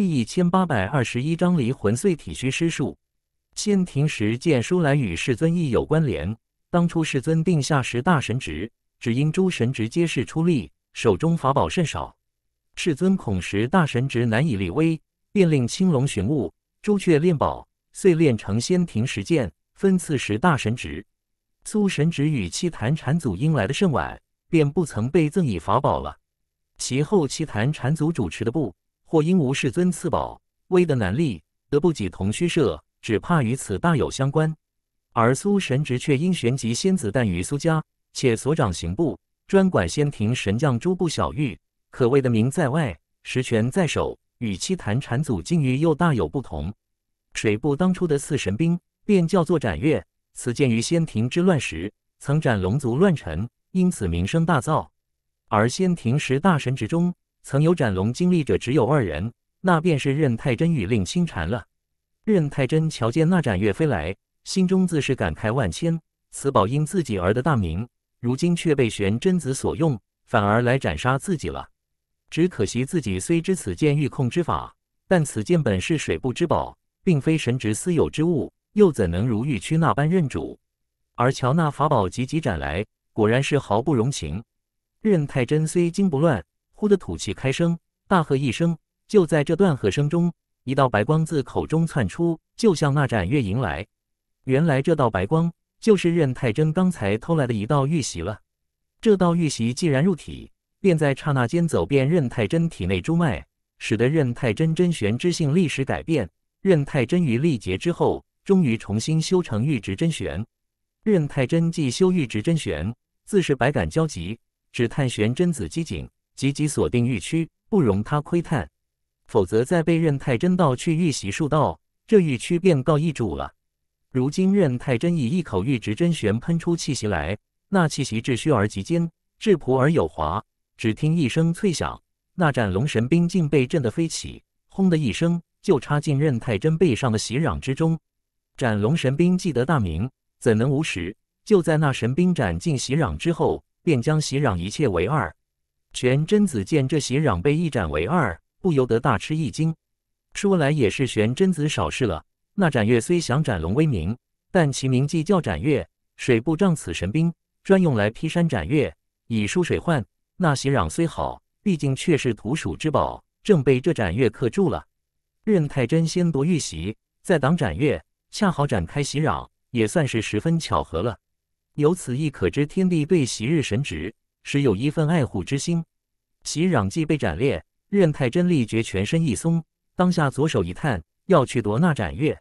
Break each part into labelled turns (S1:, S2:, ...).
S1: 第一千八百二十一章离魂碎体虚尸术。仙庭时剑书来与世尊亦有关联。当初世尊定下十大神职，只因诸神职皆是出力，手中法宝甚少。世尊恐十大神职难以立威，便令青龙寻物，朱雀炼宝，遂炼成仙庭石剑，分赐十大神职。苏神职与七坛禅祖应来的甚晚，便不曾被赠以法宝了。其后七坛禅祖主持的部。或因无世尊赐宝，威德难立，得不及同虚设，只怕与此大有相关。而苏神职却因玄极仙子诞于苏家，且所掌刑部，专管仙庭神将诸部小狱，可谓的名在外，实权在手，与七坛禅祖境遇又大有不同。水部当初的四神兵便叫做斩月，此剑于仙庭之乱时曾斩龙族乱臣，因此名声大噪。而仙庭十大神职中。曾有斩龙经历者只有二人，那便是任太真与令星禅了。任太真瞧见那斩月飞来，心中自是感慨万千。此宝因自己而得大名，如今却被玄真子所用，反而来斩杀自己了。只可惜自己虽知此剑御控之法，但此剑本是水部之宝，并非神职私有之物，又怎能如玉区那般认主？而瞧那法宝急急斩来，果然是毫不容情。任太真虽惊不乱。忽的吐气开声，大喝一声，就在这断喝声中，一道白光自口中窜出，就向那盏月迎来。原来这道白光就是任太真刚才偷来的一道玉玺了。这道玉玺既然入体，便在刹那间走遍任太真体内诸脉，使得任太真真玄之性历史改变。任太真于历劫之后，终于重新修成玉质真玄。任太真既修玉质真玄，自是百感交集，只叹玄真子机警。积极锁定玉区，不容他窥探，否则再被任太真道去玉玺数道，这玉区便告易主了。如今任太真以一口玉直真玄喷出气息来，那气息至虚而极坚，质朴而有华。只听一声脆响，那斩龙神兵竟被震得飞起，轰的一声就插进任太真背上的袭壤之中。斩龙神兵记得大名，怎能无实？就在那神兵斩进袭壤之后，便将袭壤一切为二。玄真子见这席壤被一斩为二，不由得大吃一惊。说来也是玄真子少事了。那斩月虽想斩龙威名，但其名既叫斩月，水部仗此神兵，专用来劈山斩月，以疏水患。那席壤虽好，毕竟却是土属之宝，正被这斩月克住了。任太真先夺玉席，再挡斩月，恰好斩开席壤，也算是十分巧合了。由此亦可知天地对席日神职。时有一份爱护之心，其攘既被斩裂，任太真力绝，全身一松，当下左手一探，要去夺那斩月，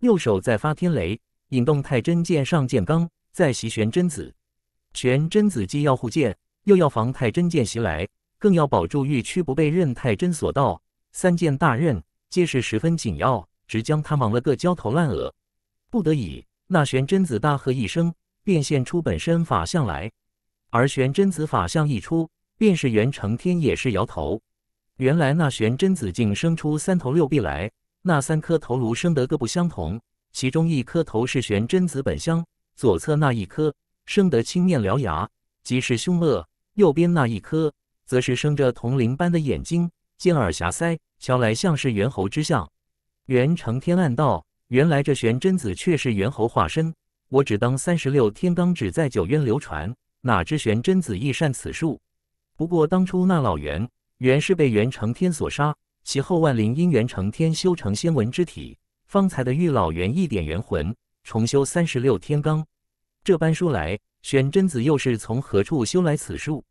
S1: 右手再发天雷，引动太真剑上剑罡，再袭玄真子。玄真子既要护剑，又要防太真剑袭来，更要保住玉躯不被任太真所盗，三件大任皆是十分紧要，直将他忙了个焦头烂额。不得已，那玄真子大喝一声，便现出本身法相来。而玄真子法相一出，便是袁承天也是摇头。原来那玄真子竟生出三头六臂来，那三颗头颅生得各不相同，其中一颗头是玄真子本相，左侧那一颗生得青面獠牙，极是凶恶；右边那一颗则是生着铜铃般的眼睛，尖耳狭腮，瞧来像是猿猴之相。袁承天暗道：原来这玄真子却是猿猴化身，我只当三十六天罡只在九渊流传。哪知玄真子亦善此术，不过当初那老袁原是被袁承天所杀，其后万灵因袁承天修成仙文之体，方才的玉老袁一点元魂重修三十六天罡。这般说来，玄真子又是从何处修来此术？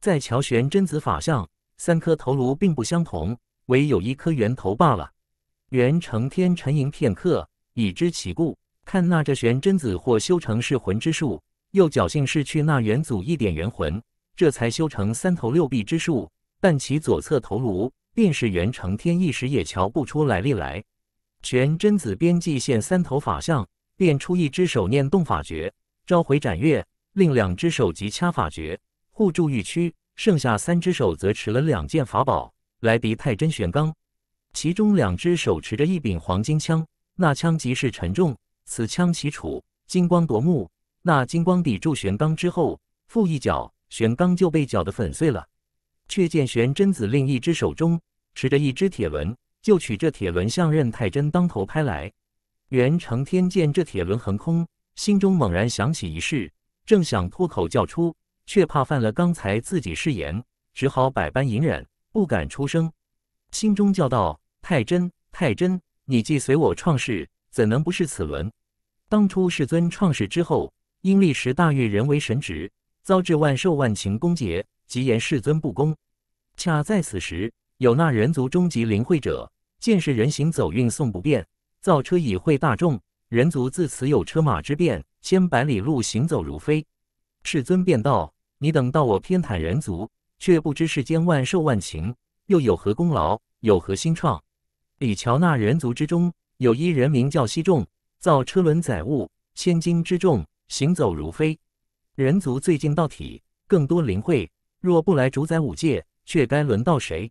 S1: 在瞧玄真子法相，三颗头颅并不相同，唯有一颗圆头罢了。袁承天沉吟片刻，已知其故，看那这玄真子或修成噬魂之术。又侥幸失去那元祖一点元魂，这才修成三头六臂之术。但其左侧头颅，便是元承天一时也瞧不出来历来。全真子边际现三头法相，变出一只手念动法诀，召回斩月；另两只手即掐法诀，互助玉躯，剩下三只手则持了两件法宝来敌太真玄罡。其中两只手持着一柄黄金枪，那枪极是沉重，此枪其杵金光夺目。那金光抵住玄罡之后，复一脚，玄罡就被搅得粉碎了。却见玄真子另一只手中持着一只铁轮，就取这铁轮向任太真当头拍来。元成天见这铁轮横空，心中猛然想起一事，正想脱口叫出，却怕犯了刚才自己誓言，只好百般隐忍，不敢出声，心中叫道：“太真，太真，你既随我创世，怎能不是此轮？当初世尊创世之后。”因历时大欲人为神职，遭致万寿万情攻劫，即言世尊不公。恰在此时，有那人族终极灵慧者，见是人行走运送不便，造车以会大众。人族自此有车马之便，千百里路行走如飞。世尊便道：“你等到我偏袒人族，却不知世间万寿万情又有何功劳，有何新创？”李瞧，那人族之中有一人名叫西仲，造车轮载物，千斤之重。行走如飞，人族最近道体更多灵慧，若不来主宰五界，却该轮到谁？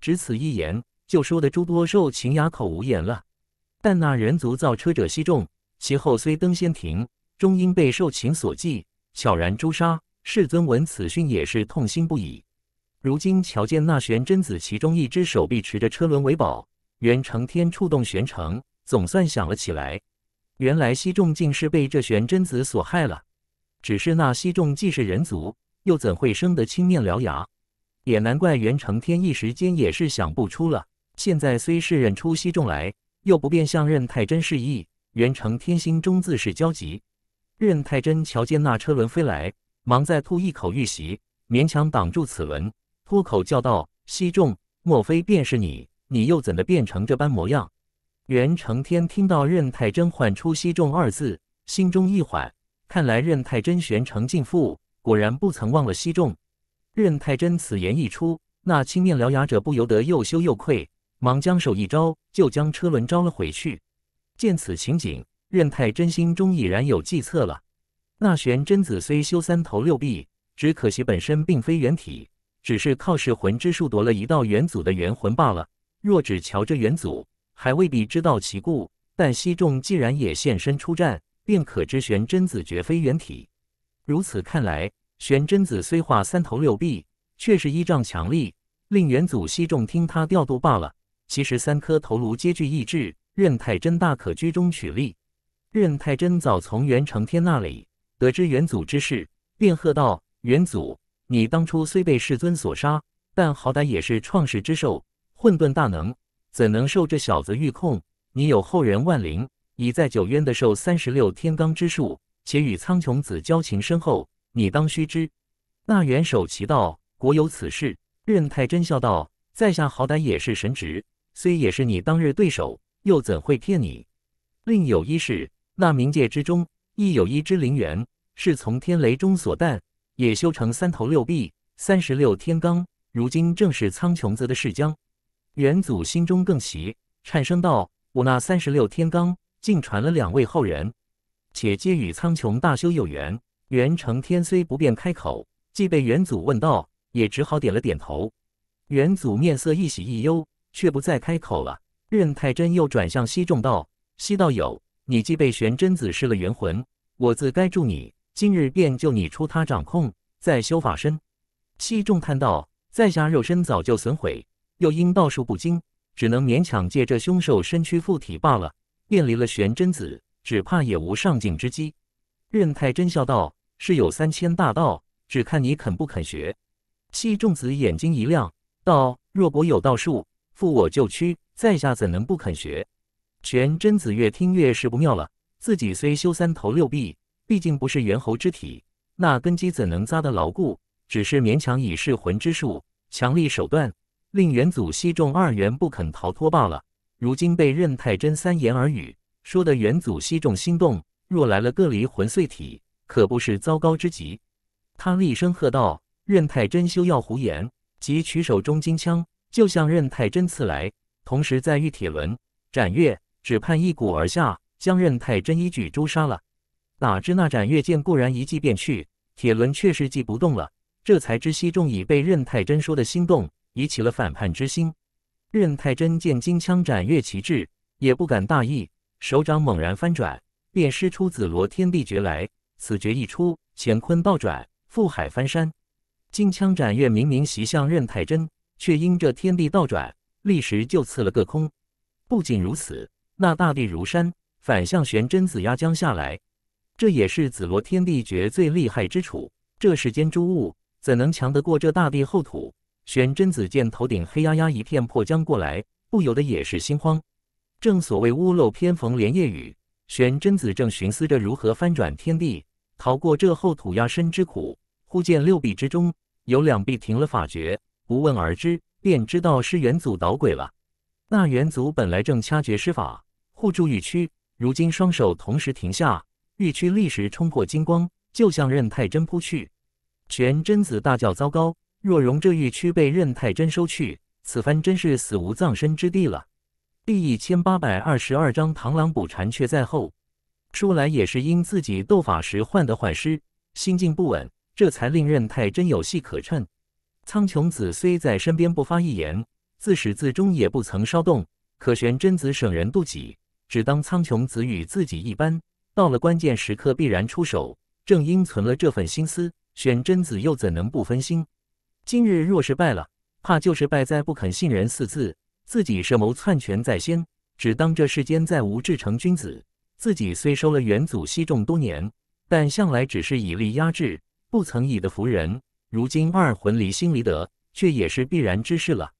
S1: 只此一言，就说的诸多兽禽哑口无言了。但那人族造车者西众，其后虽登仙庭，终因被兽禽所忌，悄然诛杀。世尊闻此讯也是痛心不已。如今瞧见那玄真子其中一只手臂持着车轮为宝，元成天触动玄城，总算想了起来。原来西仲竟是被这玄真子所害了，只是那西仲既是人族，又怎会生得青面獠牙？也难怪袁承天一时间也是想不出了。现在虽是认出西仲来，又不便向任太真示意，袁承天心中自是焦急。任太真瞧见那车轮飞来，忙再吐一口玉玺，勉强挡住此轮，脱口叫道：“西仲，莫非便是你？你又怎的变成这般模样？”袁承天听到任太真唤出“西仲”二字，心中一缓，看来任太真玄成尽父果然不曾忘了西仲。任太真此言一出，那青面獠牙者不由得又羞又愧，忙将手一招，就将车轮招了回去。见此情景，任太真心中已然有计策了。那玄真子虽修三头六臂，只可惜本身并非元体，只是靠噬魂之术夺了一道元祖的元魂罢了。若只瞧着元祖，还未必知道其故，但西仲既然也现身出战，便可知玄真子绝非原体。如此看来，玄真子虽化三头六臂，却是依仗强力，令元祖西仲听他调度罢了。其实三颗头颅皆具意志，任太真大可居中取利。任太真早从元承天那里得知元祖之事，便喝道：“元祖，你当初虽被世尊所杀，但好歹也是创世之兽，混沌大能。”怎能受这小子御控？你有后人万灵，已在九渊的受三十六天罡之术，且与苍穹子交情深厚，你当须知。那元首奇道，果有此事？任太真笑道：“在下好歹也是神职，虽也是你当日对手，又怎会骗你？”另有一事，那冥界之中亦有一只灵猿，是从天雷中所诞，也修成三头六臂、三十六天罡，如今正是苍穹子的世将。元祖心中更喜，颤声道：“我那三十六天罡竟传了两位后人，且皆与苍穹大修有缘。”元成天虽不便开口，既被元祖问道，也只好点了点头。元祖面色一喜一忧，却不再开口了。任太真又转向西仲道：“西道友，你既被玄真子失了元魂，我自该助你。今日便救你出他掌控，在修法身。”西仲叹道：“在下肉身早就损毁。”又因道术不精，只能勉强借这凶兽身躯附体罢了。便离了玄真子，只怕也无上进之机。任太真笑道：“是有三千大道，只看你肯不肯学。”气仲子眼睛一亮，道：“若我有道术，负我就屈，在下怎能不肯学？”玄真子越听越是不妙了。自己虽修三头六臂，毕竟不是猿猴之体，那根基怎能扎得牢固？只是勉强以噬魂之术，强力手段。令元祖西仲二元不肯逃脱罢了。如今被任太真三言而语，说的元祖西仲心动。若来了个离魂碎体，可不是糟糕之极。他厉声喝道：“任太真，休要胡言！”即取手中金枪，就向任太真刺来。同时在玉铁轮斩月，只盼一鼓而下，将任太真一举诛杀了。哪知那斩月剑固然一记便去，铁轮却是记不动了。这才知西仲已被任太真说的心动。已起了反叛之心。任太真见金枪斩月旗帜，也不敢大意，手掌猛然翻转，便施出紫罗天地诀来。此诀一出，乾坤倒转，覆海翻山。金枪斩月明明袭向任太真，却因这天地倒转，立时就刺了个空。不仅如此，那大地如山，反向玄真子压将下来。这也是紫罗天地诀最厉害之处。这世间诸物，怎能强得过这大地厚土？玄真子见头顶黑压压一片破浆过来，不由得也是心慌。正所谓屋漏偏逢连夜雨，玄真子正寻思着如何翻转天地，逃过这厚土压身之苦，忽见六臂之中有两臂停了法诀，不问而知，便知道是元祖捣鬼了。那元祖本来正掐诀施法，护住玉躯，如今双手同时停下，玉躯立时冲破金光，就向任太真扑去。玄真子大叫糟糕。若容这玉区被任太真收去，此番真是死无葬身之地了。第一千八百二十二章螳螂捕蝉，却在后。说来也是因自己斗法时患得患失，心境不稳，这才令任太真有戏可趁。苍穹子虽在身边不发一言，自始至终也不曾稍动。可玄真子省人妒己，只当苍穹子与自己一般，到了关键时刻必然出手。正因存了这份心思，玄真子又怎能不分心？今日若是败了，怕就是“败在不肯信人”四字。自己设谋篡权在先，只当这世间再无至诚君子。自己虽收了元祖西众多年，但向来只是以力压制，不曾以德服人。如今二魂离心离德，却也是必然之事了。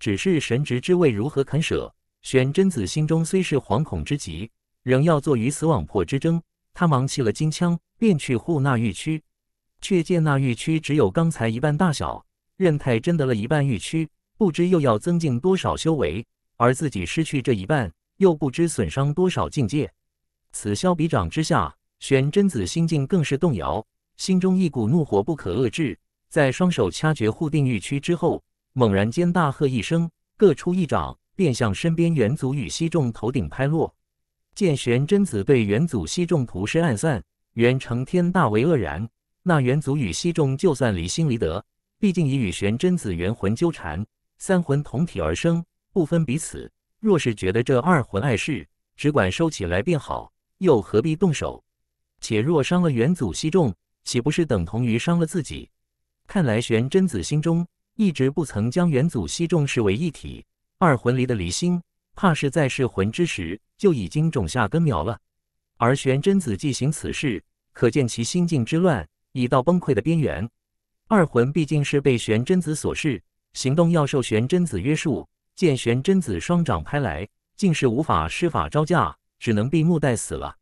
S1: 只是神职之位如何肯舍？玄真子心中虽是惶恐之极，仍要做鱼死网破之争。他忙弃了金枪，便去护那玉躯。却见那玉躯只有刚才一半大小，任太真得了一半玉躯，不知又要增进多少修为，而自己失去这一半，又不知损伤多少境界。此消彼长之下，玄真子心境更是动摇，心中一股怒火不可遏制。在双手掐诀护定玉躯之后，猛然间大喝一声，各出一掌，便向身边元祖与西众头顶拍落。见玄真子被元祖西众徒时暗算，元承天大为愕然。那元祖与西仲就算离心离德，毕竟已与玄真子元魂纠缠，三魂同体而生，不分彼此。若是觉得这二魂碍事，只管收起来便好，又何必动手？且若伤了元祖西仲，岂不是等同于伤了自己？看来玄真子心中一直不曾将元祖西仲视为一体，二魂离的离心，怕是在噬魂之时就已经种下根苗了。而玄真子既行此事，可见其心境之乱。已到崩溃的边缘，二魂毕竟是被玄真子所噬，行动要受玄真子约束。见玄真子双掌拍来，竟是无法施法招架，只能闭目待死了。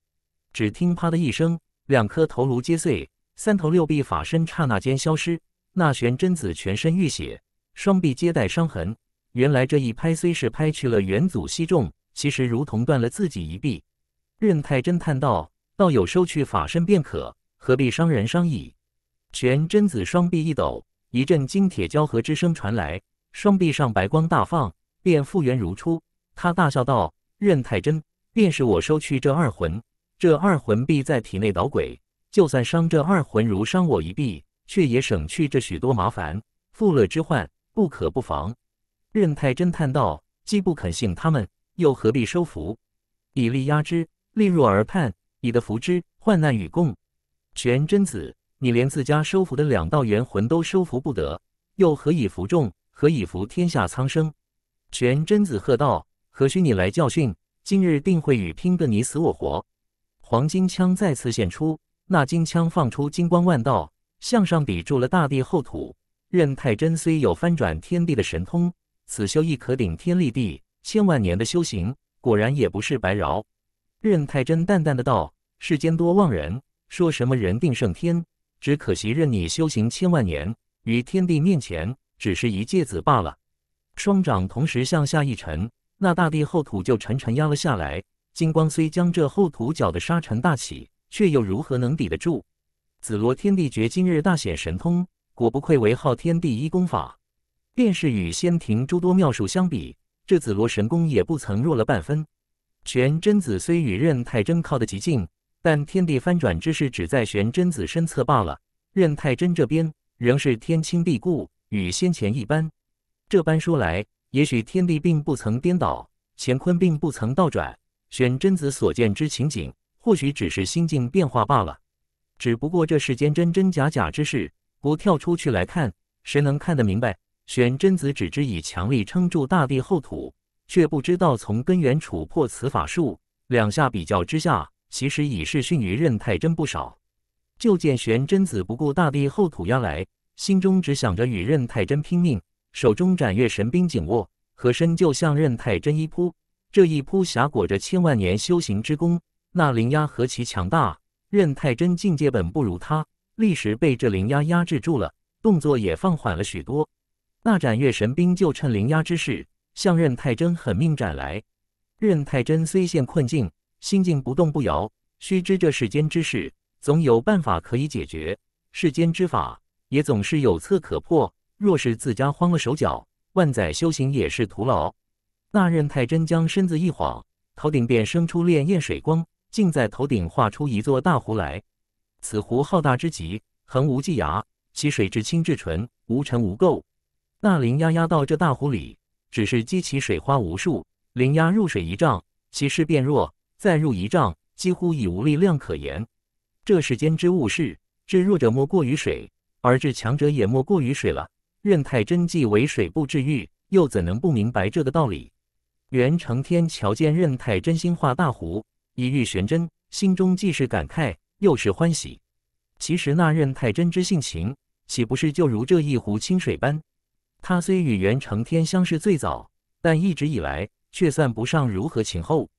S1: 只听啪的一声，两颗头颅皆碎，三头六臂法身刹那间消失。那玄真子全身浴血，双臂皆带伤痕。原来这一拍虽是拍去了元祖息众，其实如同断了自己一臂。任太真叹道：“道友收去法身便可。”何必伤人伤己？全真子双臂一抖，一阵金铁交合之声传来，双臂上白光大放，便复原如初。他大笑道：“任太真，便是我收去这二魂，这二魂必在体内捣鬼。就算伤这二魂如伤我一臂，却也省去这许多麻烦。富乐之患，不可不防。”任太真叹道：“既不肯信他们，又何必收服？以力压之，力弱而叛；以德服之，患难与共。”全真子，你连自家收服的两道元魂都收服不得，又何以服众？何以服天下苍生？全真子喝道：“何须你来教训？今日定会与拼个你死我活！”黄金枪再次现出，那金枪放出金光万道，向上抵住了大地厚土。任太真虽有翻转天地的神通，此修亦可顶天立地。千万年的修行，果然也不是白饶。任太真淡淡的道：“世间多忘人。”说什么人定胜天，只可惜任你修行千万年，于天地面前只是一芥子罢了。双掌同时向下一沉，那大地厚土就沉沉压了下来。金光虽将这厚土搅得沙尘大起，却又如何能抵得住？紫罗天地诀今日大显神通，果不愧为昊天第一功法。便是与仙庭诸多妙术相比，这紫罗神功也不曾弱了半分。全真子虽与任太真靠得极近。但天地翻转之势只在玄真子身侧罢了，任太真这边仍是天清地固，与先前一般。这般说来，也许天地并不曾颠倒，乾坤并不曾倒转，玄真子所见之情景，或许只是心境变化罢了。只不过这世间真真假假之事，不跳出去来看，谁能看得明白？玄真子只知以强力撑住大地厚土，却不知道从根源处破此法术。两下比较之下。其实已是逊于任太真不少。就见玄真子不顾大地厚土压来，心中只想着与任太真拼命，手中斩月神兵紧握，和身就向任太真一扑。这一扑，侠裹着千万年修行之功，那灵压何其强大！任太真境界本不如他，立时被这灵压压制住了，动作也放缓了许多。那斩月神兵就趁灵压之势，向任太真狠命斩来。任太真虽陷困境。心境不动不摇，须知这世间之事总有办法可以解决，世间之法也总是有策可破。若是自家慌了手脚，万载修行也是徒劳。那任太真将身子一晃，头顶便生出潋滟水光，竟在头顶画出一座大湖来。此湖浩大之极，横无际涯，其水至清至纯，无尘无垢。那灵压压到这大湖里，只是激起水花无数。灵压入水一丈，其势变弱。再入一丈，几乎已无力量可言。这世间之物事，至弱者莫过于水，而至强者也莫过于水了。任太真既为水不治玉，又怎能不明白这个道理？袁承天瞧见任太真心化大湖以遇玄真，心中既是感慨，又是欢喜。其实那任太真之性情，岂不是就如这一壶清水般？他虽与袁承天相识最早，但一直以来却算不上如何情厚。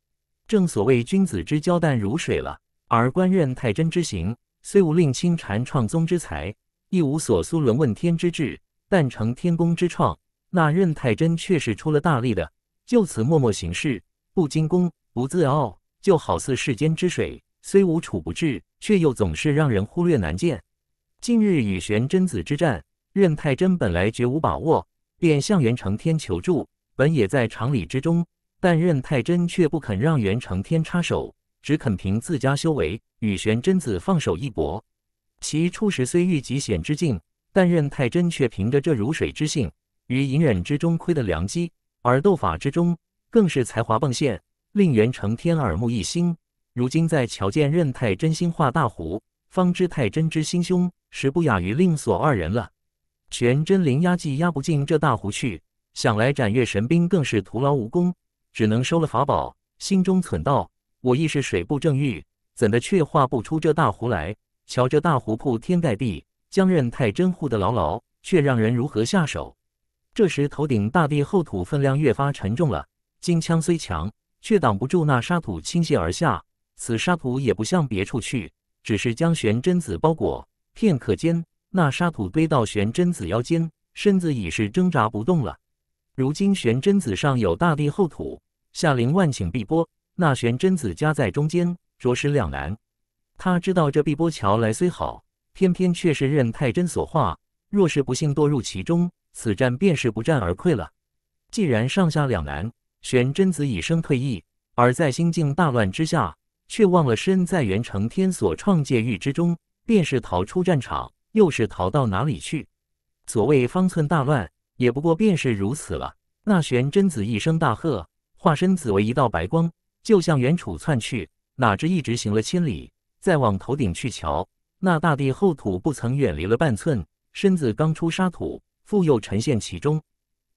S1: 正所谓君子之交淡如水了。而官任太真之行，虽无令清禅创宗之才，亦无所苏伦问天之志，但成天宫之创，那任太真却是出了大力的。就此默默行事，不惊功，不自傲，就好似世间之水，虽无处不至，却又总是让人忽略难见。近日与玄真子之战，任太真本来绝无把握，便向元承天求助，本也在常理之中。但任太真却不肯让袁承天插手，只肯凭自家修为与玄真子放手一搏。其初时虽遇极险之境，但任太真却凭着这如水之性，于隐忍之中窥得良机，而斗法之中更是才华迸现，令袁承天耳目一新。如今在瞧见任太真心化大湖，方知太真之心胸实不亚于令所二人了。玄真灵压技压不进这大湖去，想来斩月神兵更是徒劳无功。只能收了法宝，心中忖道：“我亦是水部正玉，怎的却画不出这大湖来？瞧这大湖铺天盖地，江刃太真护得牢牢，却让人如何下手？”这时，头顶大地厚土分量越发沉重了。金枪虽强，却挡不住那沙土倾泻而下。此沙土也不向别处去，只是将玄真子包裹。片刻间，那沙土堆到玄真子腰间，身子已是挣扎不动了。如今，玄真子上有大地厚土。下临万顷碧波，那玄真子夹在中间，着实两难。他知道这碧波桥来虽好，偏偏却是任太真所化，若是不幸堕入其中，此战便是不战而溃了。既然上下两难，玄真子以身退意，而在心境大乱之下，却忘了身在元成天所创界域之中，便是逃出战场，又是逃到哪里去？所谓方寸大乱，也不过便是如此了。那玄真子一声大喝。化身紫为一道白光，就向远处窜去。哪知一直行了千里，再往头顶去瞧，那大地厚土不曾远离了半寸，身子刚出沙土，复又沉陷其中。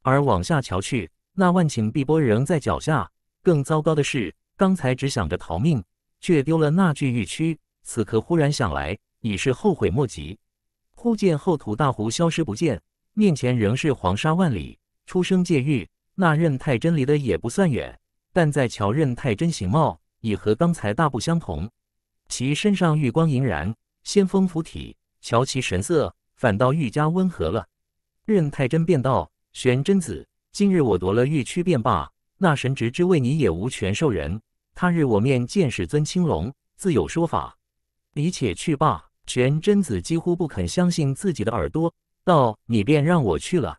S1: 而往下瞧去，那万顷碧波仍在脚下。更糟糕的是，刚才只想着逃命，却丢了那具玉躯。此刻忽然想来，已是后悔莫及。忽见厚土大湖消失不见，面前仍是黄沙万里，出生界域。那任太真离得也不算远，但在瞧任太真形貌，已和刚才大不相同。其身上玉光莹然，仙风拂体，瞧其神色，反倒愈加温和了。任太真便道：“玄真子，今日我夺了玉躯便罢。那神职之位，你也无权授人。他日我面见世尊青龙，自有说法。你且去罢。”玄真子几乎不肯相信自己的耳朵，道：“你便让我去了？”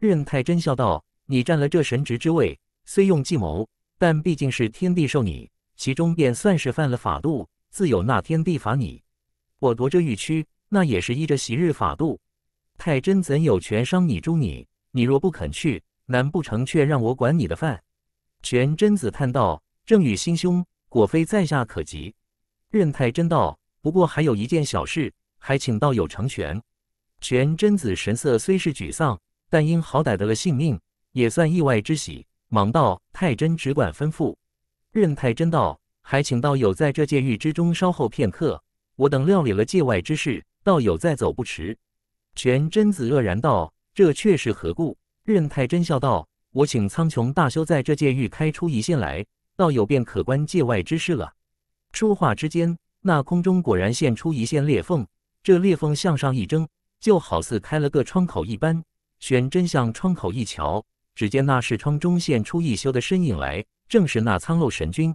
S1: 任太真笑道。你占了这神职之位，虽用计谋，但毕竟是天地授你，其中便算是犯了法度，自有那天地罚你。我夺这玉区，那也是依着昔日法度。太真怎有权伤你诛你？你若不肯去，难不成却让我管你的饭？全真子叹道：“正与心胸果非在下可及。”任太真道：“不过还有一件小事，还请道友成全。”全真子神色虽是沮丧，但因好歹得了性命。也算意外之喜，忙道：“太真，只管吩咐。”任太真道：“还请道友在这界狱之中稍候片刻，我等料理了界外之事，道友再走不迟。”全真子愕然道：“这却是何故？”任太真笑道：“我请苍穹大修在这界域开出一线来，道友便可观界外之事了。”说话之间，那空中果然现出一线裂缝，这裂缝向上一睁，就好似开了个窗口一般。玄真向窗口一瞧。只见那石窗中现出一休的身影来，正是那苍鹭神君。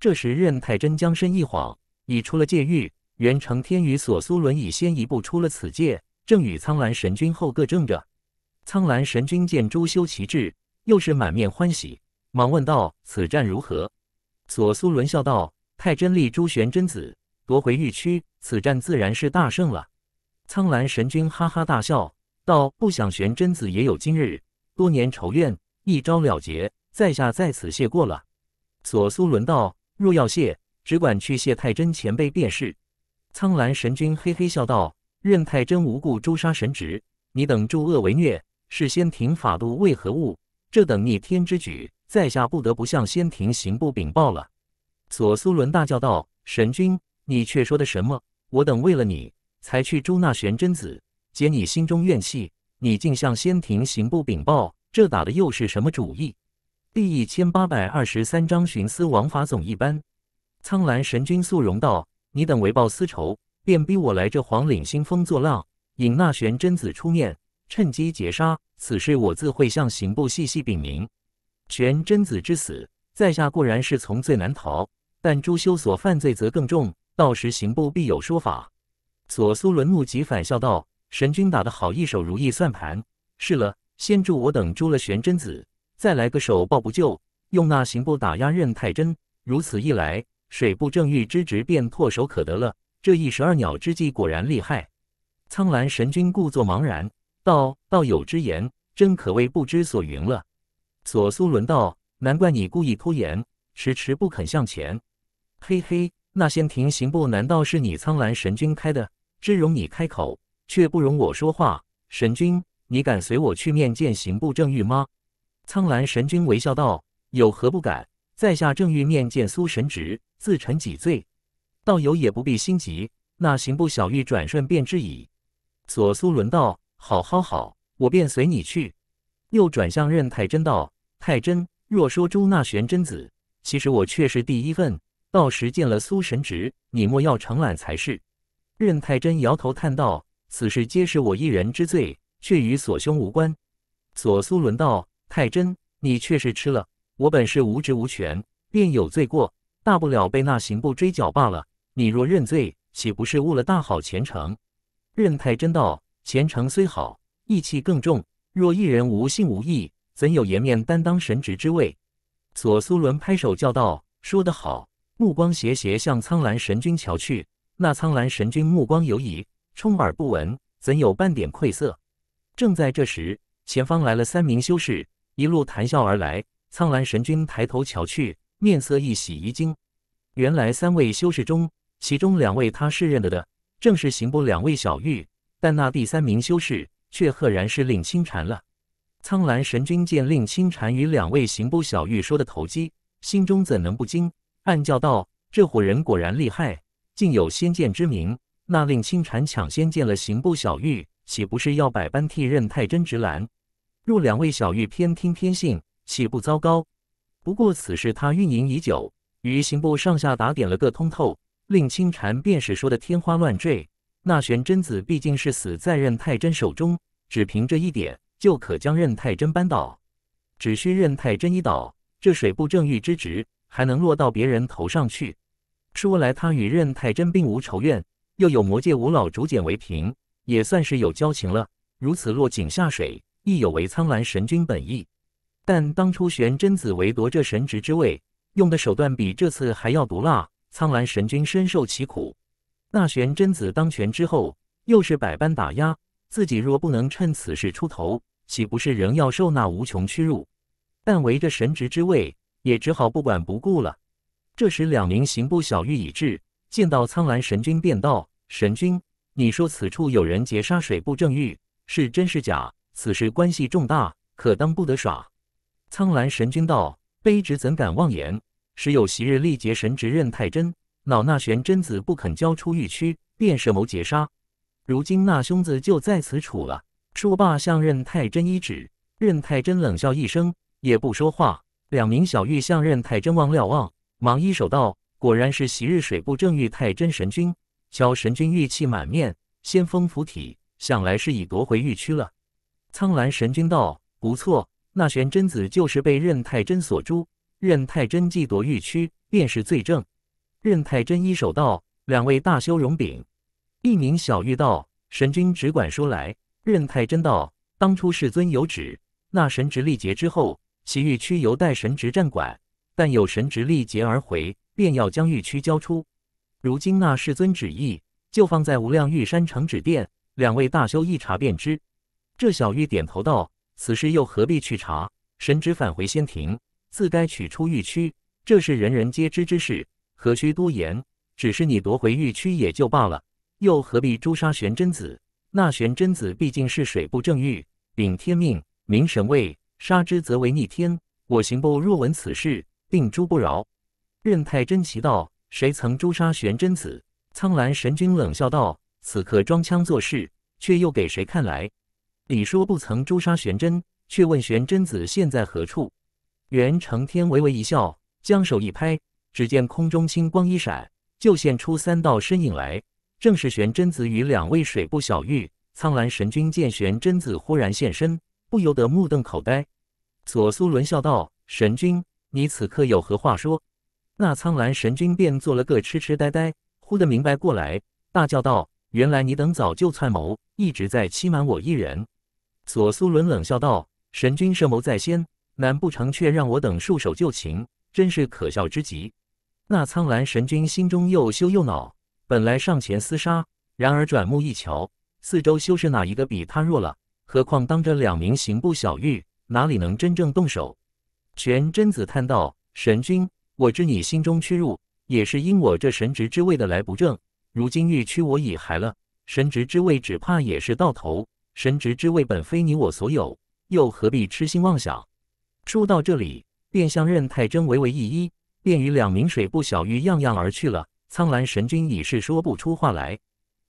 S1: 这时任太真将身一晃，已出了界域。原成天与索苏伦已先一步出了此界，正与苍蓝神君后各正着。苍蓝神君见朱修奇至，又是满面欢喜，忙问道：“此战如何？”索苏伦笑道：“太真立朱玄真子，夺回玉区，此战自然是大胜了。”苍蓝神君哈哈大笑，道：“不想玄真子也有今日。”多年仇怨一朝了结，在下在此谢过了。左苏伦道：“若要谢，只管去谢太真前辈便是。”苍蓝神君嘿嘿笑道：“任太真无故诛杀神职，你等助恶为虐，是仙庭法度为何物？这等逆天之举，在下不得不向仙庭刑部禀报了。”左苏伦大叫道：“神君，你却说的什么？我等为了你，才去诛那玄真子，解你心中怨气。”你竟向先庭刑部禀报，这打的又是什么主意？第一千八百二十三章徇私枉法总一般。苍蓝神君肃容道：“你等为报私仇，便逼我来这黄岭兴风作浪，引那玄真子出面，趁机劫杀。此事我自会向刑部细细禀明。玄真子之死，在下固然是从罪难逃，但朱修所犯罪则更重，到时刑部必有说法。”左苏伦怒极反笑道。神君打得好一手如意算盘，是了，先助我等诛了玄真子，再来个手抱不救，用那刑部打压任太真，如此一来，水部正欲之职便唾手可得了。这一十二鸟之计果然厉害。苍兰神君故作茫然道：“道友之言，真可谓不知所云了。”左苏伦道：“难怪你故意拖延，迟迟不肯向前。嘿嘿，那先庭刑部难道是你苍兰神君开的？只容你开口。”却不容我说话，神君，你敢随我去面见刑部正御吗？苍蓝神君微笑道：“有何不敢？在下正欲面见苏神职，自陈己罪。道友也不必心急，那刑部小狱转瞬便知矣。”左苏轮道：“好好好，我便随你去。”又转向任太真道：“太真，若说诛那玄真子，其实我却是第一份。到时见了苏神职，你莫要承揽才是。”任太真摇头叹道。此事皆是我一人之罪，却与索兄无关。索苏伦道：“太真，你却是吃了。我本是无职无权，便有罪过，大不了被那刑部追缴罢了。你若认罪，岂不是误了大好前程？”任太真道：“前程虽好，义气更重。若一人无信无义，怎有颜面担当神职之位？”索苏伦拍手叫道：“说得好！”目光斜斜向苍蓝神君瞧去，那苍蓝神君目光游移。充耳不闻，怎有半点愧色？正在这时，前方来了三名修士，一路谈笑而来。苍蓝神君抬头瞧去，面色一喜一惊。原来三位修士中，其中两位他是认得的，正是刑部两位小玉，但那第三名修士却赫然是令清禅了。苍蓝神君见令清禅与两位刑部小玉说的投机，心中怎能不惊？暗叫道：“这伙人果然厉害，竟有先见之明。”那令清禅抢先见了刑部小玉，岂不是要百般替任太真植拦？若两位小玉偏听偏信，岂不糟糕？不过此事他运营已久，于刑部上下打点了个通透，令清禅便是说的天花乱坠。那玄真子毕竟是死在任太真手中，只凭这一点就可将任太真扳倒。只需任太真一倒，这水部正御之职还能落到别人头上去？说来他与任太真并无仇怨。又有魔界五老竹简为凭，也算是有交情了。如此落井下水，亦有违苍兰神君本意。但当初玄真子为夺这神职之位，用的手段比这次还要毒辣，苍兰神君深受其苦。那玄真子当权之后，又是百般打压，自己若不能趁此事出头，岂不是仍要受那无穷屈辱？但为这神职之位，也只好不管不顾了。这时，两名刑部小狱已至。见到苍蓝神君，便道：“神君，你说此处有人劫杀水部正玉，是真是假？此事关系重大，可当不得耍。”苍蓝神君道：“卑职怎敢妄言？时有昔日历劫神职任太真，恼那玄真子不肯交出玉躯，便设谋劫杀。如今那凶子就在此处了。”说罢，向任太真一指。任太真冷笑一声，也不说话。两名小玉向任太真望瞭望，忙一手道。果然是昔日水部正玉太真神君，瞧神君玉气满面，仙风拂体，想来是已夺回玉区了。苍蓝神君道：“不错，那玄真子就是被任太真所诛，任太真既夺玉区，便是罪证。”任太真一手道：“两位大修容禀。”一名小玉道：“神君只管说来。”任太真道：“当初世尊有旨，那神职历劫之后，其玉区由代神职暂管，但有神职历劫而回。”便要将玉躯交出，如今那世尊旨意就放在无量玉山城旨殿，两位大修一查便知。这小玉点头道：“此事又何必去查？神旨返回仙庭，自该取出玉躯，这是人人皆知之事，何须多言？只是你夺回玉躯也就罢了，又何必诛杀玄真子？那玄真子毕竟是水部正玉，秉天命，明神位，杀之则为逆天。我刑部若闻此事，定诛不饶。”任太真奇道：“谁曾诛杀玄真子？”苍蓝神君冷笑道：“此刻装腔作势，却又给谁看来？”李说：“不曾诛杀玄真，却问玄真子现在何处？”元承天微微一笑，将手一拍，只见空中青光一闪，就现出三道身影来，正是玄真子与两位水部小玉。苍蓝神君见玄真子忽然现身，不由得目瞪口呆。左苏伦笑道：“神君，你此刻有何话说？”那苍蓝神君便做了个痴痴呆呆，忽的明白过来，大叫道：“原来你等早就串谋，一直在欺瞒我一人。”左苏伦冷笑道：“神君设谋在先，难不成却让我等束手就擒？真是可笑之极！”那苍蓝神君心中又羞又恼，本来上前厮杀，然而转目一瞧，四周修士哪一个比他弱了？何况当着两名刑部小狱，哪里能真正动手？全真子叹道：“神君。”我知你心中屈辱，也是因我这神职之位的来不正。如今欲屈我已还了，神职之位只怕也是到头。神职之位本非你我所有，又何必痴心妄想？说到这里，便向任太真微微一揖，便与两名水部小玉样样而去了。苍兰神君已是说不出话来。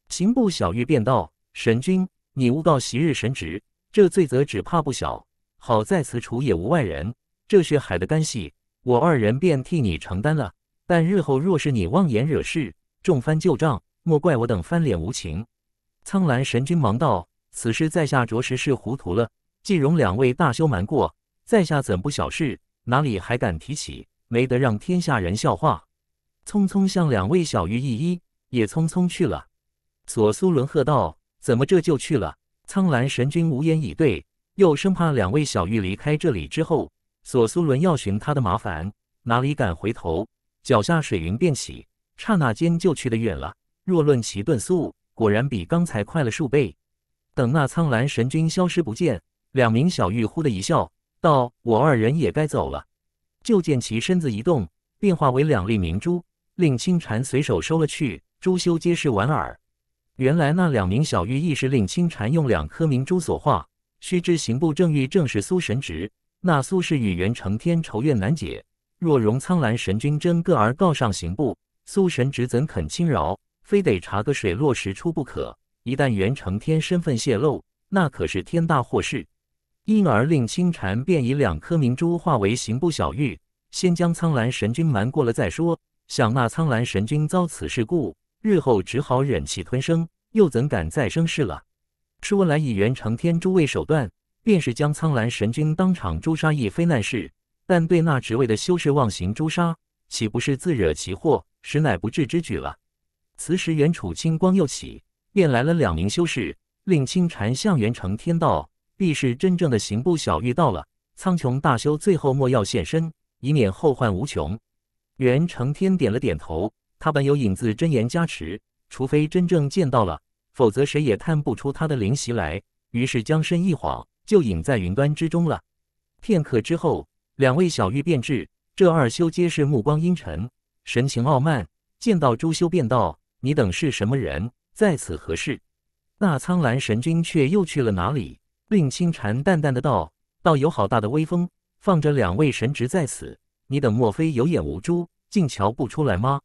S1: 刑部小玉便道：“神君，你诬告昔日神职，这罪责只怕不小。好在此处也无外人，这血海的干系。”我二人便替你承担了，但日后若是你妄言惹事，重翻旧账，莫怪我等翻脸无情。苍兰神君忙道：“此事在下着实是糊涂了，既容两位大修瞒过，在下怎不小事？哪里还敢提起？没得让天下人笑话。”匆匆向两位小玉一一，也匆匆去了。左苏伦喝道：“怎么这就去了？”苍兰神君无言以对，又生怕两位小玉离开这里之后。索苏伦要寻他的麻烦，哪里敢回头？脚下水云便起，刹那间就去得远了。若论其遁速，果然比刚才快了数倍。等那苍蓝神君消失不见，两名小玉忽的一笑，道：“我二人也该走了。”就见其身子一动，变化为两粒明珠，令青蝉随手收了去。朱修皆是莞尔。原来那两名小玉亦是令青蝉用两颗明珠所化。须知刑部正御正是苏神职。那苏轼与袁成天仇怨难解，若容苍兰神君真个儿告上刑部，苏神只怎肯轻饶？非得查个水落石出不可。一旦袁成天身份泄露，那可是天大祸事。因而令青禅便以两颗明珠化为刑部小玉，先将苍兰神君瞒过了再说。想那苍兰神君遭此事故，日后只好忍气吞声，又怎敢再生事了？说来以袁成天诸位手段。便是将苍澜神君当场诛杀亦非难事，但对那职位的修士妄行诛杀，岂不是自惹其祸，实乃不智之举了。此时袁楚清光又起，便来了两名修士，令青禅向袁成天道，必是真正的刑部小狱到了。苍穹大修最后莫要现身，以免后患无穷。袁成天点了点头，他本有影子真言加持，除非真正见到了，否则谁也探不出他的灵息来。于是将身一晃。就隐在云端之中了。片刻之后，两位小玉便至，这二修皆是目光阴沉，神情傲慢。见到朱修，便道：“你等是什么人，在此何事？”那苍蓝神君却又去了哪里？令青禅淡淡的道：“道友好大的威风，放着两位神职在此，你等莫非有眼无珠，竟瞧不出来吗？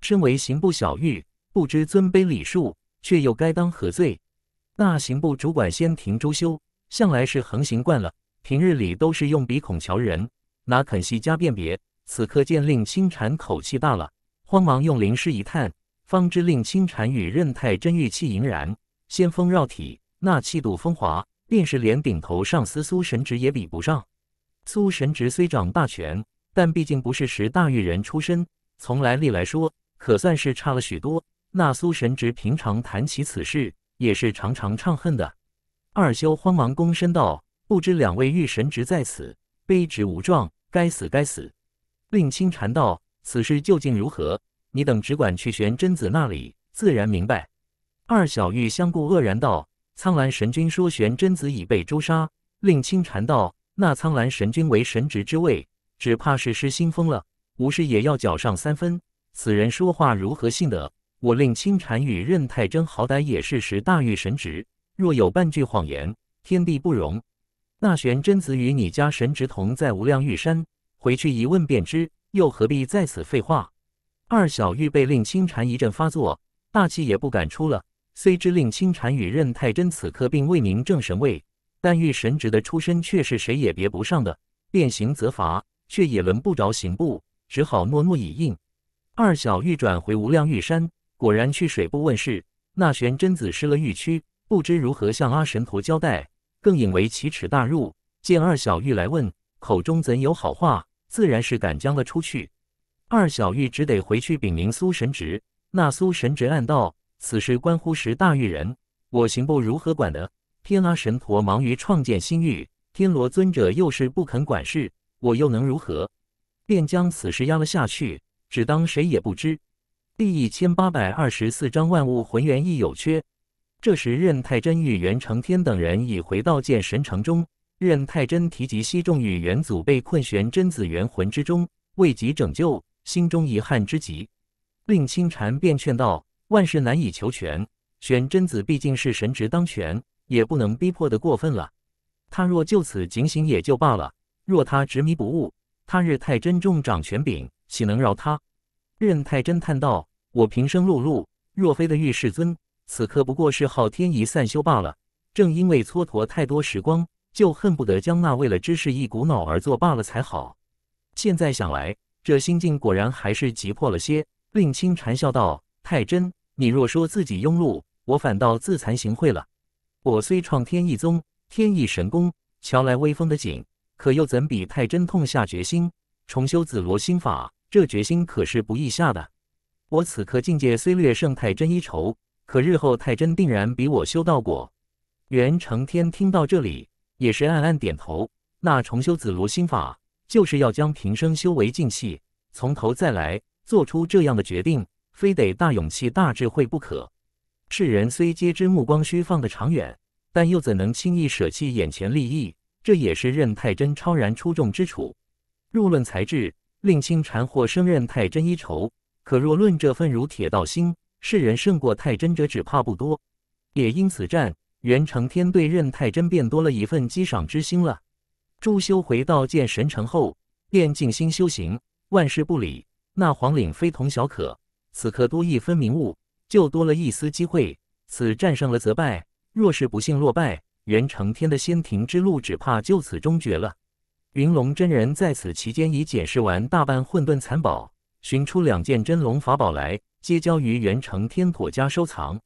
S1: 身为刑部小玉，不知尊卑礼数，却又该当何罪？”那刑部主管先停朱修。向来是横行惯了，平日里都是用鼻孔瞧人，哪肯细加辨别？此刻见令清禅口气大了，慌忙用灵师一探，方知令清禅与任太真玉气盈然，仙风绕体，那气度风华，便是连顶头上司苏神职也比不上。苏神职虽掌大权，但毕竟不是十大玉人出身，从来历来说，可算是差了许多。那苏神职平常谈起此事，也是常常唱恨的。二修慌忙躬身道：“不知两位御神职在此，卑职无状，该死该死。”令清禅道：“此事究竟如何？你等只管去玄真子那里，自然明白。”二小玉相顾愕然道：“苍兰神君说玄真子已被诛杀。”令清禅道：“那苍兰神君为神职之位，只怕是失心疯了，无事也要搅上三分。此人说话如何信得？我令清禅与任太真好歹也是十大御神职。”若有半句谎言，天地不容。那玄真子与你家神直同在无量玉山，回去一问便知，又何必在此废话？二小玉被令清禅一阵发作，大气也不敢出了。虽知令清禅与任太真此刻并未名正神位，但玉神职的出身却是谁也别不上的。变形责罚，却也轮不着刑部，只好诺诺以应。二小玉转回无量玉山，果然去水部问事，那玄真子失了玉躯。不知如何向阿神陀交代，更引为奇耻大辱。见二小玉来问，口中怎有好话，自然是敢将了出去。二小玉只得回去禀明苏神职。那苏神职暗道：此事关乎十大玉人，我刑部如何管呢？天阿神陀忙于创建新狱，天罗尊者又是不肯管事，我又能如何？便将此事压了下去，只当谁也不知。第一千八百二十四章万物浑圆亦有缺。这时，任太真与袁承天等人已回到剑神城中。任太真提及西仲与元祖被困玄真子元魂之中，未及拯救，心中遗憾之极。令清禅便劝道：“万事难以求全，玄真子毕竟是神职当权，也不能逼迫的过分了。他若就此警醒也就罢了，若他执迷不悟，他日太真众掌权柄，岂能饶他？”任太真叹道：“我平生碌碌，若非得遇世尊。”此刻不过是好天一散修罢了。正因为蹉跎太多时光，就恨不得将那为了知识一股脑儿作罢了才好。现在想来，这心境果然还是急迫了些。令清禅笑道：“太真，你若说自己庸碌，我反倒自惭形秽了。我虽创天一宗，天意神功，瞧来威风的紧，可又怎比太真痛下决心重修紫罗心法？这决心可是不易下的。我此刻境界虽略胜太真一筹。”可日后，太真定然比我修道果。袁承天听到这里，也是暗暗点头。那重修紫罗心法，就是要将平生修为尽弃，从头再来。做出这样的决定，非得大勇气、大智慧不可。世人虽皆知目光需放得长远，但又怎能轻易舍弃眼前利益？这也是任太真超然出众之处。若论才智，令亲禅或生任太真一筹。可若论这份如铁道心，世人胜过太真者，只怕不多。也因此战，袁承天对任太真便多了一份激赏之心了。朱修回到剑神城后，便静心修行，万事不理。那黄岭非同小可，此刻多一分明悟，就多了一丝机会。此战胜了则败，若是不幸落败，袁承天的仙庭之路只怕就此终绝了。云龙真人在此期间已解释完大半混沌残宝，寻出两件真龙法宝来。皆交于元承天妥家收藏。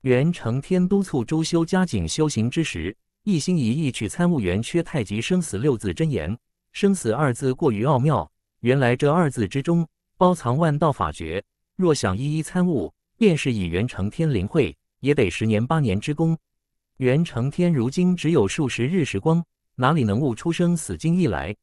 S1: 元承天督促周修加紧修行之时，一心一意去参悟“元缺太极生死”六字真言。生死二字过于奥妙，原来这二字之中包藏万道法诀。若想一一参悟，便是以元承天灵慧，也得十年八年之功。元承天如今只有数十日时光，哪里能悟出生死经意来？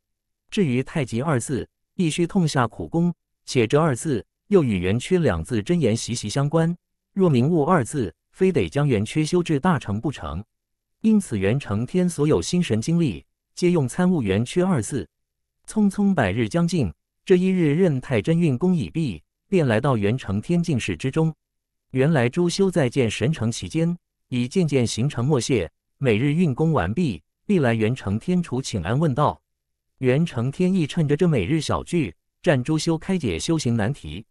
S1: 至于太极二字，必须痛下苦功写这二字。又与元缺两字真言息息相关。若明悟二字，非得将元缺修至大成不成。因此，元成天所有心神精力，皆用参悟元缺二字。匆匆百日将近，这一日任太真运功已毕，便来到元成天净室之中。原来朱修在见神成期间，已渐渐形成默契。每日运功完毕，必来元成天处请安问道。元成天意趁着这每日小聚，占朱修开解修行难题。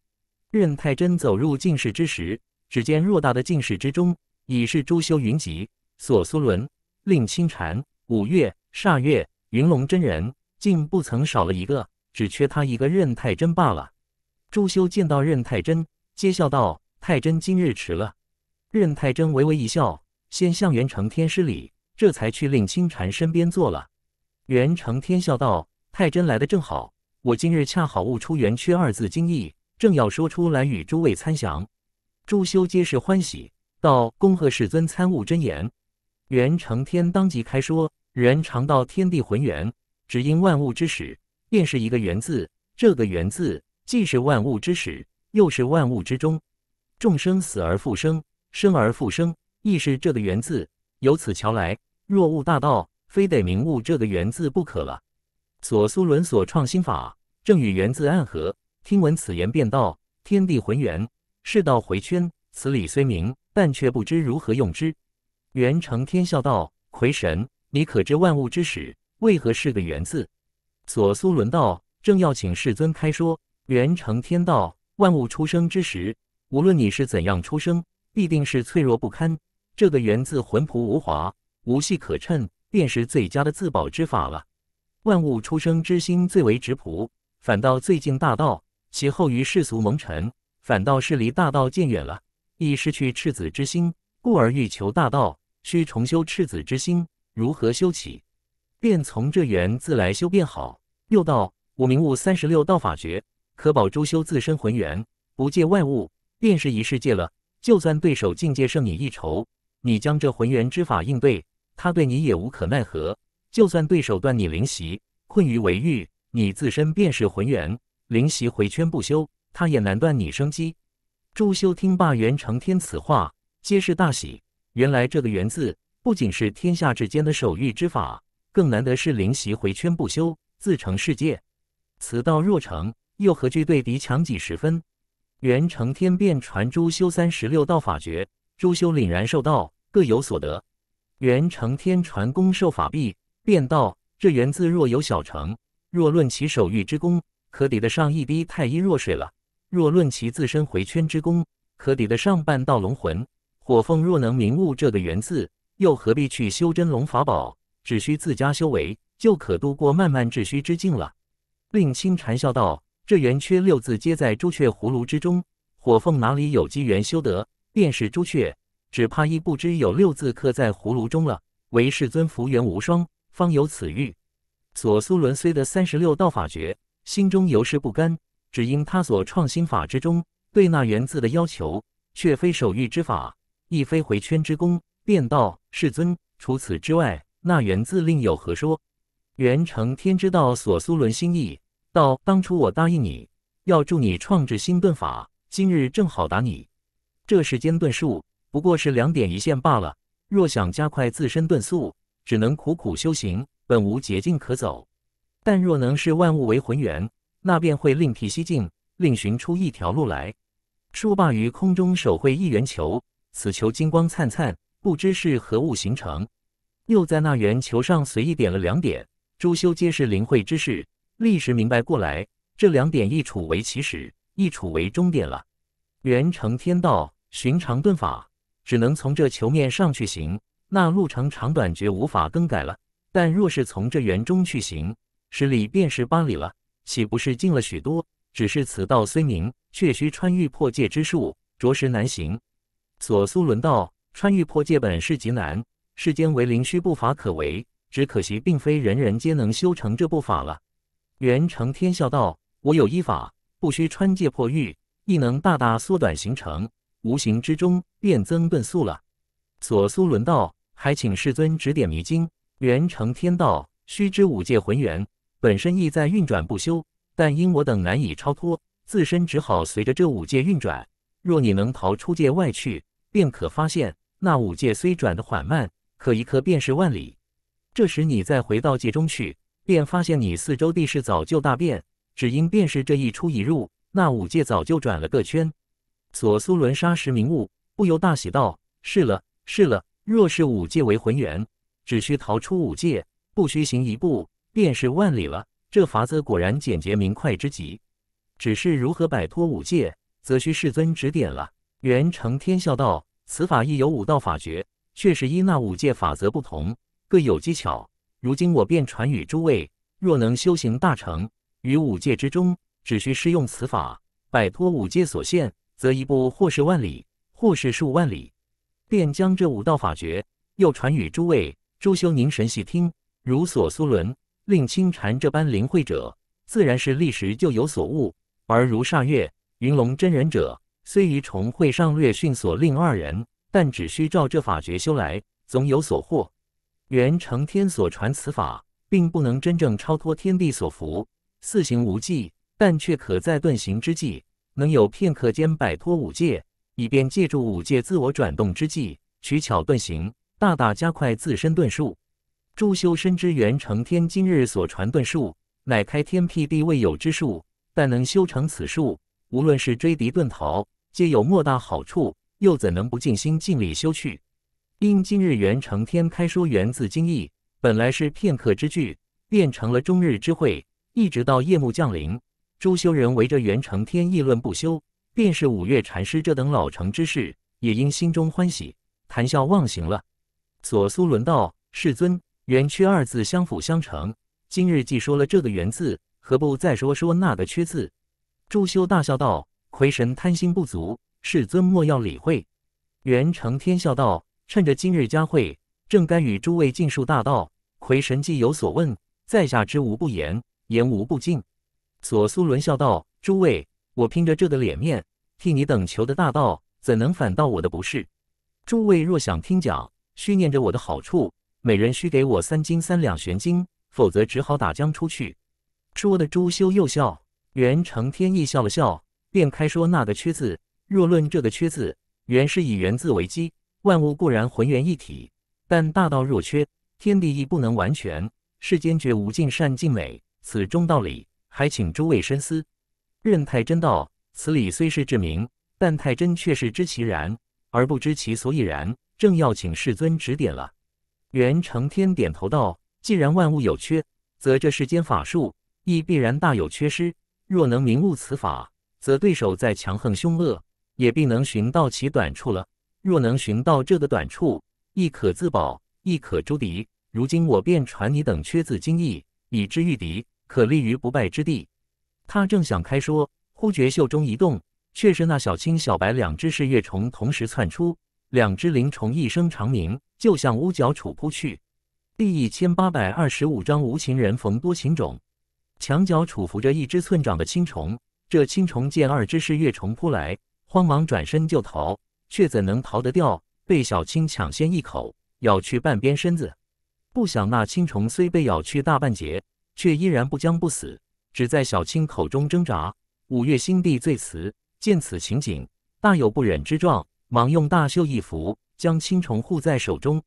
S1: 任太真走入进士之时，只见偌大的进士之中，已是朱修云集、索苏伦、令清禅、五岳、煞月、云龙真人，竟不曾少了一个，只缺他一个任太真罢了。朱修见到任太真，皆笑道：“太真今日迟了。”任太真微微一笑，先向元成天施礼，这才去令清禅身边坐了。元成天笑道：“太真来的正好，我今日恰好悟出‘元缺’二字精义。”正要说出来与诸位参详，诸修皆是欢喜，道：“恭贺世尊参悟真言。”元成天当即开说：“人常道天地浑圆，只因万物之始，便是一个‘源字。这个‘源字既是万物之始，又是万物之中。众生死而复生，生而复生，亦是这个‘源字。由此瞧来，若悟大道，非得明悟这个‘源字不可了。所苏伦所创新法，正与‘源字暗合。”听闻此言，便道：天地浑圆，世道回圈。此理虽明，但却不知如何用之。元成天笑道：“魁神，你可知万物之始为何是个‘圆’字？”左苏伦道：“正要请世尊开说。”元成天道：“万物出生之时，无论你是怎样出生，必定是脆弱不堪。这个‘圆’字，魂朴无华，无隙可趁，便是最佳的自保之法了。万物出生之心最为质朴，反倒最近大道。”其后于世俗蒙尘，反倒是离大道渐远了，亦失去赤子之心，故而欲求大道，需重修赤子之心。如何修起？便从这缘自来修便好。又道：我明悟三十六道法诀，可保周修自身魂元，不借外物，便是一世界了。就算对手境界胜你一筹，你将这魂元之法应对他，对你也无可奈何。就算对手断你灵习，困于为欲，你自身便是魂元。灵习回圈不休，他也难断你生机。朱修听罢，袁承天此话，皆是大喜。原来这个“元”字，不仅是天下之间的守御之法，更难得是灵习回圈不休，自成世界。此道若成，又何惧对敌强几十分？袁承天便传朱修三十六道法诀，朱修凛然受道，各有所得。袁承天传功受法毕，便道：这“元”字若有小成，若论其守御之功。可抵得上一滴太阴弱水了。若论其自身回圈之功，可抵得上半道龙魂。火凤若能明悟这个缘字，又何必去修真龙法宝？只需自家修为，就可度过漫漫至虚之境了。令清禅笑道：“这圆缺六字，皆在朱雀葫芦之中。火凤哪里有机缘修得？便是朱雀，只怕亦不知有六字刻在葫芦中了。唯世尊福缘无双，方有此玉。”索苏伦虽得三十六道法诀。”心中尤是不甘，只因他所创新法之中对那源字的要求，却非手御之法，亦非回圈之功，便道：“世尊，除此之外，那源字另有何说？”元成天之道所苏伦心意道：“当初我答应你要助你创制新遁法，今日正好打你。这时间遁术不过是两点一线罢了。若想加快自身遁速，只能苦苦修行，本无捷径可走。”但若能视万物为浑圆，那便会另辟蹊径，另寻出一条路来。说罢，于空中手绘一圆球，此球金光灿灿，不知是何物形成。又在那圆球上随意点了两点，诸修皆是灵慧之士，立时明白过来：这两点一处为起始，一处为终点了。圆成天道，寻常遁法只能从这球面上去行，那路程长短绝无法更改了。但若是从这圆中去行，十里便是八里了，岂不是近了许多？只是此道虽明，却需穿越破界之术，着实难行。索苏伦道：穿越破界本是极难，世间唯灵虚不法可为，只可惜并非人人皆能修成这部法了。元成天笑道：我有一法，不需穿界破玉，亦能大大缩短行程，无形之中便增遁速了。索苏伦道：还请世尊指点迷津。元成天道：须知五界浑圆，本身意在运转不休，但因我等难以超脱，自身只好随着这五界运转。若你能逃出界外去，便可发现那五界虽转得缓慢，可一刻便是万里。这时你再回到界中去，便发现你四周地势早就大变，只因便是这一出一入，那五界早就转了个圈。索苏伦沙时明悟，不由大喜道：“是了，是了！若是五界为浑圆，只需逃出五界，不需行一步。”便是万里了，这法子果然简洁明快之极。只是如何摆脱五界，则需世尊指点了。元成天笑道：“此法亦有五道法诀，却是依那五界法则不同，各有技巧。如今我便传与诸位，若能修行大成，于五界之中，只需施用此法，摆脱五界所限，则一步或是万里，或是数万里。便将这五道法诀又传与诸位，诸修凝神细听，如所苏伦。”令青禅这般灵慧者，自然是历时就有所悟；而如煞月云龙真人者，虽于重会上略逊所令二人，但只需照这法诀修来，总有所获。元成天所传此法，并不能真正超脱天地所服，四行无忌，但却可在遁行之际，能有片刻间摆脱五界，以便借助五界自我转动之际，取巧遁行，大大加快自身遁术。朱修深知元成天今日所传遁术乃开天辟地未有之术，但能修成此术，无论是追敌遁逃，皆有莫大好处，又怎能不尽心尽力修去？因今日元成天开书源自经义，本来是片刻之聚，变成了终日之会，一直到夜幕降临，朱修人围着元成天议论不休，便是五岳禅师这等老成之士，也因心中欢喜，谈笑忘形了。左苏轮道世尊。元缺二字相辅相成。今日既说了这个“元字，何不再说说那个“缺”字？朱修大笑道：“奎神贪心不足，世尊莫要理会。”元成天笑道：“趁着今日佳会，正该与诸位尽述大道。奎神既有所问，在下知无不言，言无不尽。”左苏伦笑道：“诸位，我拼着这个脸面，替你等求的大道，怎能反到我的不是？诸位若想听讲，须念着我的好处。”每人需给我三斤三两玄金，否则只好打将出去。说的朱修又笑，袁承天亦笑了笑，便开说那个缺字。若论这个缺字，原是以圆字为基，万物固然浑圆一体，但大道若缺，天地亦不能完全，世间绝无尽善尽美，此中道理，还请诸位深思。任太真道：此理虽是至明，但太真却是知其然而不知其所以然，正要请世尊指点了。袁承天点头道：“既然万物有缺，则这世间法术亦必然大有缺失。若能明悟此法，则对手再强横凶恶，也必能寻到其短处了。若能寻到这个短处，亦可自保，亦可诛敌。如今我便传你等缺字精义，以之御敌，可立于不败之地。”他正想开说，忽觉袖中一动，却是那小青、小白两只噬月虫同时窜出。两只灵虫一声长鸣，就向屋角处扑去。第一千八百二十五章无情人逢多情种。墙角处伏着一只寸长的青虫，这青虫见二只是月虫扑来，慌忙转身就逃，却怎能逃得掉？被小青抢先一口咬去半边身子。不想那青虫虽被咬去大半截，却依然不僵不死，只在小青口中挣扎。五月心地最慈，见此情景，大有不忍之状。忙用大袖一拂，将青虫护在手中。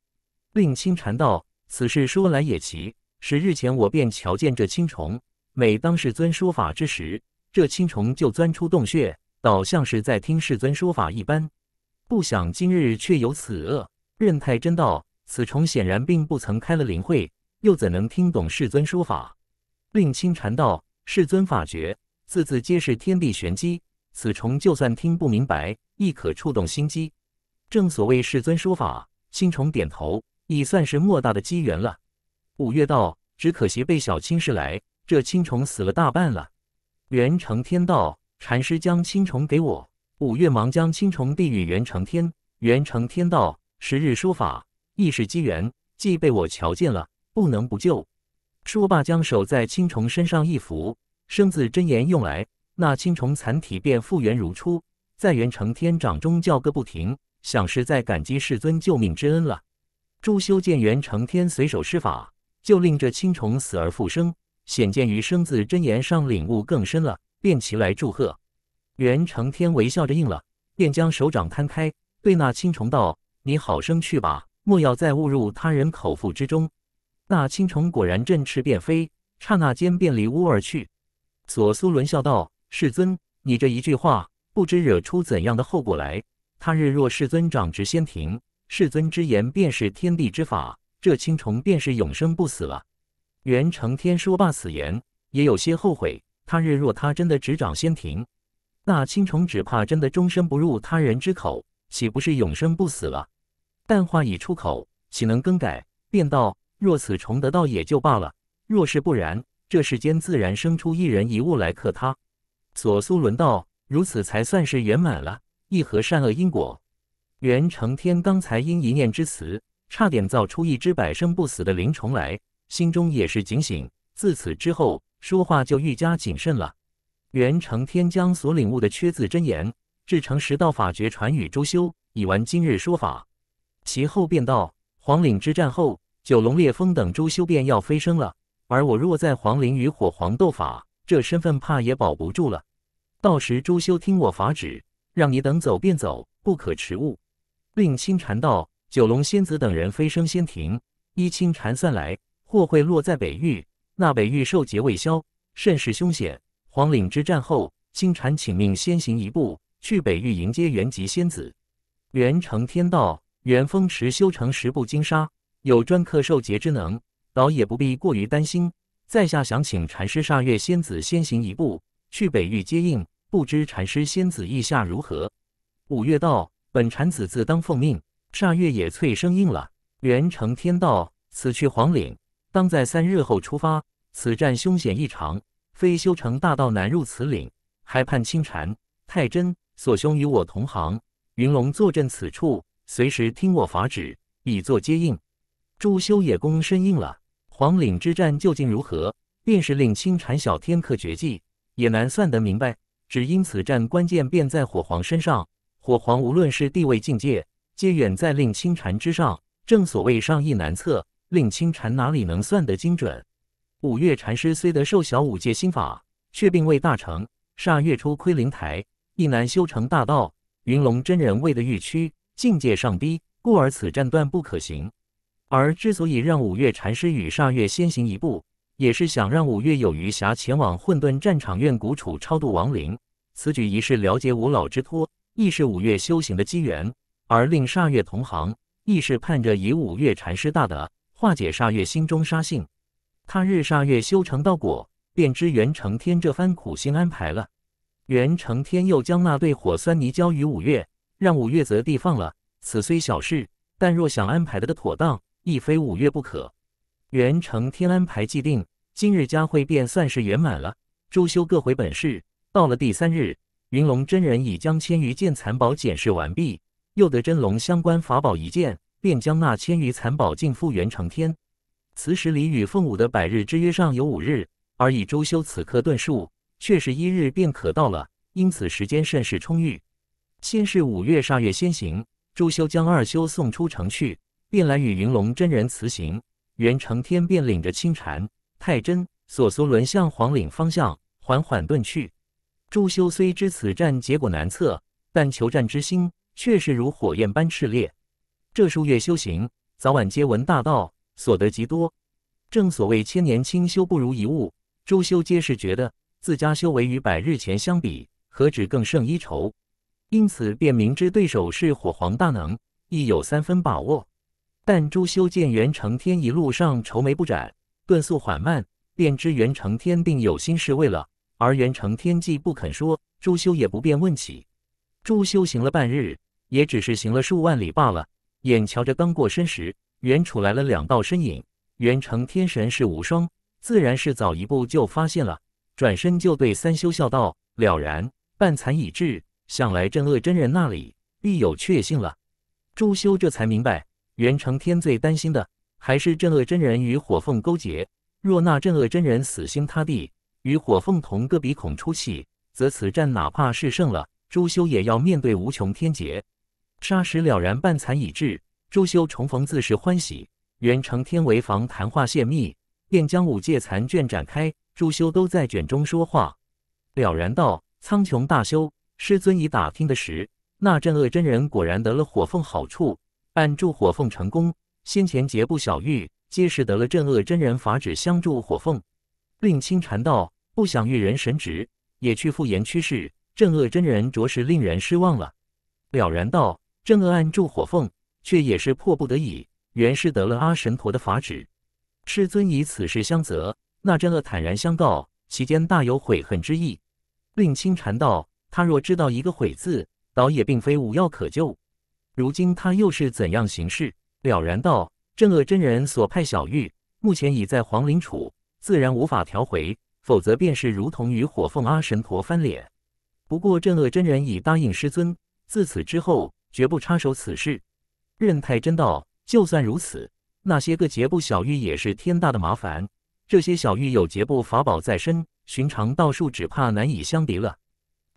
S1: 令青禅道：“此事说来也奇，十日前我便瞧见这青虫，每当世尊说法之时，这青虫就钻出洞穴，倒像是在听世尊说法一般。不想今日却有此恶。”任太真道：“此虫显然并不曾开了灵慧，又怎能听懂世尊说法？”令青禅道：“世尊法诀，字字皆是天地玄机，此虫就算听不明白。”亦可触动心机，正所谓世尊说法，青虫点头，已算是莫大的机缘了。五月道，只可惜被小青氏来，这青虫死了大半了。元成天道，禅师将青虫给我。五月忙将青虫递与元成天。元成天道，十日说法亦是机缘，既被我瞧见了，不能不救。说罢，将手在青虫身上一扶，生字真言用来，那青虫残体便复原如初。在元成天掌中叫个不停，想是在感激世尊救命之恩了。朱修见元成天随手施法，就令这青虫死而复生，显见于生字真言上领悟更深了，便齐来祝贺。元成天微笑着应了，便将手掌摊开，对那青虫道：“你好生去吧，莫要再误入他人口腹之中。”那青虫果然振翅便飞，刹那间便离屋而去。左苏伦笑道：“世尊，你这一句话。”不知惹出怎样的后果来。他日若世尊掌执仙庭，世尊之言便是天地之法，这青虫便是永生不死了。袁成天说罢此言，也有些后悔。他日若他真的执掌仙庭，那青虫只怕真的终身不入他人之口，岂不是永生不死了？但话已出口，岂能更改？便道：若此虫得到也就罢了；若是不然，这世间自然生出一人一物来克他。索苏伦道。如此才算是圆满了，一合善恶因果。元承天刚才因一念之词，差点造出一只百生不死的灵虫来，心中也是警醒。自此之后，说话就愈加谨慎了。元承天将所领悟的缺字真言、至诚十道法诀传与周修，已完今日说法。其后便道：黄岭之战后，九龙烈风等朱修便要飞升了，而我若在黄岭与火黄斗法，这身份怕也保不住了。到时，朱修听我法旨，让你等走便走，不可迟误。令清禅道：“九龙仙子等人飞升仙庭，依清禅算来，祸会落在北域。那北域受劫未消，甚是凶险。黄岭之战后，清禅请命先行一步，去北域迎接元吉仙子。元成天道，元丰池修成十步金沙，有专克受劫之能，倒也不必过于担心。在下想请禅师煞月仙子先行一步。”去北域接应，不知禅师仙子意下如何？五岳道本禅子自当奉命。煞月也，翠生硬了。元成天道，此去黄岭，当在三日后出发。此战凶险异常，非修成大道难入此岭。还盼青禅、太真、所兄与我同行。云龙坐镇此处，随时听我法旨，以作接应。朱修也公生硬了。黄岭之战究竟如何？便是令青禅小天可绝技。也难算得明白，只因此战关键便在火皇身上。火皇无论是地位境界，皆远在令清禅之上。正所谓上意难测，令清禅哪里能算得精准？五岳禅师虽得受小五界心法，却并未大成。煞月初窥灵台，亦难修成大道。云龙真人为的欲屈，境界尚低，故而此战断不可行。而之所以让五岳禅师与煞月先行一步。也是想让五月有余暇前往混沌战场院谷处超度亡灵，此举一是了解五老之托，亦是五月修行的机缘；而令煞月同行，亦是盼着以五月禅师大德化解煞月心中杀性。他日煞月修成道果，便知元成天这番苦心安排了。元成天又将那对火酸泥交于五月，让五月择地放了。此虽小事，但若想安排的妥当，亦非五月不可。元成天安排既定。今日佳会便算是圆满了。周修各回本事，到了第三日，云龙真人已将千余件残宝检视完毕，又得真龙相关法宝一件，便将那千余残宝尽复原成天。此时离与凤舞的百日之约上有五日，而以周修此刻遁术，却是一日便可到了，因此时间甚是充裕。先是五月煞月先行，周修将二修送出城去，便来与云龙真人辞行。袁承天便领着青禅太真索苏伦向黄岭方向缓缓遁去。朱修虽知此战结果难测，但求战之心却是如火焰般炽烈。这数月修行，早晚皆闻大道，所得极多。正所谓千年清修不如一悟。朱修皆是觉得自家修为与百日前相比，何止更胜一筹。因此便明知对手是火皇大能，亦有三分把握。但朱修见袁承天一路上愁眉不展。遁速缓慢，便知袁承天定有心事。为了而袁承天既不肯说，朱修也不便问起。朱修行了半日，也只是行了数万里罢了。眼瞧着刚过身时，袁楚来了两道身影。袁承天神是无双，自然是早一步就发现了，转身就对三修笑道：“了然，半残已至，想来镇恶真人那里必有确信了。”朱修这才明白，袁承天最担心的。还是镇恶真人与火凤勾结。若那镇恶真人死心塌地，与火凤同割鼻孔出气，则此战哪怕是胜了，朱修也要面对无穷天劫。杀时了然，半残已至。朱修重逢，自是欢喜。元成天为防谈话泄密，便将五界残卷展开。朱修都在卷中说话，了然道：“苍穹大修，师尊已打听的时，那镇恶真人果然得了火凤好处，暗助火凤成功。”先前劫不小玉，皆是得了镇恶真人法旨相助火凤。令清禅道不想遇人神职，也去复言趋势，镇恶真人着实令人失望了。了然道镇恶暗助火凤，却也是迫不得已。原是得了阿神陀的法旨，师尊以此事相责，那镇恶坦然相告，其间大有悔恨之意。令清禅道他若知道一个悔字，倒也并非无药可救。如今他又是怎样行事？了然道，镇恶真人所派小玉目前已在黄陵处，自然无法调回，否则便是如同与火凤阿神陀翻脸。不过镇恶真人已答应师尊，自此之后绝不插手此事。任太真道，就算如此，那些个劫布小玉也是天大的麻烦。这些小玉有劫布法宝在身，寻常道术只怕难以相敌了。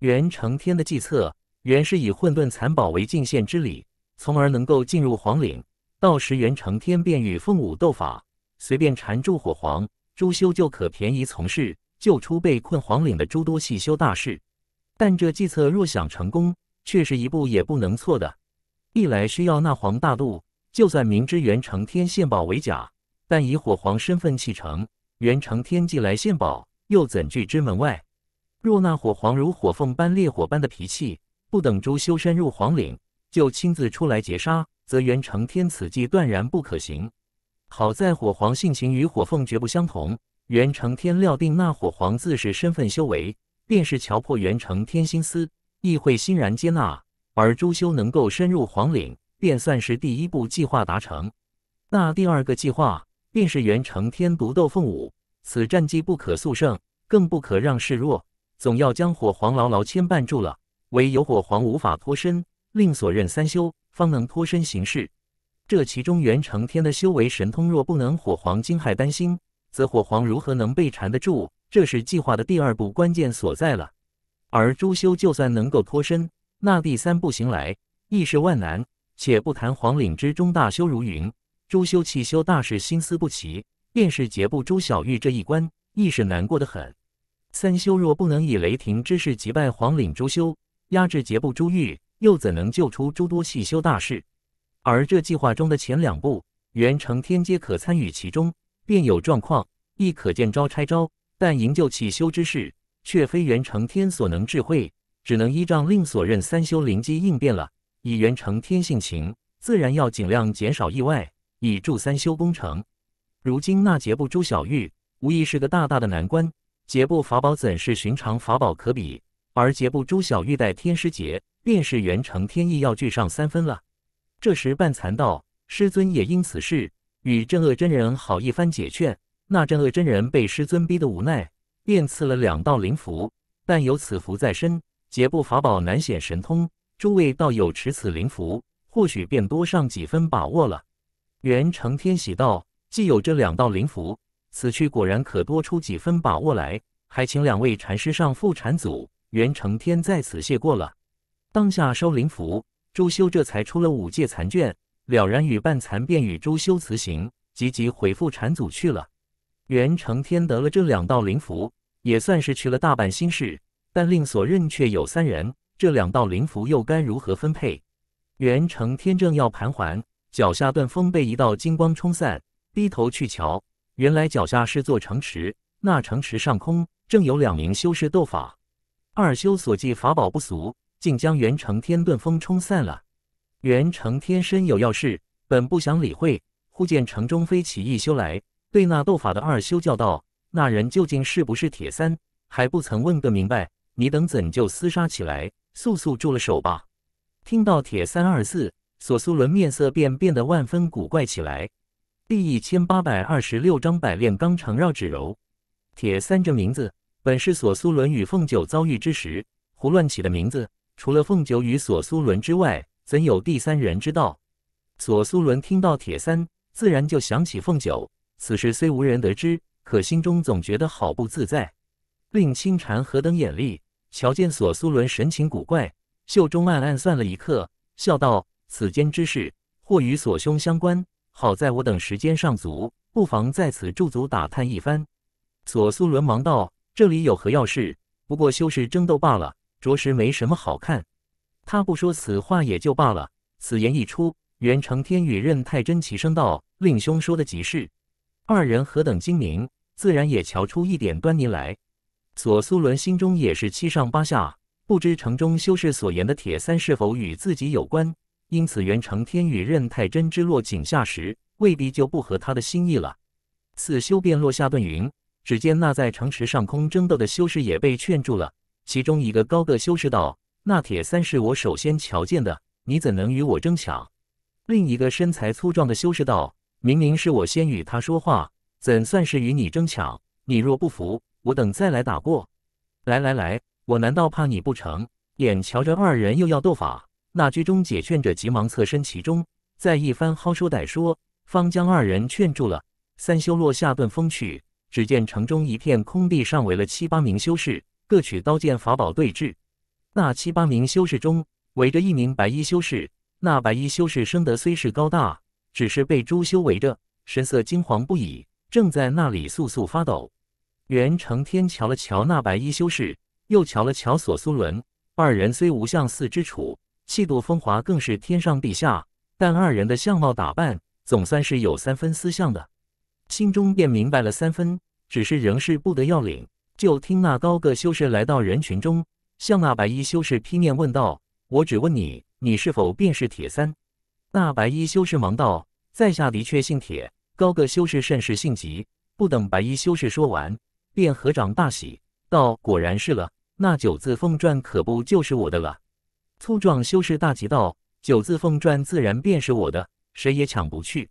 S1: 袁承天的计策，原是以混沌残宝为进献之礼，从而能够进入黄陵。到时袁成天便与凤舞斗法，随便缠住火皇朱修，就可便宜从事，救出被困黄岭的诸多细修大事。但这计策若想成功，却是一步也不能错的。一来需要那黄大陆，就算明知袁成天献宝为假，但以火皇身份启程，袁成天既来献宝，又怎拒之门外？若那火皇如火凤般烈火般的脾气，不等朱修深入黄岭。就亲自出来截杀，则袁承天此计断然不可行。好在火皇性情与火凤绝不相同，袁承天料定那火皇自是身份修为，便是瞧破袁承天心思，亦会欣然接纳。而朱修能够深入黄岭，便算是第一步计划达成。那第二个计划，便是袁承天独斗凤舞，此战计不可速胜，更不可让示弱，总要将火皇牢牢牵绊住了，唯有火皇无法脱身。令所任三修，方能脱身行事。这其中，袁承天的修为神通若不能火黄惊骇担心，则火黄如何能被缠得住？这是计划的第二步关键所在了。而朱修就算能够脱身，那第三步行来亦是万难。且不谈黄岭之中大修如云，朱修气修大事心思不齐，便是劫布朱小玉这一关，亦是难过的很。三修若不能以雷霆之势击败黄岭朱修，压制劫布朱玉。又怎能救出诸多细修大事？而这计划中的前两步，元成天皆可参与其中，便有状况亦可见招拆招。但营救气修之事，却非元成天所能智慧，只能依仗令所任三修灵机应变了。以元成天性情，自然要尽量减少意外，以助三修功成。如今那劫不朱小玉，无疑是个大大的难关。杰布法宝怎是寻常法宝可比？而杰布朱小玉待天师劫。便是元成天意要聚上三分了。这时半残道师尊也因此事与镇恶真人好一番解劝，那镇恶真人被师尊逼得无奈，便赐了两道灵符。但有此符在身，解不法宝难显神通。诸位道友持此灵符，或许便多上几分把握了。元成天喜道：既有这两道灵符，此去果然可多出几分把握来。还请两位禅师上复禅祖。元成天在此谢过了。当下收灵符，朱修这才出了五戒残卷，了然与半残，便与朱修辞行，急急回赴禅祖去了。元承天得了这两道灵符，也算是去了大半心事，但令所认却有三人，这两道灵符又该如何分配？元承天正要盘桓，脚下断峰被一道金光冲散，低头去瞧，原来脚下是座城池，那城池上空正有两名修士斗法，二修所记法宝不俗。竟将元成天顿风冲散了。元成天身有要事，本不想理会，忽见城中飞起一修来，对那斗法的二修叫道：“那人究竟是不是铁三？还不曾问个明白，你等怎就厮杀起来？速速住了手吧！”听到铁三二字，索苏伦面色便变得万分古怪起来。第一千八百二十六章百炼钢常绕指柔。铁三这名字，本是索苏伦与凤九遭遇之时胡乱起的名字。除了凤九与索苏伦之外，怎有第三人知道？索苏伦听到铁三，自然就想起凤九。此时虽无人得知，可心中总觉得好不自在。令清禅何等眼力，瞧见索苏伦神情古怪，袖中暗暗算了一刻，笑道：“此间之事，或与索兄相关。好在我等时间尚足，不妨在此驻足打探一番。”索苏伦忙道：“这里有何要事？不过修士争斗罢了。”着实没什么好看，他不说此话也就罢了。此言一出，袁承天与任太真齐声道：“令兄说的极是。”二人何等精明，自然也瞧出一点端倪来。左苏伦心中也是七上八下，不知城中修士所言的铁三是否与自己有关，因此袁承天与任太真之落井下石，未必就不合他的心意了。次修便落下顿云，只见那在城池上空争斗的修士也被劝住了。其中一个高个修士道：“那铁三是我首先瞧见的，你怎能与我争抢？”另一个身材粗壮的修士道：“明明是我先与他说话，怎算是与你争抢？你若不服，我等再来打过。”“来来来，我难道怕你不成？”眼瞧着二人又要斗法，那居中解劝者急忙侧身其中，再一番好说歹说，方将二人劝住了。三修落下顿风去，只见城中一片空地上围了七八名修士。各取刀剑法宝对峙，那七八名修士中围着一名白衣修士，那白衣修士生得虽是高大，只是被朱修围着，神色惊惶不已，正在那里簌簌发抖。袁成天瞧了瞧那白衣修士，又瞧了瞧索苏伦二人，虽无相似之处，气度风华更是天上地下，但二人的相貌打扮总算是有三分思相的，心中便明白了三分，只是仍是不得要领。就听那高个修士来到人群中，向那白衣修士劈面问道：“我只问你，你是否便是铁三？”那白衣修士忙道：“在下的确姓铁。”高个修士甚是性急，不等白衣修士说完，便合掌大喜道：“果然是了，那九字凤篆可不就是我的了？”粗壮修士大急道：“九字凤篆自然便是我的，谁也抢不去。”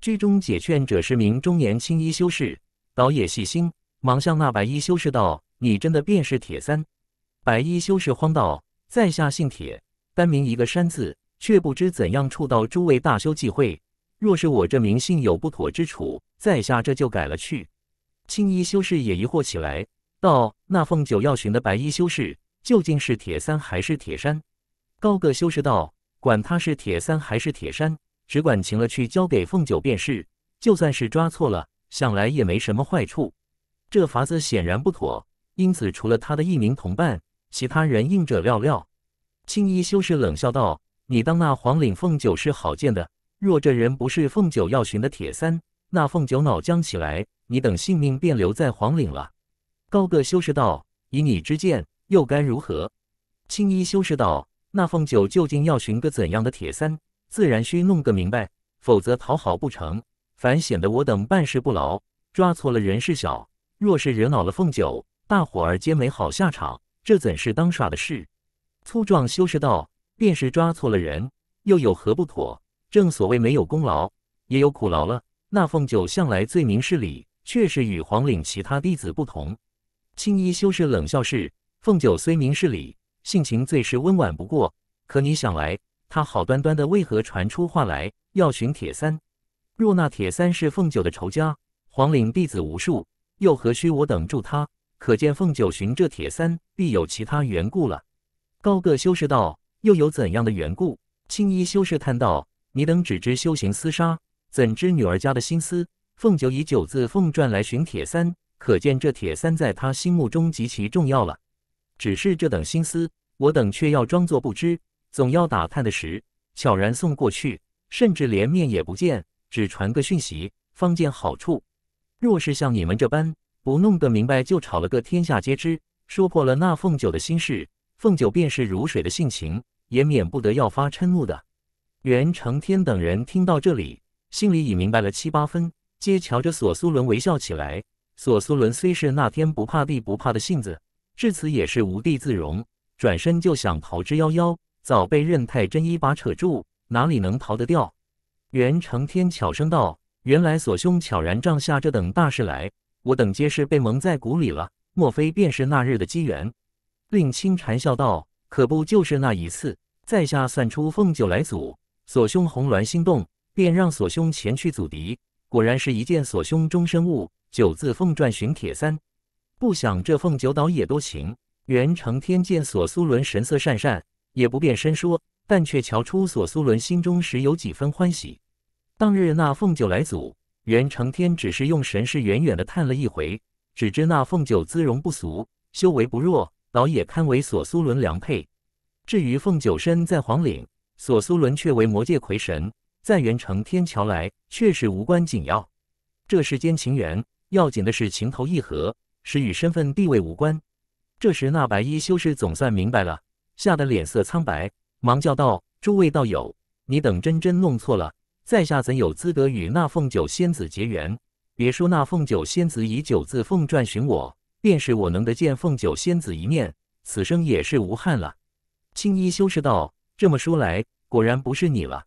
S1: 居中解劝者是名中年青衣修士，倒也细心。忙向那白衣修士道：“你真的便是铁三？”白衣修士慌道：“在下姓铁，单名一个山字，却不知怎样触到诸位大修忌讳。若是我这名姓有不妥之处，在下这就改了去。”青衣修士也疑惑起来，道：“那凤九要寻的白衣修士，究竟是铁三还是铁山？”高个修士道：“管他是铁三还是铁山，只管请了去，交给凤九便是。就算是抓错了，想来也没什么坏处。”这法子显然不妥，因此除了他的一名同伴，其他人应者寥寥。青衣修士冷笑道：“你当那黄岭凤九是好见的？若这人不是凤九要寻的铁三，那凤九脑浆起来，你等性命便留在黄岭了。”高个修士道：“以你之见，又该如何？”青衣修士道：“那凤九究竟要寻个怎样的铁三？自然需弄个明白，否则讨好不成，反显得我等办事不牢，抓错了人是小。”若是惹恼了凤九，大伙儿皆没好下场，这怎是当耍的事？粗壮修士道：“便是抓错了人，又有何不妥？正所谓没有功劳，也有苦劳了。那凤九向来最明事理，确实与黄岭其他弟子不同。”青衣修士冷笑是：“凤九虽明事理，性情最是温婉，不过，可你想来，他好端端的为何传出话来要寻铁三？若那铁三是凤九的仇家，黄岭弟子无数。”又何须我等助他？可见凤九寻这铁三，必有其他缘故了。高个修士道：“又有怎样的缘故？”青衣修士叹道：“你等只知修行厮杀，怎知女儿家的心思？”凤九以九字凤传来寻铁三，可见这铁三在他心目中极其重要了。只是这等心思，我等却要装作不知，总要打探的时，悄然送过去，甚至连面也不见，只传个讯息，方见好处。若是像你们这般不弄个明白就吵了个天下皆知，说破了那凤九的心事，凤九便是如水的性情，也免不得要发嗔怒的。袁承天等人听到这里，心里已明白了七八分，皆瞧着索苏伦微笑起来。索苏伦虽是那天不怕地不怕的性子，至此也是无地自容，转身就想逃之夭夭，早被任太真一把扯住，哪里能逃得掉？袁承天悄声道。原来索兄悄然帐下这等大事来，我等皆是被蒙在鼓里了。莫非便是那日的机缘？令清禅笑道：“可不就是那一次？在下算出凤九来阻，索兄红鸾心动，便让索兄前去阻敌。果然是一见索兄终身物。九字凤传寻铁三，不想这凤九倒也多情。元成天见索苏伦神色讪讪，也不便深说，但却瞧出索苏伦心中时有几分欢喜。”当日那凤九来祖元承天只是用神识远远地探了一回，只知那凤九姿容不俗，修为不弱，倒也堪为索苏伦良配。至于凤九身在黄岭，索苏伦却为魔界魁神，在元承天瞧来，确实无关紧要。这世间情缘，要紧的是情投意合，是与身份地位无关。这时那白衣修士总算明白了，吓得脸色苍白，忙叫道：“诸位道友，你等真真弄错了。”在下怎有资格与那凤九仙子结缘？别说那凤九仙子以九字凤传寻我，便是我能得见凤九仙子一面，此生也是无憾了。青衣修士道：“这么说来，果然不是你了。”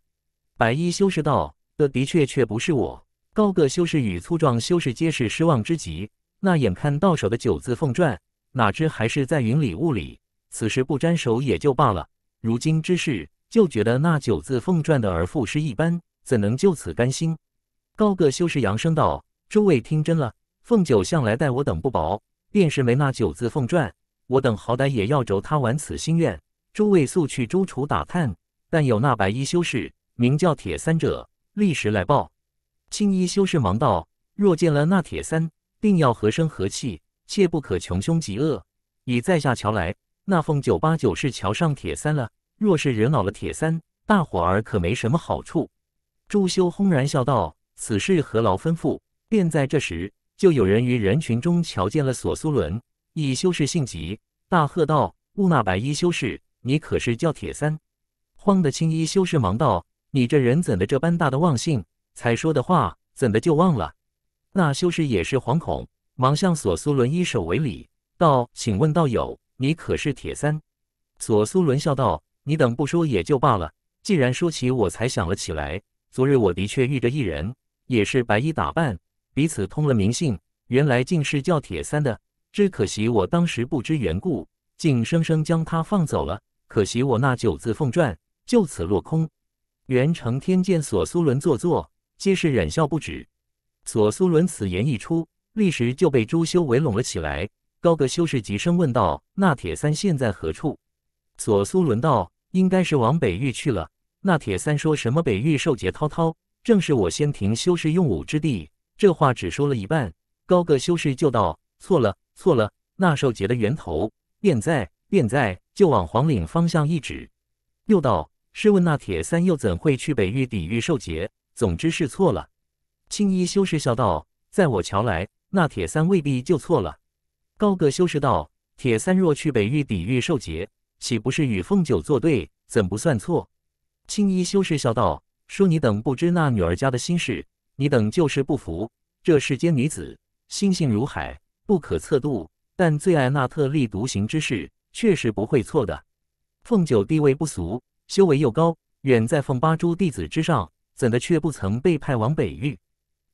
S1: 白衣修士道：“的的确确不是我。”高个修士与粗壮修士皆是失望之极。那眼看到手的九字凤传，哪知还是在云里雾里。此时不沾手也就罢了，如今之事，就觉得那九字凤传的而复失一般。怎能就此甘心？高个修士扬声道：“诸位听真了，凤九向来待我等不薄，便是没那九字凤传，我等好歹也要着他完此心愿。诸位速去周厨打探，但有那白衣修士名叫铁三者，立时来报。”青衣修士忙道：“若见了那铁三，定要和声和气，切不可穷凶极恶。以在下瞧来，那凤九八九是瞧上铁三了。若是惹恼了铁三，大伙儿可没什么好处。”朱修轰然笑道：“此事何劳吩咐？”便在这时，就有人于人群中瞧见了索苏伦。一修士性急，大喝道：“乌那白衣修士，你可是叫铁三？”慌的青衣修士忙道：“你这人怎的这般大的忘性？才说的话怎的就忘了？”那修士也是惶恐，忙向索苏伦一手为礼，道：“请问道友，你可是铁三？”索苏伦笑道：“你等不说也就罢了，既然说起，我才想了起来。”昨日我的确遇着一人，也是白衣打扮，彼此通了名姓，原来竟是叫铁三的。只可惜我当时不知缘故，竟生生将他放走了。可惜我那九字凤传就此落空。元成天见索苏伦做作，皆是忍笑不止。索苏伦此言一出，立时就被朱修围拢了起来。高个修士急声问道：“那铁三现在何处？”索苏伦道：“应该是往北域去了。”那铁三说什么北域受劫滔滔，正是我仙庭修士用武之地。这话只说了一半，高个修士就道：“错了，错了。那受劫的源头便在，便在，就往黄岭方向一指，又道：试问那铁三又怎会去北域抵御受劫？总之是错了。”青衣修士笑道：“在我瞧来，那铁三未必就错了。”高个修士道：“铁三若去北域抵御受劫，岂不是与凤九作对？怎不算错？”青衣修士笑道：“说你等不知那女儿家的心事，你等就是不服。这世间女子心性如海，不可测度，但最爱那特立独行之事，却是不会错的。凤九地位不俗，修为又高，远在凤八诸弟子之上，怎的却不曾被派往北域？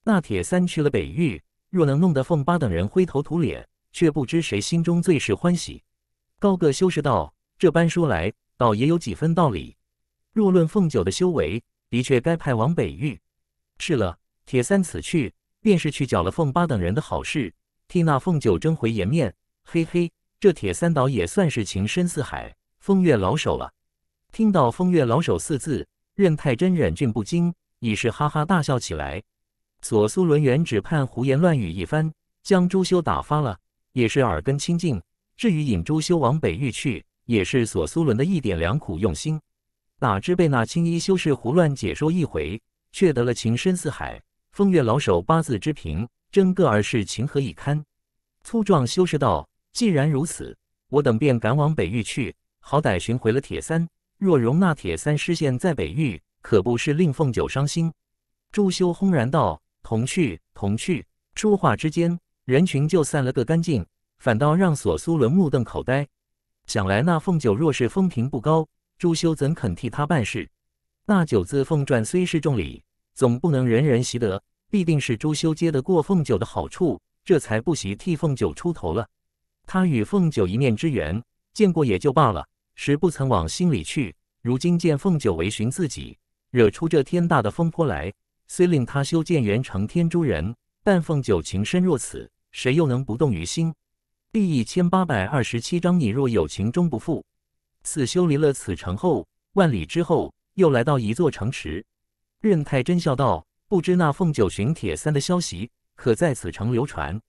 S1: 那铁三去了北域，若能弄得凤八等人灰头土脸，却不知谁心中最是欢喜。”高个修士道：“这般说来，倒也有几分道理。”若论凤九的修为，的确该派往北域。是了，铁三此去，便是去搅了凤八等人的好事，替那凤九争回颜面。嘿嘿，这铁三倒也算是情深似海、风月老手了。听到“风月老手”四字，任太真忍俊不禁，已是哈哈大笑起来。索苏伦原只盼胡言乱语一番，将朱修打发了，也是耳根清净。至于引朱修往北域去，也是索苏伦的一点良苦用心。哪知被那青衣修士胡乱解说一回，却得了情深似海、风月老手八字之评，真个儿是情何以堪！粗壮修士道：“既然如此，我等便赶往北域去，好歹寻回了铁三。若容那铁三尸陷在北域，可不是令凤九伤心？”朱修轰然道：“同去，同去。”说话之间，人群就散了个干净，反倒让索苏伦目瞪口呆。想来那凤九若是风评不高，朱修怎肯替他办事？那九字凤传虽是重礼，总不能人人习得，必定是朱修接得过凤九的好处，这才不惜替凤九出头了。他与凤九一面之缘，见过也就罢了，实不曾往心里去。如今见凤九为寻自己，惹出这天大的风波来，虽令他修建元成天诛人，但凤九情深若此，谁又能不动于心？第一千八百二十七章：你若有情，终不负。此修离了此城后，万里之后又来到一座城池。任太真笑道：“不知那凤九寻铁三的消息可在此城流传？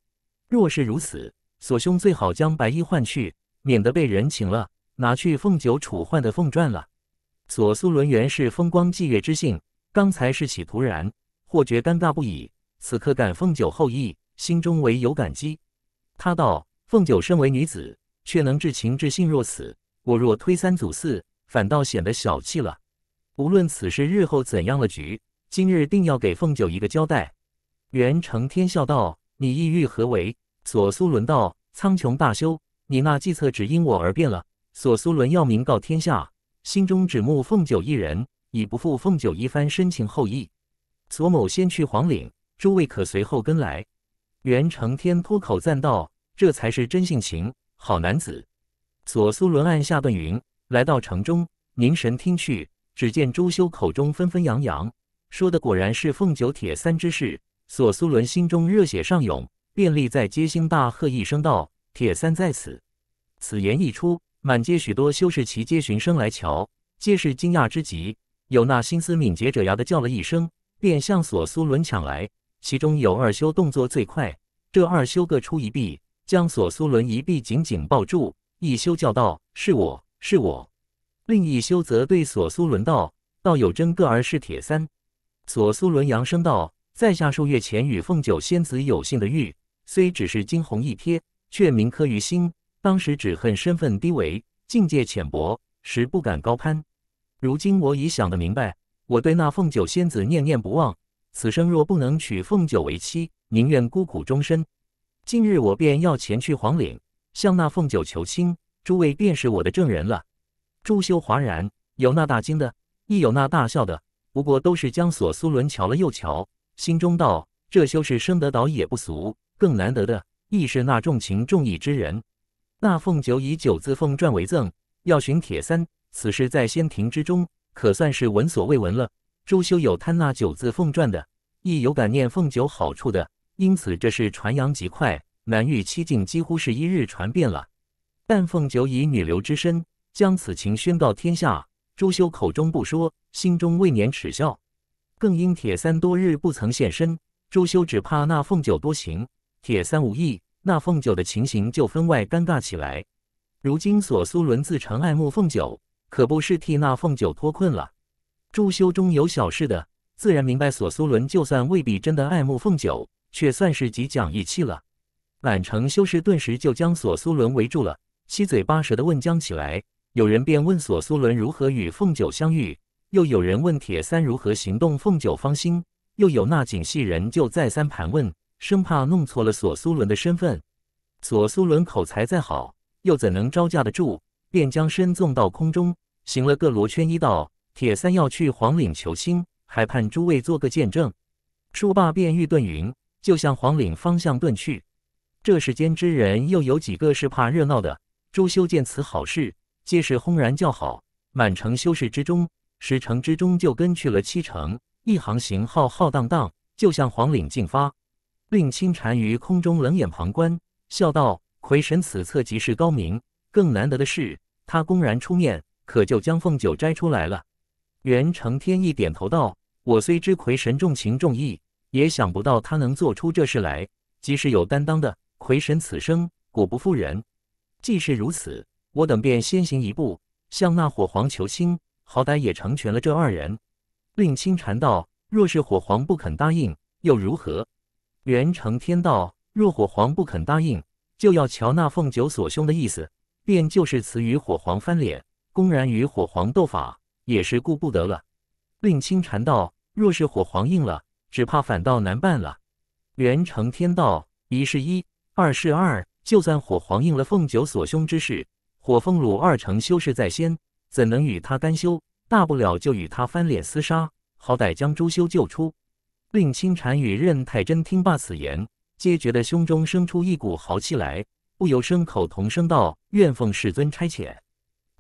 S1: 若是如此，索兄最好将白衣换去，免得被人请了拿去凤九处换的凤传了。”左苏伦原是风光霁月之性，刚才是喜突然，或觉尴尬不已。此刻感凤九厚意，心中唯有感激。他道：“凤九身为女子，却能至情至性若此。”我若推三阻四，反倒显得小气了。无论此事日后怎样了局，今日定要给凤九一个交代。袁承天笑道：“你意欲何为？”索苏伦道：“苍穹大修，你那计策只因我而变了。”索苏伦要明告天下，心中只慕凤九一人，已不负凤九一番深情厚谊。索某先去黄岭，诸位可随后跟来。袁承天脱口赞道：“这才是真性情，好男子。”索苏伦按下顿云，来到城中，凝神听去，只见朱修口中纷纷扬扬说的果然是凤九铁三之事。索苏伦心中热血上涌，便立在街心大喝一声道：“铁三在此！”此言一出，满街许多修士齐皆循声来瞧，皆是惊讶之极。有那心思敏捷者呀的叫了一声，便向索苏伦抢来，其中有二修动作最快，这二修各出一臂，将索苏伦一臂紧紧抱住。一休叫道：“是我是我。”另一休则对索苏伦道：“道友真个儿是铁三。”索苏伦扬声道：“在下数月前与凤九仙子有幸的遇，虽只是惊鸿一瞥，却铭刻于心。当时只恨身份低微，境界浅薄，实不敢高攀。如今我已想得明白，我对那凤九仙子念念不忘。此生若不能娶凤九为妻，宁愿孤苦终身。近日我便要前去黄岭。”向那凤九求亲，诸位便是我的证人了。朱修哗然，有那大惊的，亦有那大笑的，不过都是将索苏伦瞧了又瞧，心中道：这修士生得倒也不俗，更难得的，亦是那重情重义之人。那凤九以九字凤篆为赠，要寻铁三，此事在仙庭之中，可算是闻所未闻了。朱修有贪那九字凤篆的，亦有感念凤九好处的，因此这是传扬极快。南域七境几乎是一日传遍了，但凤九以女流之身将此情宣告天下，朱修口中不说，心中未免耻笑。更因铁三多日不曾现身，朱修只怕那凤九多情，铁三无意，那凤九的情形就分外尴尬起来。如今索苏伦自成爱慕凤九，可不是替那凤九脱困了。朱修中有小事的，自然明白索苏伦就算未必真的爱慕凤九，却算是极讲义气了。满城修士顿时就将索苏伦围住了，七嘴八舌的问将起来。有人便问索苏伦如何与凤九相遇，又有人问铁三如何行动凤九芳心，又有那锦系人就再三盘问，生怕弄错了索苏伦的身份。索苏伦口才再好，又怎能招架得住？便将身纵到空中，行了个罗圈一道。铁三要去黄岭求亲，还盼诸位做个见证。说罢便欲遁云，就向黄岭方向遁去。这世间之人，又有几个是怕热闹的？朱修见此好事，皆是轰然叫好。满城修士之中，十城之中就跟去了七成。一行行浩浩荡荡，就向黄岭进发。令清禅于空中冷眼旁观，笑道：“魁神此策极是高明，更难得的是他公然出面，可就将凤九摘出来了。”袁成天一点头道：“我虽知魁神重情重义，也想不到他能做出这事来，即是有担当的。”魁神此生果不负人，既是如此，我等便先行一步，向那火皇求亲，好歹也成全了这二人。令清禅道：若是火皇不肯答应，又如何？元成天道：若火皇不肯答应，就要瞧那凤九所兄的意思，便就是此与火皇翻脸，公然与火皇斗法，也是顾不得了。令清禅道：若是火皇应了，只怕反倒难办了。元成天道：一是一。二是二，就算火皇应了凤九所凶之事，火凤鲁二成修士在先，怎能与他干休？大不了就与他翻脸厮杀，好歹将朱修救出。令清禅与任太真听罢此言，皆觉得胸中生出一股豪气来，不由声口同声道：“愿奉世尊差遣。”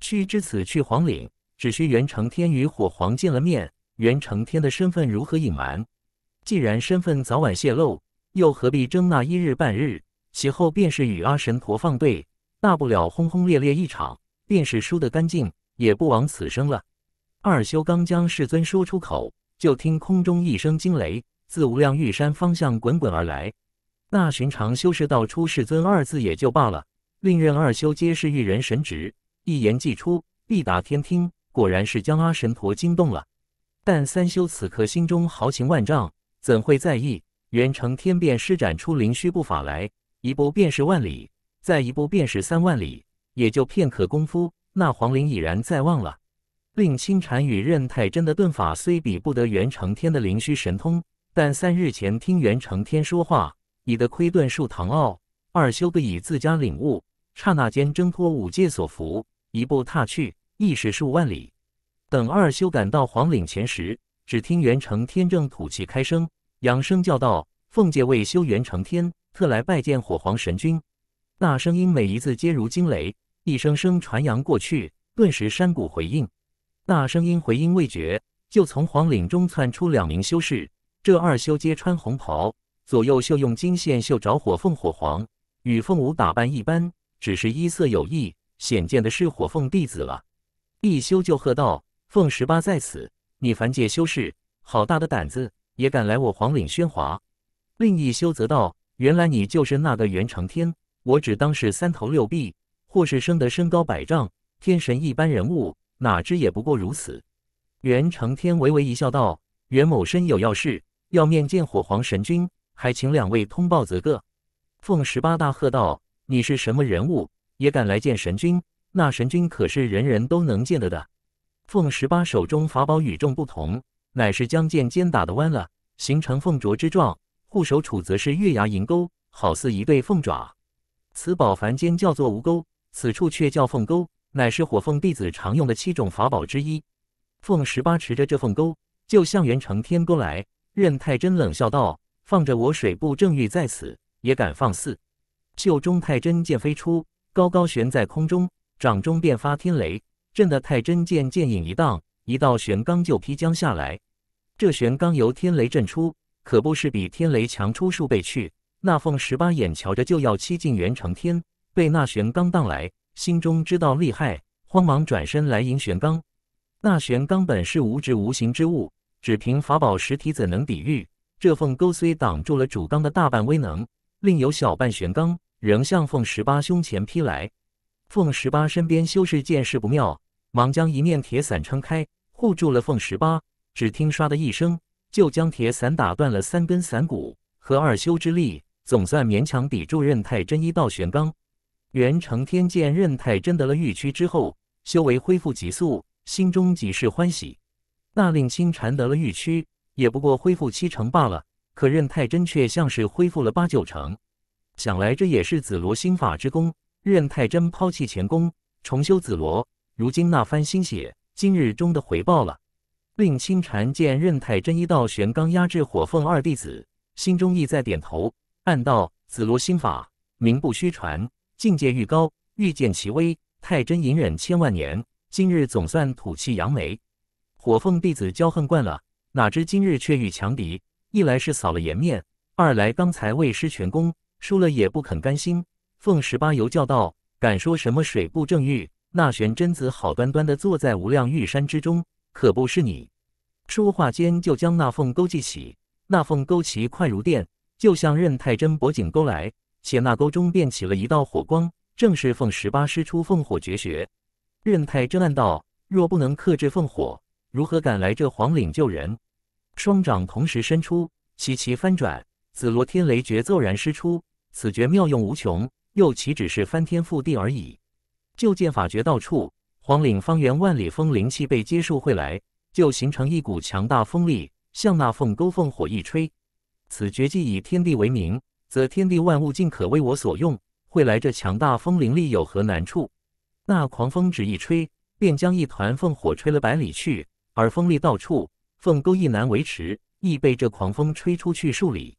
S1: 屈之此去黄岭，只需袁承天与火皇见了面，袁承天的身份如何隐瞒？既然身份早晚泄露，又何必争那一日半日？其后便是与阿神陀放对，大不了轰轰烈烈一场，便是输得干净，也不枉此生了。二修刚将世尊说出口，就听空中一声惊雷，自无量玉山方向滚滚而来。那寻常修士道出世尊二字也就罢了，另任二修皆是玉人神职，一言既出，必达天听。果然是将阿神陀惊动了。但三修此刻心中豪情万丈，怎会在意？元成天便施展出灵虚步法来。一步便是万里，再一步便是三万里，也就片刻功夫，那黄陵已然在望了。令清禅与任太真的遁法虽比不得袁承天的灵虚神通，但三日前听袁承天说话，已得窥遁术堂奥。二修不以自家领悟，刹那间挣脱五界所缚，一步踏去，亦是数万里。等二修赶到黄陵前时，只听袁承天正吐气开声，扬声叫道：“凤戒为修袁承天。”特来拜见火皇神君，那声音每一字皆如惊雷，一声声传扬过去，顿时山谷回应。那声音回音未绝，就从黄岭中窜出两名修士。这二修皆穿红袍，左右袖用金线绣着火凤、火凰与凤舞打扮一般，只是衣色有异。显见的是火凤弟子了。一修就喝道：“凤十八在此，你凡界修士，好大的胆子，也敢来我黄岭喧哗！”另一修则道。原来你就是那个袁承天，我只当是三头六臂，或是生得身高百丈，天神一般人物，哪知也不过如此。袁承天微微一笑，道：“袁某身有要事，要面见火皇神君，还请两位通报则个。”凤十八大喝道：“你是什么人物，也敢来见神君？那神君可是人人都能见得的？”凤十八手中法宝与众不同，乃是将剑尖打的弯了，形成凤啄之状。不守处则是月牙银钩，好似一对凤爪。此宝凡间叫做无钩，此处却叫凤钩，乃是火凤弟子常用的七种法宝之一。凤十八持着这凤钩，就向元成天钩来。任太真冷笑道：“放着我水部正欲在此，也敢放肆！”袖中太真剑飞出，高高悬在空中，掌中便发天雷，震得太真剑剑影一荡，一道玄罡就劈将下来。这玄罡由天雷震出。可不是比天雷强出数倍去？那凤十八眼瞧着就要七进元成天，被那玄罡挡来，心中知道厉害，慌忙转身来迎玄罡。那玄罡本是无质无形之物，只凭法宝实体怎能抵御？这凤钩虽挡住了主刚的大半威能，另有小半玄罡仍向凤十八胸前劈来。凤十八身边修士见势不妙，忙将一面铁伞撑开，护住了凤十八。只听唰的一声。就将铁伞打断了三根伞骨，和二修之力总算勉强抵住任太真一道玄罡。元承天见任太真得了玉躯之后，修为恢复急速，心中几是欢喜。那令清禅得了玉躯，也不过恢复七成罢了，可任太真却像是恢复了八九成。想来这也是紫罗心法之功。任太真抛弃前功，重修紫罗，如今那番心血，今日终得回报了。令青禅见任太真一道玄罡压制火凤二弟子，心中意在点头，暗道：“紫罗心法名不虚传，境界愈高，愈见其威。太真隐忍千万年，今日总算吐气扬眉。火凤弟子骄横惯了，哪知今日却遇强敌，一来是扫了颜面，二来刚才未施全功，输了也不肯甘心。奉十八游教道，敢说什么水不正玉？那玄真子好端端的坐在无量玉山之中。”可不是你，说话间就将那凤钩系起那凤钩其快如电，就像任太真脖颈勾来，且那钩中便起了一道火光，正是凤十八师出凤火绝学。任太真暗道：若不能克制凤火，如何敢来这黄岭救人？双掌同时伸出，齐齐翻转，紫罗天雷诀骤然施出，此诀妙用无穷，又岂只是翻天覆地而已？就见法诀到处。黄岭方圆万里，风灵气被接受，会来就形成一股强大风力，向那凤沟凤火一吹。此绝技以天地为名，则天地万物尽可为我所用。会来这强大风灵力有何难处？那狂风只一吹，便将一团凤火吹了百里去，而风力到处，凤沟亦难维持，亦被这狂风吹出去数里。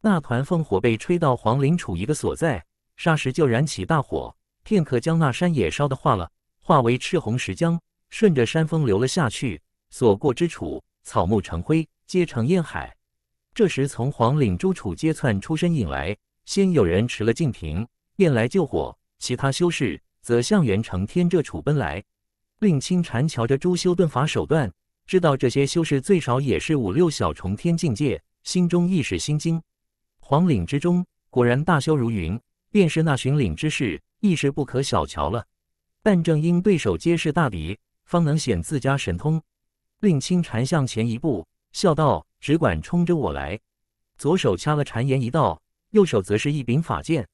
S1: 那团凤火被吹到黄岭处一个所在，霎时就燃起大火，片刻将那山野烧的化了。化为赤红石浆，顺着山峰流了下去，所过之处，草木成灰，皆成烟海。这时，从黄岭诸处皆窜出身影来，先有人持了净瓶，便来救火；其他修士则向元成天这处奔来。令清禅瞧着诸修遁法手段，知道这些修士最少也是五六小重天境界，心中一时心惊。黄岭之中果然大修如云，便是那寻岭之事，亦是不可小瞧了。但正因对手皆是大敌，方能显自家神通。令青禅向前一步，笑道：“只管冲着我来！”左手掐了禅言一道，右手则是一柄法剑。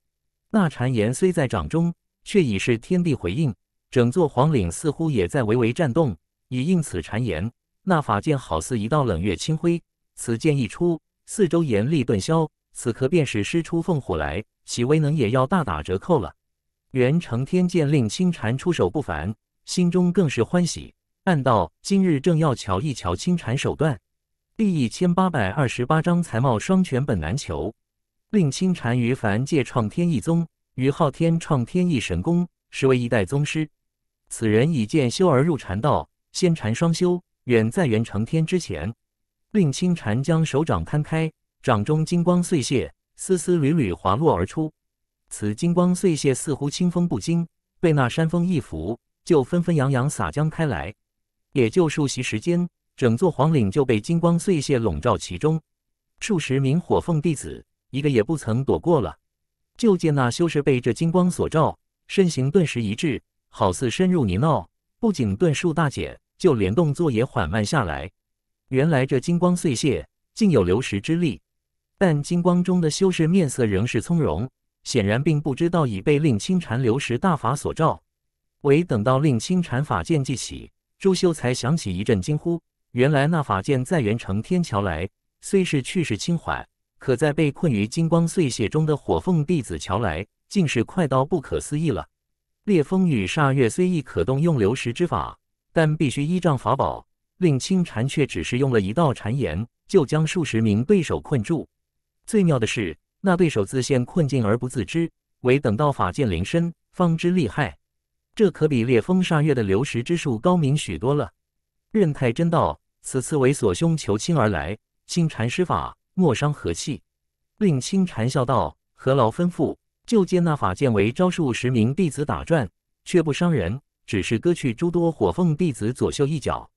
S1: 那谗言虽在掌中，却已是天地回应，整座皇岭似乎也在微微颤动，以应此谗言。那法剑好似一道冷月清辉，此剑一出，四周炎力顿消。此刻便是师出凤火来，其威能也要大打折扣了。元成天见令清禅出手不凡，心中更是欢喜，暗道今日正要瞧一瞧清禅手段。第一千八百二十八章才貌双全本难求。令清禅于凡界创天一宗，于昊天创天一神功，实为一代宗师。此人以剑修而入禅道，仙禅双修，远在元成天之前。令清禅将手掌摊开，掌中金光碎屑丝丝缕缕滑落而出。此金光碎屑似乎清风不惊，被那山峰一拂，就纷纷扬扬洒江开来。也就数息时间，整座黄岭就被金光碎屑笼罩其中。数十名火凤弟子一个也不曾躲过了。就见那修士被这金光所照，身形顿时一滞，好似深入泥淖，不仅遁术大减，就连动作也缓慢下来。原来这金光碎屑竟有流石之力，但金光中的修士面色仍是从容。显然并不知道已被令清禅流石大法所罩，唯等到令清禅法剑即起，朱修才想起一阵惊呼。原来那法剑在元城天桥来，虽是去势轻缓，可在被困于金光碎屑中的火凤弟子乔来，竟是快到不可思议了。烈风与煞月虽亦可动用流石之法，但必须依仗法宝。令清禅却只是用了一道禅言，就将数十名对手困住。最妙的是。那对手自陷困境而不自知，唯等到法剑临身，方知厉害。这可比烈风煞月的流石之术高明许多了。任太真道：“此次为所兄求亲而来，亲禅施法，莫伤和气。”令清禅笑道：“何劳吩咐，就接那法剑为招数，十名弟子打转，却不伤人，只是割去诸多火凤弟子左袖一角。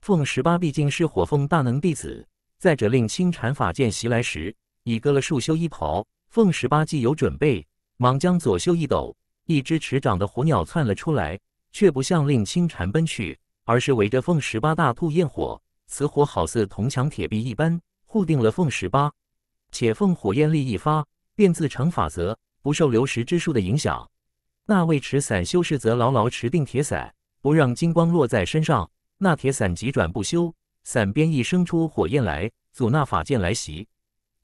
S1: 凤十八毕竟是火凤大能弟子，再者令清禅法剑袭来时。”已割了束修衣袍，凤十八既有准备，忙将左袖一抖，一只持长的火鸟窜了出来，却不像令青蝉奔去，而是围着凤十八大吐焰火。此火好似铜墙铁壁一般，护定了凤十八。且凤火焰力一发，便自成法则，不受流石之术的影响。那位持伞修士则牢牢持定铁伞，不让金光落在身上。那铁伞急转不休，伞边一生出火焰来，阻那法剑来袭。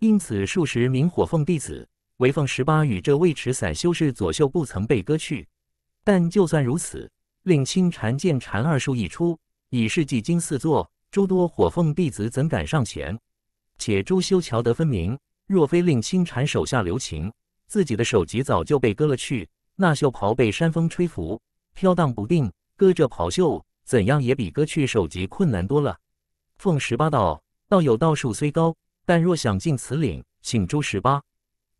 S1: 因此，数十名火凤弟子，唯凤十八与这尉迟伞修士左袖不曾被割去。但就算如此，令清禅剑禅二术一出，已是寂经四座，诸多火凤弟子怎敢上前？且朱修瞧得分明，若非令清禅手下留情，自己的首级早就被割了去。那袖袍被山风吹拂，飘荡不定，割这袍袖，怎样也比割去首级困难多了。凤十八道，道有道术虽高。但若想进此岭，请诛十八。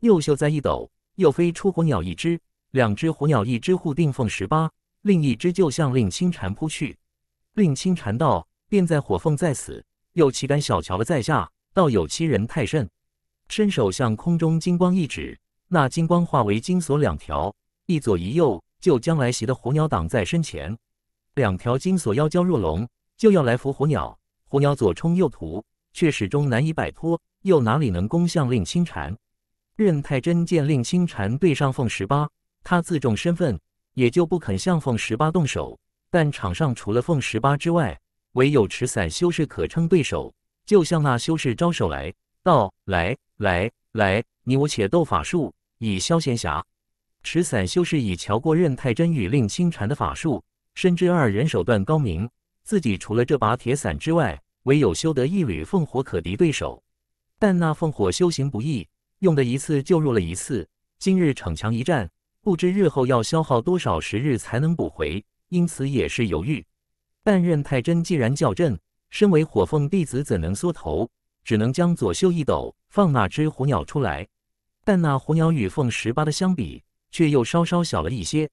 S1: 右袖在一抖，又飞出火鸟一只，两只火鸟，一只护定凤十八，另一只就向令青蝉扑去。令青蝉道：“便在火凤在此，又岂敢小瞧了在下？道有欺人太甚！”伸手向空中金光一指，那金光化为金锁两条，一左一右，就将来袭的火鸟挡在身前。两条金锁妖蛟若龙，就要来扶火鸟，火鸟左冲右突。却始终难以摆脱，又哪里能攻向令清禅？任太真见令清禅对上凤十八，他自重身份，也就不肯向凤十八动手。但场上除了凤十八之外，唯有持伞修士可称对手。就向那修士招手来道：“来来来，你我且斗法术，以消闲暇。”持伞修士已瞧过任太真与令清禅的法术，深知二人手段高明，自己除了这把铁伞之外。唯有修得一缕凤火可敌对手，但那凤火修行不易，用的一次就弱了一次。今日逞强一战，不知日后要消耗多少时日才能补回，因此也是犹豫。但任太真既然叫阵，身为火凤弟子怎能缩头？只能将左袖一抖，放那只火鸟出来。但那火鸟与凤十八的相比，却又稍稍小了一些。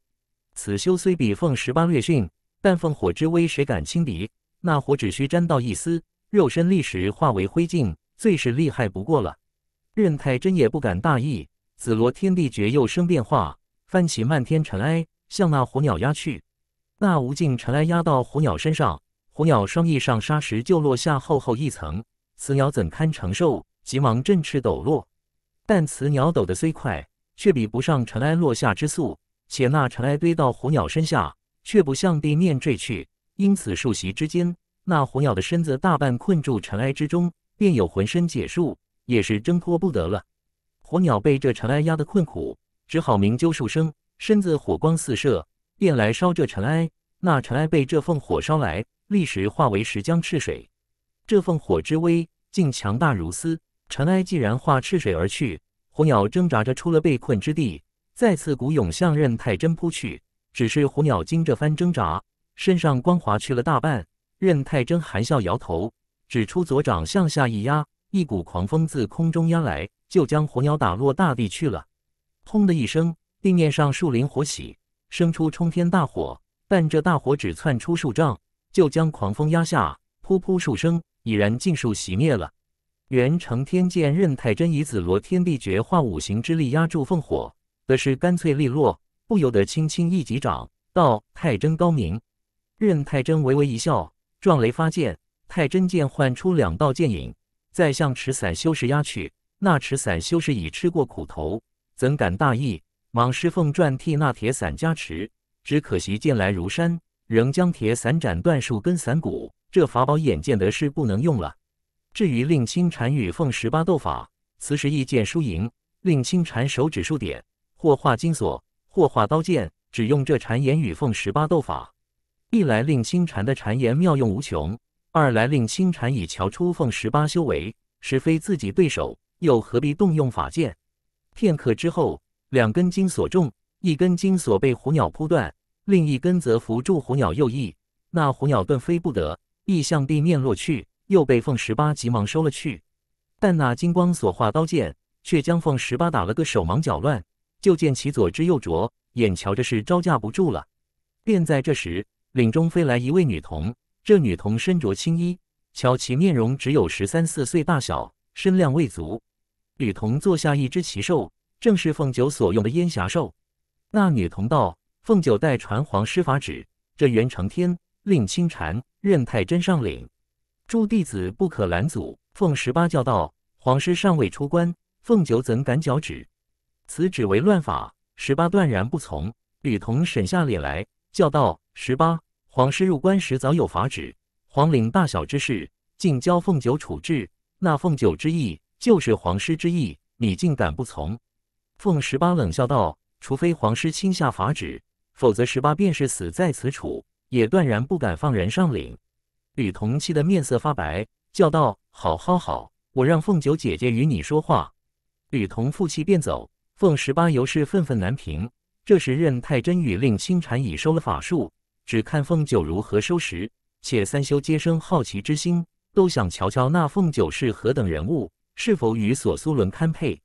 S1: 此修虽比凤十八略逊，但凤火之威，谁敢轻敌？那火只需沾到一丝，肉身立时化为灰烬，最是厉害不过了。任太真也不敢大意，紫罗天地诀又生变化，翻起漫天尘埃，向那火鸟压去。那无尽尘埃压到火鸟身上，火鸟双翼上沙石就落下厚厚一层。雌鸟怎堪承受？急忙振翅抖落。但雌鸟抖得虽快，却比不上尘埃落下之速，且那尘埃堆到火鸟身下，却不向地面坠去。因此数息之间，那火鸟的身子大半困住尘埃之中，便有浑身解数，也是挣脱不得了。火鸟被这尘埃压得困苦，只好鸣啾数声，身子火光四射，便来烧这尘埃。那尘埃被这凤火烧来，立时化为石浆赤水。这凤火之威竟强大如斯，尘埃既然化赤水而去，火鸟挣扎着出了被困之地，再次鼓勇向任太真扑去。只是火鸟经这番挣扎。身上光滑去了大半，任太真含笑摇头，指出左掌向下一压，一股狂风自空中压来，就将火鸟打落大地去了。轰的一声，地面上树林火起，生出冲天大火。但这大火只窜出数丈，就将狂风压下。噗噗数声，已然尽数熄灭了。元成天见任太真以紫罗天地诀化五行之力压住凤火，得是干脆利落，不由得轻轻一击掌，道：“太真高明。”任太真微微一笑，撞雷发剑。太真剑唤出两道剑影，再向持伞修士压去。那持伞修士已吃过苦头，怎敢大意？蟒狮凤转替那铁伞加持，只可惜剑来如山，仍将铁伞斩断数根伞骨。这法宝眼见得是不能用了。至于令清禅与凤十八斗法，此时一见输赢。令清禅手指数点，或化金锁，或化刀剑，只用这禅言与凤十八斗法。一来令心禅的谗言妙用无穷，二来令心禅以瞧出凤十八修为实非自己对手，又何必动用法剑？片刻之后，两根金锁中，一根金锁被虎鸟扑断，另一根则扶住虎鸟右翼。那虎鸟顿飞不得，亦向地面落去，又被凤十八急忙收了去。但那金光所化刀剑却将凤十八打了个手忙脚乱，就见其左支右啄，眼瞧着是招架不住了。便在这时。岭中飞来一位女童，这女童身着青衣，瞧其面容只有十三四岁大小，身量未足。女童坐下一只奇兽，正是凤九所用的烟霞兽。那女童道：“凤九代传皇师法旨，这元承天令青禅任太真上岭，诸弟子不可拦阻。奉十八教道，皇师尚未出关，凤九怎敢教旨？此旨为乱法，十八断然不从。”女童沈下脸来，叫道：“十八！”皇师入关时早有法旨，皇陵大小之事尽交凤九处置。那凤九之意就是皇师之意，你竟敢不从？凤十八冷笑道：“除非皇师亲下法旨，否则十八便是死在此处，也断然不敢放人上岭。”吕彤气得面色发白，叫道：“好好好，我让凤九姐姐与你说话。”吕彤负气便走，凤十八尤是愤愤难平。这时任太真与令清禅已收了法术。只看凤九如何收拾，且三修皆生好奇之心，都想瞧瞧那凤九是何等人物，是否与索苏伦堪配。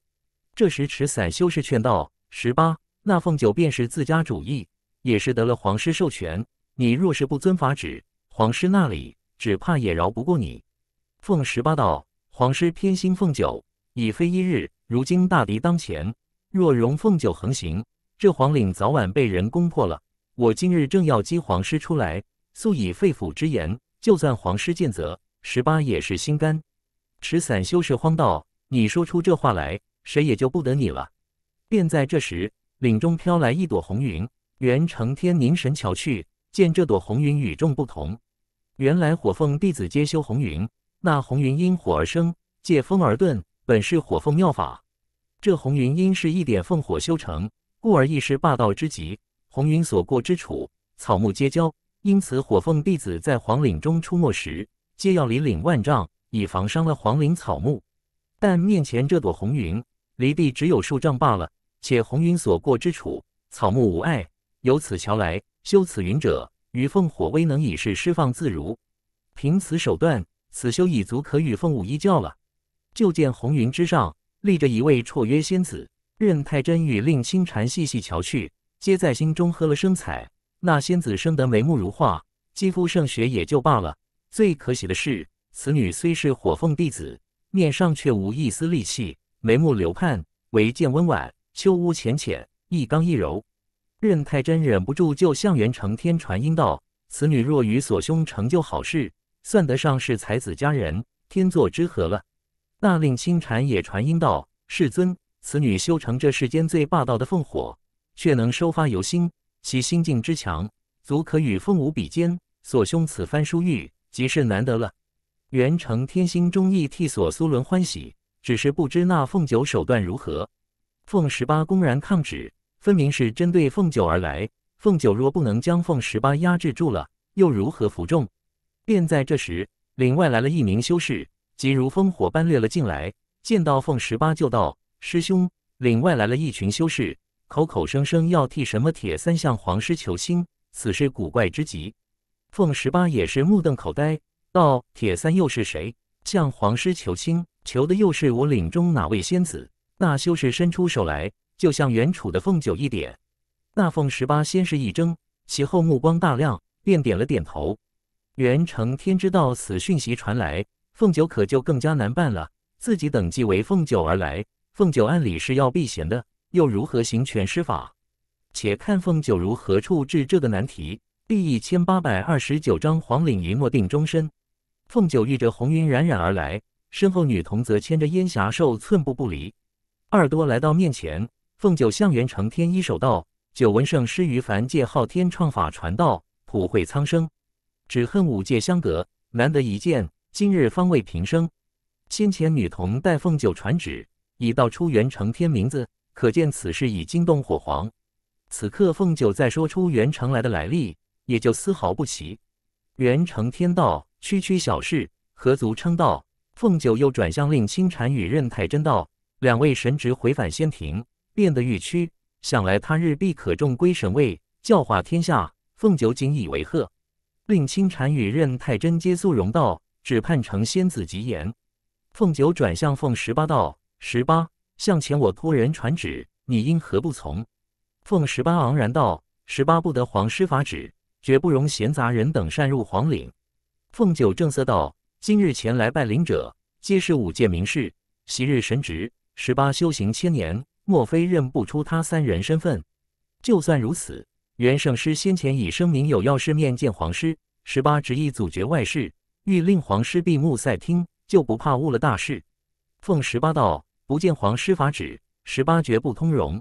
S1: 这时，持伞修士劝道：“十八，那凤九便是自家主意，也是得了皇师授权。你若是不遵法旨，皇师那里只怕也饶不过你。”凤十八道：“皇师偏心凤九，已非一日。如今大敌当前，若容凤九横行，这皇陵早晚被人攻破了。”我今日正要激黄师出来，素以肺腑之言，就算黄师见责，十八也是心甘。持伞修士慌道：“你说出这话来，谁也救不得你了。”便在这时，岭中飘来一朵红云。袁成天凝神瞧去，见这朵红云与众不同。原来火凤弟子皆修红云，那红云因火而生，借风而遁，本是火凤妙法。这红云因是一点凤火修成，故而亦是霸道之极。红云所过之处，草木皆焦，因此火凤弟子在黄岭中出没时，皆要离岭万丈，以防伤了黄岭草木。但面前这朵红云，离地只有数丈罢了，且红云所过之处，草木无碍。由此瞧来，修此云者，与凤火威能以事释放自如。凭此手段，此修已足可与凤舞一较了。就见红云之上，立着一位绰约仙子，任太真与令清禅细细瞧去。皆在心中喝了生彩。那仙子生得眉目如画，肌肤胜雪也就罢了。最可喜的是，此女虽是火凤弟子，面上却无一丝戾气，眉目流盼，唯见温婉，秋屋浅浅，一刚一柔。任太真忍不住就向元成天传音道：“此女若与所兄成就好事，算得上是才子佳人，天作之合了。”那令清禅也传音道：“世尊，此女修成这世间最霸道的凤火。”却能收发由心，其心境之强，足可与凤舞比肩。所兄此番殊遇，即是难得了。元成天心忠义，替索苏伦欢喜，只是不知那凤九手段如何。凤十八公然抗旨，分明是针对凤九而来。凤九若不能将凤十八压制住了，又如何服众？便在这时，岭外来了一名修士，急如烽火般掠了进来，见到凤十八就道：“师兄，岭外来了一群修士。”口口声声要替什么铁三向皇师求亲，此事古怪之极。凤十八也是目瞪口呆，道：“铁三又是谁？向皇师求亲，求的又是我领中哪位仙子？”那修士伸出手来，就向远处的凤九一点。那凤十八先是一怔，其后目光大亮，便点了点头。元成天知道此讯息传来，凤九可就更加难办了。自己等即为凤九而来，凤九按理是要避嫌的。又如何行拳施法？且看凤九如何处置这个难题。第一千八百二十九章黄岭一诺定终身。凤九遇着红云冉冉而来，身后女童则牵着烟霞兽，寸步不离。二多来到面前，凤九向元成天一手道：“九闻圣师于凡界昊天创法传道，普惠苍生，只恨五界相隔，难得一见。今日方为平生。先前女童代凤九传旨，已道出元成天名字。”可见此事已惊动火皇，此刻凤九再说出元成来的来历，也就丝毫不奇。元成天道，区区小事，何足称道？凤九又转向令清禅与任太真道，两位神职回返仙庭，变得愈屈，想来他日必可重归神位，教化天下。凤九仅以为贺，令清禅与任太真皆素容道，只盼成仙子吉言。凤九转向凤十八道，十八。向前，我托人传旨，你因何不从？凤十八昂然道：“十八不得皇师法旨，绝不容闲杂人等擅入皇陵。”凤九正色道：“今日前来拜领者，皆是五界名士，昔日神职。十八修行千年，莫非认不出他三人身份？就算如此，元圣师先前已声明有要事面见皇师，十八执意阻绝外事，欲令皇师闭目塞听，就不怕误了大事？”凤十八道。不见皇师法旨，十八绝不通融。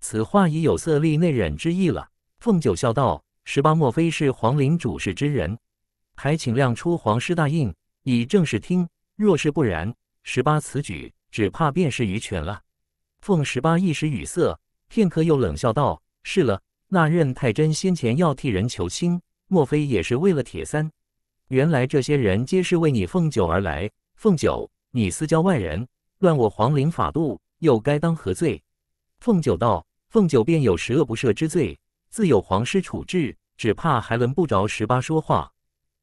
S1: 此话已有色厉内荏之意了。凤九笑道：“十八，莫非是皇陵主事之人？还请亮出皇师大印，以正视听。若是不然，十八此举只怕便是愚权了。”凤十八一时语塞，片刻又冷笑道：“是了，那任太真先前要替人求亲，莫非也是为了铁三？原来这些人皆是为你凤九而来。凤九，你私交外人。”乱我皇陵法度，又该当何罪？凤九道：“凤九便有十恶不赦之罪，自有皇室处置，只怕还轮不着十八说话。”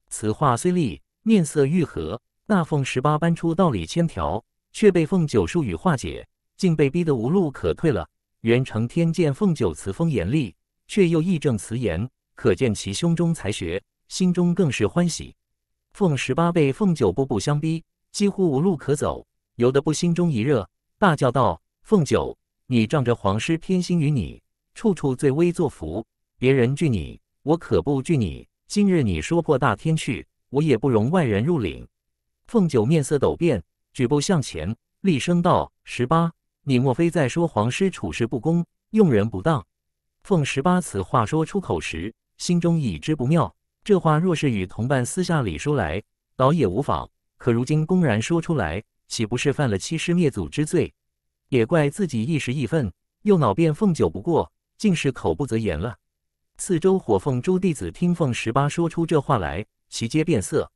S1: 此话虽厉，面色愈和。那凤十八搬出道理千条，却被凤九数语化解，竟被逼得无路可退了。袁承天见凤九辞风严厉，却又义正辞严，可见其胸中才学，心中更是欢喜。凤十八被凤九步步相逼，几乎无路可走。有的不心中一热，大叫道：“凤九，你仗着皇师偏心于你，处处最威作福。别人惧你，我可不惧你。今日你说破大天去，我也不容外人入领。”凤九面色陡变，举步向前，厉声道：“十八，你莫非在说皇师处事不公，用人不当？”凤十八此话说出口时，心中已知不妙。这话若是与同伴私下里说来，倒也无妨。可如今公然说出来。岂不是犯了欺师灭祖之罪？也怪自己一时义愤，又恼变凤九，不过竟是口不择言了。四周火凤诸弟子听凤十八说出这话来，齐皆变色，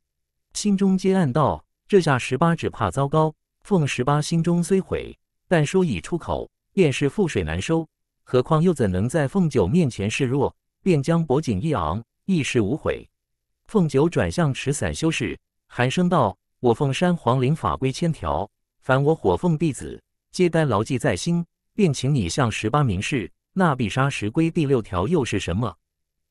S1: 心中皆暗道：这下十八只怕糟糕。凤十八心中虽悔，但说已出口，便是覆水难收，何况又怎能在凤九面前示弱？便将脖颈一昂，一时无悔。凤九转向持伞修士，寒声道。我凤山皇陵法规千条，凡我火凤弟子皆当牢记在心。便请你向十八明示。那必杀石规第六条又是什么？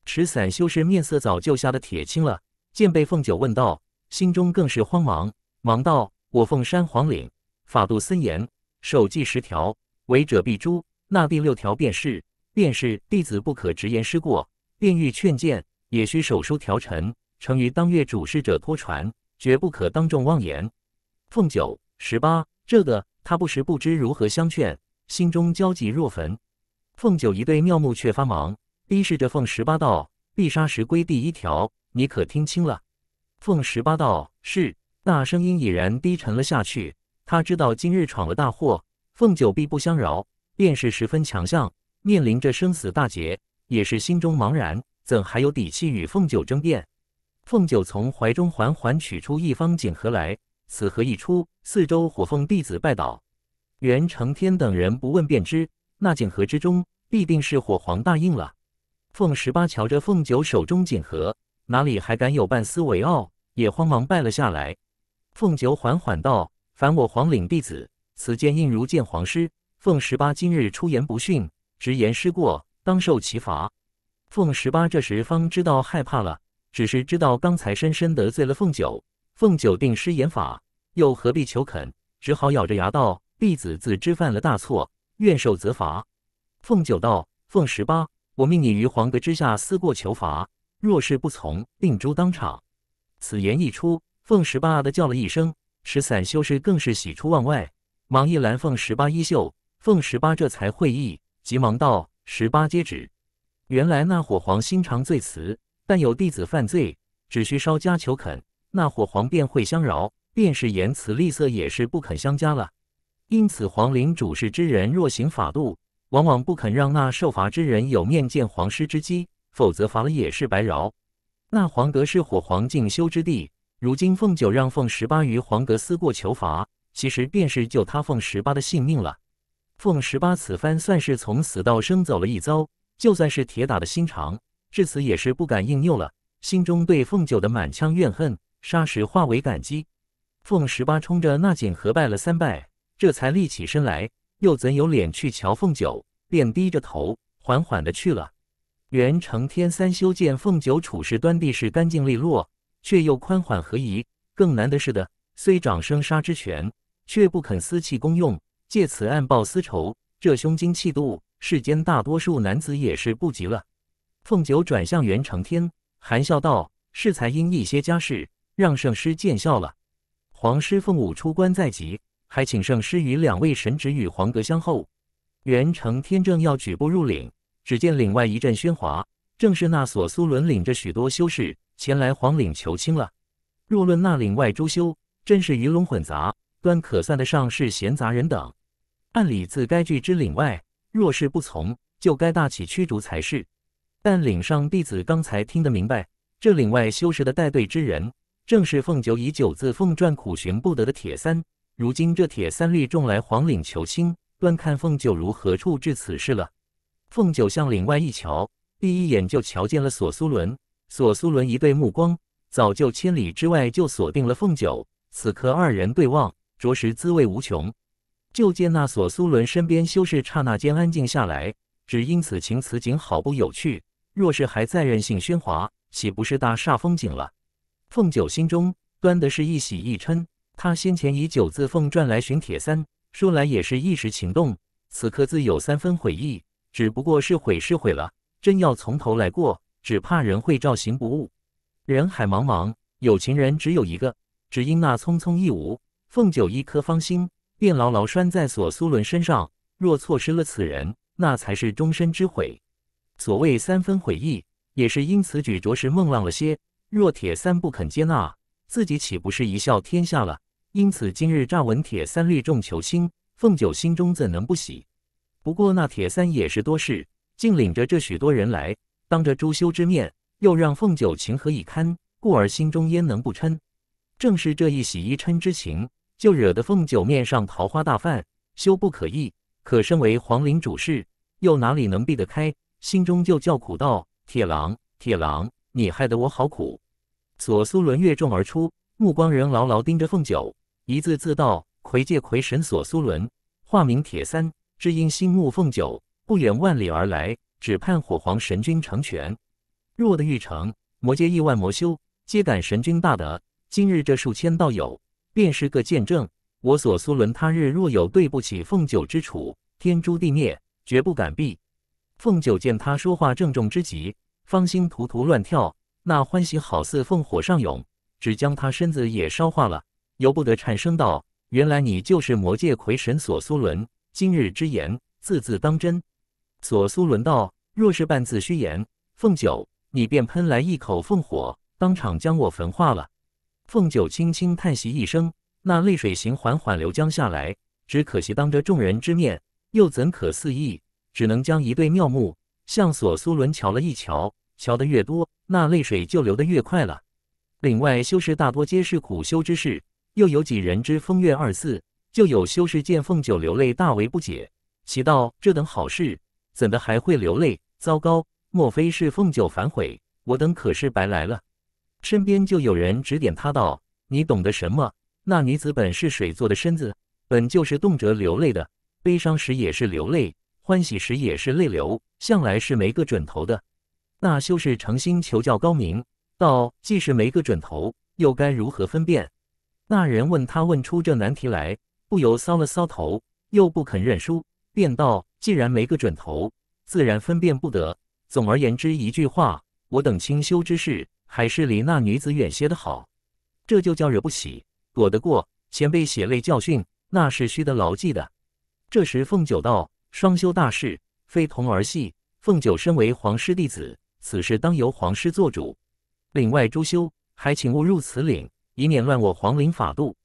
S1: 持伞修士面色早就吓得铁青了，见被凤九问道，心中更是慌忙，忙道：“我凤山皇陵法度森严，守纪十条，违者必诛。那第六条便是，便是弟子不可直言失过。便欲劝谏，也需手书条陈，呈于当月主事者托传。”绝不可当众妄言。凤九，十八，这个他不时不知如何相劝，心中焦急若焚。凤九一对妙目却发忙，逼视着凤十八道：“必杀时规第一条，你可听清了？”凤十八道：“是。”那声音已然低沉了下去。他知道今日闯了大祸，凤九必不相饶，便是十分强项，面临着生死大劫，也是心中茫然，怎还有底气与凤九争辩？凤九从怀中缓缓取出一方锦盒来，此盒一出，四周火凤弟子拜倒。袁承天等人不问便知，那锦盒之中必定是火皇大印了。凤十八瞧着凤九手中锦盒，哪里还敢有半丝违拗，也慌忙拜了下来。凤九缓缓道：“凡我皇领弟子，此剑印如见皇师。凤十八今日出言不逊，直言失过，当受其罚。”凤十八这时方知道害怕了。只是知道刚才深深得罪了凤九，凤九定施严法，又何必求肯？只好咬着牙道：“弟子自知犯了大错，愿受责罚。”凤九道：“凤十八，我命你于黄阁之下思过求罚，若是不从，定诛当场。”此言一出，凤十八的叫了一声，使散修士更是喜出望外。忙一拦凤十八衣袖，凤十八这才会意，急忙道：“十八接旨。”原来那火皇心肠最慈。但有弟子犯罪，只需稍加求恳，那火皇便会相饶；便是言辞利色，也是不肯相加了。因此，皇陵主事之人若行法度，往往不肯让那受罚之人有面见皇师之机，否则罚了也是白饶。那黄阁是火皇进修之地，如今凤九让凤十八于黄阁思过求罚，其实便是救他凤十八的性命了。凤十八此番算是从死到生走了一遭，就算是铁打的心肠。至此也是不敢应拗了，心中对凤九的满腔怨恨霎时化为感激。凤十八冲着那锦盒拜了三拜，这才立起身来，又怎有脸去瞧凤九？便低着头，缓缓的去了。元承天三修见凤九处事端地是干净利落，却又宽缓和宜，更难得是的，虽掌生杀之权，却不肯私弃公用，借此暗报私仇。这胸襟气度，世间大多数男子也是不及了。凤九转向元承天，含笑道：“适才因一些家事，让圣师见笑了。皇师凤舞出关在即，还请圣师与两位神职与黄阁相候。”元承天正要举步入岭，只见岭外一阵喧哗，正是那索苏伦领着许多修士前来黄岭求亲了。若论那岭外诸修，真是鱼龙混杂，端可算得上是闲杂人等。按理自该拒之岭外，若是不从，就该大起驱逐才是。但岭上弟子刚才听得明白，这岭外修士的带队之人，正是凤九以九字凤篆苦寻不得的铁三。如今这铁三力众来黄岭求亲，端看凤九如何处置此事了。凤九向岭外一瞧，第一眼就瞧见了索苏伦。索苏伦一对目光，早就千里之外就锁定了凤九。此刻二人对望，着实滋味无穷。就见那索苏伦身边修士刹那间安静下来，只因此情此景好不有趣。若是还在任性喧哗，岂不是大煞风景了？凤九心中端的是一喜一嗔。他先前以九字凤篆来寻铁三，说来也是一时情动。此刻自有三分悔意，只不过是悔是悔了。真要从头来过，只怕人会照行不误。人海茫茫，有情人只有一个。只因那匆匆一舞，凤九一颗芳心便牢牢拴在索苏伦身上。若错失了此人，那才是终身之悔。所谓三分悔意，也是因此举着实孟浪了些。若铁三不肯接纳，自己岂不是一笑天下了？因此今日乍闻铁三律重求亲，凤九心中怎能不喜？不过那铁三也是多事，竟领着这许多人来，当着朱修之面，又让凤九情何以堪？故而心中焉能不嗔？正是这一喜一嗔之情，就惹得凤九面上桃花大泛，羞不可抑。可身为皇陵主事，又哪里能避得开？心中就叫苦道：“铁狼，铁狼，你害得我好苦。”索苏伦越众而出，目光仍牢牢盯着凤九，一字字道：“魁界魁神索苏伦，化名铁三，只因心慕凤九，不远万里而来，只盼火皇神君成全。弱的玉成，魔界亿万魔修皆感神君大德，今日这数千道友便是个见证。我索苏伦他日若有对不起凤九之处，天诛地灭，绝不敢避。”凤九见他说话郑重之极，芳心突突乱跳，那欢喜好似烽火上涌，只将他身子也烧化了，由不得颤声道：“原来你就是魔界魁神索苏伦，今日之言字字当真。”索苏伦道：“若是半字虚言，凤九，你便喷来一口凤火，当场将我焚化了。”凤九轻轻叹息一声，那泪水行缓缓流将下来，只可惜当着众人之面，又怎可肆意？只能将一对妙目向索苏伦瞧了一瞧，瞧得越多，那泪水就流得越快了。另外，修士大多皆是苦修之士，又有几人知“风月”二字？就有修士见凤九流泪，大为不解，其道：“这等好事，怎的还会流泪？糟糕，莫非是凤九反悔？我等可是白来了？”身边就有人指点他道：“你懂得什么？那女子本是水做的身子，本就是动辄流泪的，悲伤时也是流泪。”欢喜时也是泪流，向来是没个准头的。那修士诚心求教高明，道：“既是没个准头，又该如何分辨？”那人问他问出这难题来，不由搔了搔头，又不肯认输，便道：“既然没个准头，自然分辨不得。总而言之，一句话，我等清修之事，还是离那女子远些的好。这就叫惹不起，躲得过。前辈血泪教训，那是须得牢记的。”这时凤九道。双修大事非同儿戏，凤九身为皇师弟子，此事当由皇师做主。另外，诸修还请勿入此岭，以免乱我皇陵法度。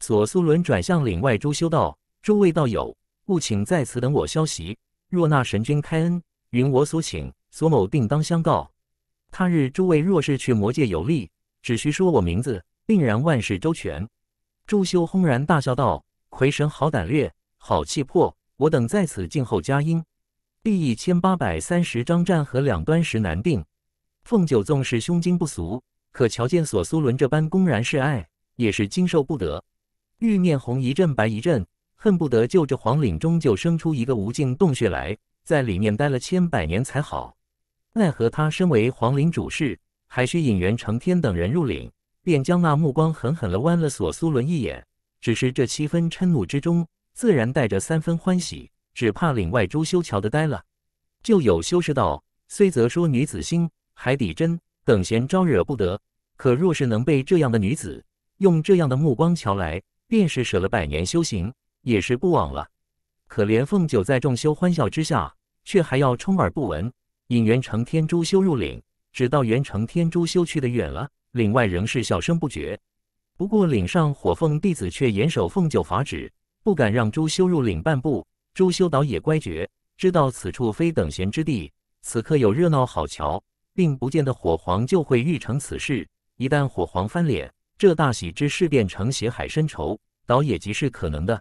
S1: 左苏伦转向岭外诸修道：“诸位道友，勿请在此等我消息。若那神君开恩允我所请，索某定当相告。他日诸位若是去魔界游历，只需说我名字，定然万事周全。”诸修轰然大笑道：“魁神好胆略，好气魄！”我等在此静候佳音。第一千八百三十章，战和两端时难定。凤九纵是胸襟不俗，可瞧见索苏伦这般公然示爱，也是经受不得。玉面红一阵白一阵，恨不得就这黄岭中就生出一个无尽洞穴来，在里面待了千百年才好。奈何他身为黄陵主事，还需引援承天等人入岭，便将那目光狠狠地剜了索苏伦一眼。只是这七分嗔怒之中。自然带着三分欢喜，只怕岭外朱修桥的呆了。就有修士道：“虽则说女子心海底针，等闲招惹不得，可若是能被这样的女子用这样的目光瞧来，便是舍了百年修行也是不枉了。”可怜凤九在众修欢笑之下，却还要充耳不闻。引元成天珠修入岭，直到元成天珠修去的远了，岭外仍是笑声不绝。不过岭上火凤弟子却严守凤九法旨。不敢让朱修入岭半步。朱修倒也乖觉，知道此处非等闲之地。此刻有热闹好瞧，并不见得火皇就会欲成此事。一旦火皇翻脸，这大喜之事变成血海深仇，倒也是可能的。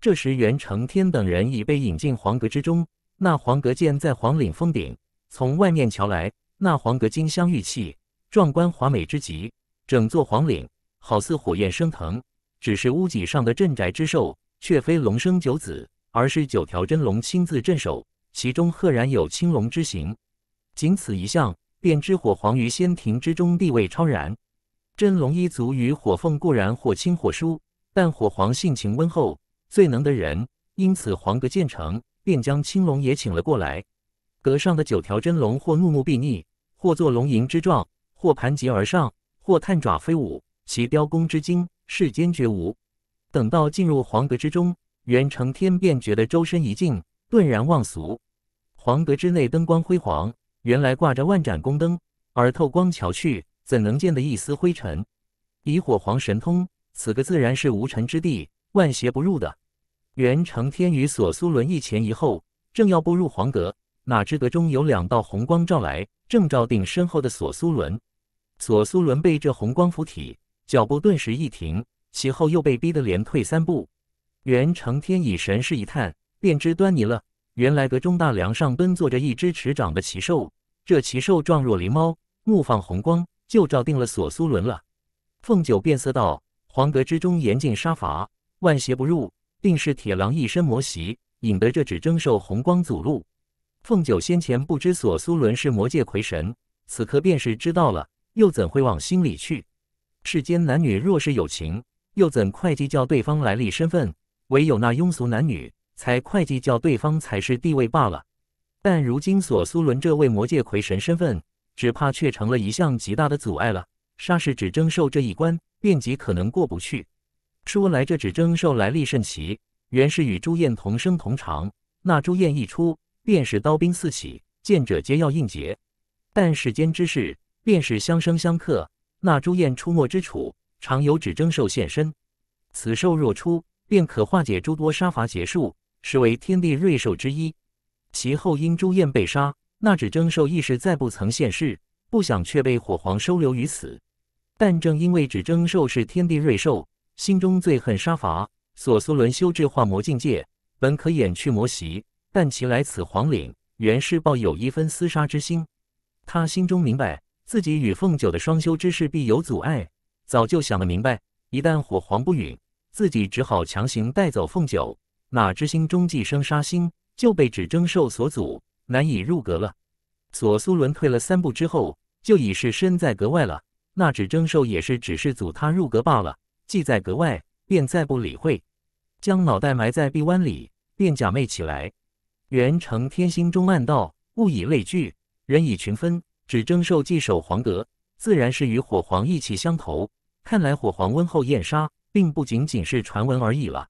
S1: 这时，袁承天等人已被引进黄阁之中。那黄阁建在黄岭峰顶，从外面瞧来，那黄阁金镶玉砌，壮观华美之极。整座黄岭好似火焰升腾，只是屋脊上的镇宅之兽。却非龙生九子，而是九条真龙亲自镇守，其中赫然有青龙之形。仅此一项，便知火皇于仙庭之中地位超然。真龙一族与火凤固然或亲火疏，但火皇性情温厚，最能得人。因此，黄阁建成，便将青龙也请了过来。阁上的九条真龙，或怒目睥睨，或作龙吟之状，或盘级而上，或探爪飞舞，其雕弓之精，世间绝无。等到进入黄阁之中，袁承天便觉得周身一静，顿然忘俗。黄阁之内灯光辉煌，原来挂着万盏宫灯，而透光瞧去，怎能见得一丝灰尘？以火皇神通，此个自然是无尘之地，万邪不入的。袁承天与索苏伦一前一后，正要步入黄阁，哪知阁中有两道红光照来，正照定身后的索苏伦。索苏伦被这红光附体，脚步顿时一停。其后又被逼得连退三步，袁承天以神识一探，便知端倪了。原来阁中大梁上蹲坐着一只持掌的奇兽，这奇兽状若狸猫，目放红光，就照定了索苏伦了。凤九变色道：“黄阁之中严禁杀伐，万邪不入，定是铁狼一身魔习，引得这只争兽红光阻路。”凤九先前不知索苏伦是魔界魁神，此刻便是知道了，又怎会往心里去？世间男女若是有情，又怎会计叫对方来历身份？唯有那庸俗男女才会计叫对方才是地位罢了。但如今索苏伦这位魔界魁神身份，只怕却成了一项极大的阻碍了。沙氏只征受这一关，便极可能过不去。说来这只征受来历甚奇，原是与朱厌同生同长。那朱厌一出，便是刀兵四起，见者皆要应劫。但世间之事，便是相生相克。那朱厌出没之处，常有指征兽现身，此兽若出，便可化解诸多杀伐劫数，实为天地瑞兽之一。其后因朱厌被杀，那指征兽亦是再不曾现世。不想却被火皇收留于此。但正因为指征兽是天地瑞兽，心中最恨杀伐，索苏伦修至化魔境界，本可掩去魔习，但其来此皇岭，原是抱有一分厮杀之心。他心中明白，自己与凤九的双修之事必有阻碍。早就想得明白，一旦火黄不允，自己只好强行带走凤九。哪知心中既生杀心，就被指征兽所阻，难以入阁了。左苏伦退了三步之后，就已是身在阁外了。那指征兽也是只是阻他入阁罢了。既在阁外，便再不理会，将脑袋埋在臂弯里，便假寐起来。元成天心中暗道：物以类聚，人以群分。指征兽既守黄阁。自然是与火皇意气相投。看来火皇温厚厌杀，并不仅仅是传闻而已了。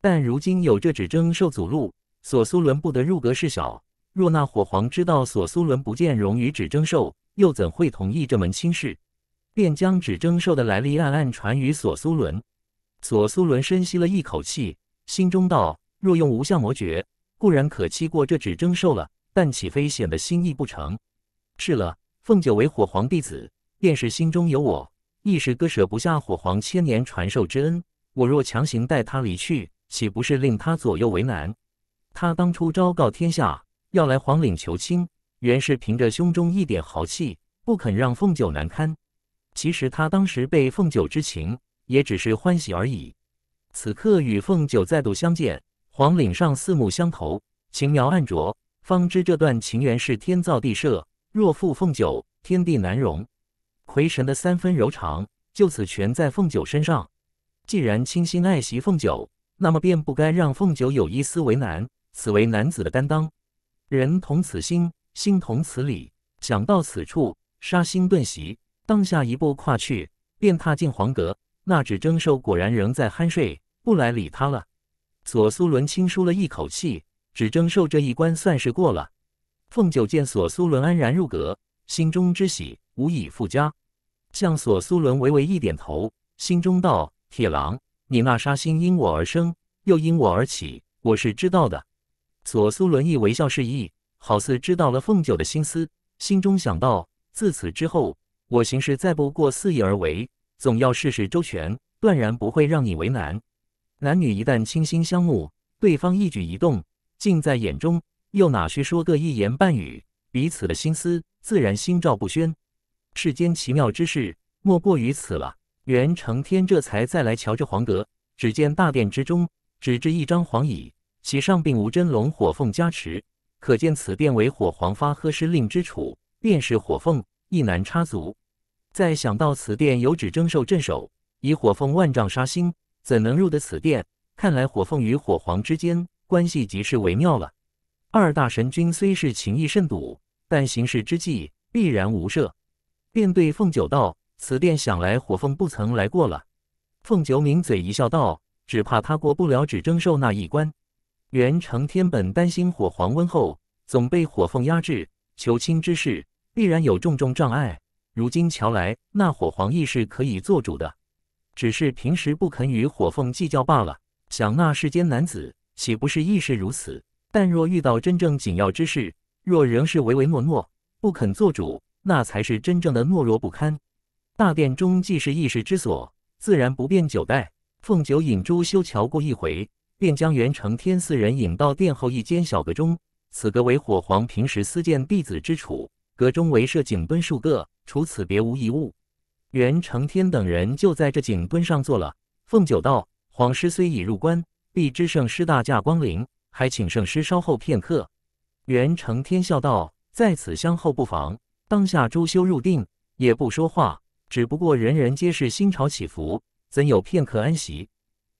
S1: 但如今有这指征兽阻路，索苏伦不得入阁事小。若那火皇知道索苏伦不见容与指征兽，又怎会同意这门亲事？便将指征兽的来历暗暗传于索苏伦。索苏伦深吸了一口气，心中道：若用无相魔诀，固然可欺过这指征兽了，但岂非显得心意不成？是了，凤九为火皇弟子。便是心中有我，一时割舍不下火皇千年传授之恩。我若强行带他离去，岂不是令他左右为难？他当初昭告天下要来黄岭求亲，原是凭着胸中一点豪气，不肯让凤九难堪。其实他当时被凤九之情，也只是欢喜而已。此刻与凤九再度相见，黄岭上四目相投，情苗暗着，方知这段情缘是天造地设。若负凤九，天地难容。魁神的三分柔肠就此全在凤九身上。既然倾心爱惜凤九，那么便不该让凤九有一丝为难，此为男子的担当。人同此心，心同此理。想到此处，杀心顿熄，当下一步跨去，便踏进黄阁。那只征兽果然仍在酣睡，不来理他了。索苏伦轻舒了一口气，只征兽这一关算是过了。凤九见索苏伦安然入阁，心中之喜。无以复加，向索苏伦微微一点头，心中道：“铁狼，你那杀心因我而生，又因我而起，我是知道的。”索苏伦一微笑示意，好似知道了凤九的心思，心中想到：自此之后，我行事再不过肆意而为，总要事事周全，断然不会让你为难。男女一旦倾心相慕，对方一举一动尽在眼中，又哪需说个一言半语？彼此的心思自然心照不宣。世间奇妙之事，莫过于此了。袁承天这才再来瞧这黄阁，只见大殿之中只置一张黄椅，其上并无真龙火凤加持，可见此殿为火皇发呵施令之处，便是火凤亦难插足。再想到此殿有指征兽镇守，以火凤万丈杀心，怎能入得此殿？看来火凤与火皇之间关系极是微妙了。二大神君虽是情意甚笃，但行事之际必然无赦。便对凤九道：“此殿想来火凤不曾来过了。”凤九抿嘴一笑，道：“只怕他过不了指争受那一关。元成天本担心火皇温厚，总被火凤压制，求亲之事必然有重重障碍。如今瞧来，那火皇亦是可以做主的，只是平时不肯与火凤计较罢了。想那世间男子，岂不是亦是如此？但若遇到真正紧要之事，若仍是唯唯诺诺，不肯做主。”那才是真正的懦弱不堪。大殿中既是议事之所，自然不便久待。凤九引朱修桥过一回，便将袁承天四人引到殿后一间小阁中。此阁为火皇平时私见弟子之处，阁中围设井墩数个，除此别无一物。袁承天等人就在这井墩上坐了。凤九道：“皇师虽已入关，必知圣师大驾光临，还请圣师稍候片刻。”袁承天笑道：“在此相候不妨。”当下，朱修入定，也不说话，只不过人人皆是心潮起伏，怎有片刻安息？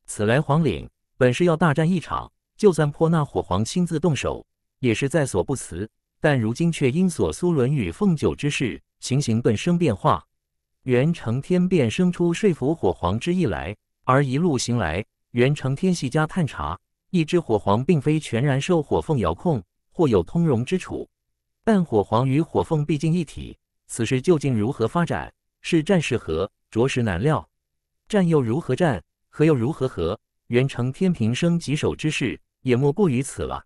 S1: 此来黄岭，本是要大战一场，就算破那火皇亲自动手，也是在所不辞。但如今却因索苏伦与凤九之事，情形顿生变化。袁承天便生出说服火皇之意来，而一路行来，袁承天细加探查，一知火皇并非全然受火凤遥控，或有通融之处。但火皇与火凤毕竟一体，此事究竟如何发展，是战是和，着实难料。战又如何战，和又如何和，元成天平生棘手之事，也莫过于此了。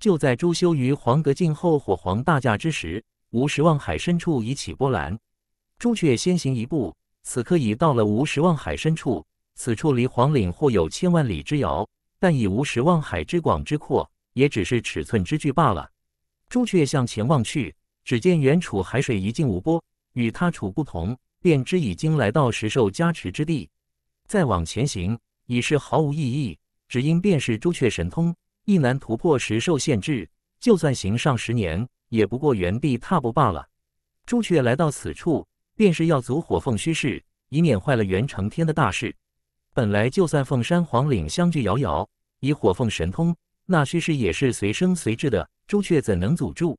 S1: 就在朱修于黄阁境后，火皇大驾之时，吴十望海深处已起波澜。朱雀先行一步，此刻已到了吴十望海深处。此处离黄岭或有千万里之遥，但以吴十望海之广之阔，也只是尺寸之距罢了。朱雀向前望去，只见远处海水一静无波，与他处不同，便知已经来到石兽加持之地。再往前行已是毫无意义，只因便是朱雀神通亦难突破石兽限制，就算行上十年，也不过原地踏步罢了。朱雀来到此处，便是要阻火凤虚势，以免坏了元承天的大事。本来就算凤山、黄岭相距遥遥，以火凤神通，那虚势也是随生随至的，朱雀怎能阻住？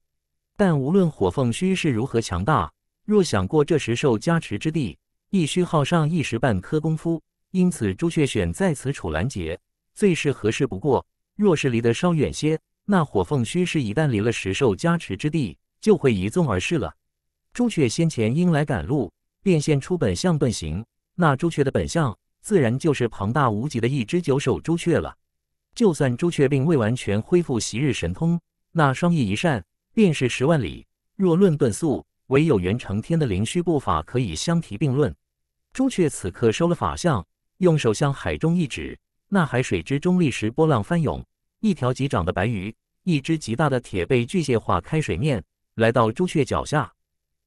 S1: 但无论火凤虚是如何强大，若想过这石兽加持之地，亦需耗上一时半刻功夫。因此，朱雀选在此处拦截，最是合适不过。若是离得稍远些，那火凤虚势一旦离了石兽加持之地，就会一纵而逝了。朱雀先前因来赶路，便现出本相遁形。那朱雀的本相，自然就是庞大无极的一只九首朱雀了。就算朱雀并未完全恢复昔日神通，那双翼一扇便是十万里。若论遁速，唯有元成天的灵虚步法可以相提并论。朱雀此刻收了法相，用手向海中一指，那海水之中立时波浪翻涌，一条极长的白鱼，一只极大的铁背巨蟹化开水面，来到朱雀脚下。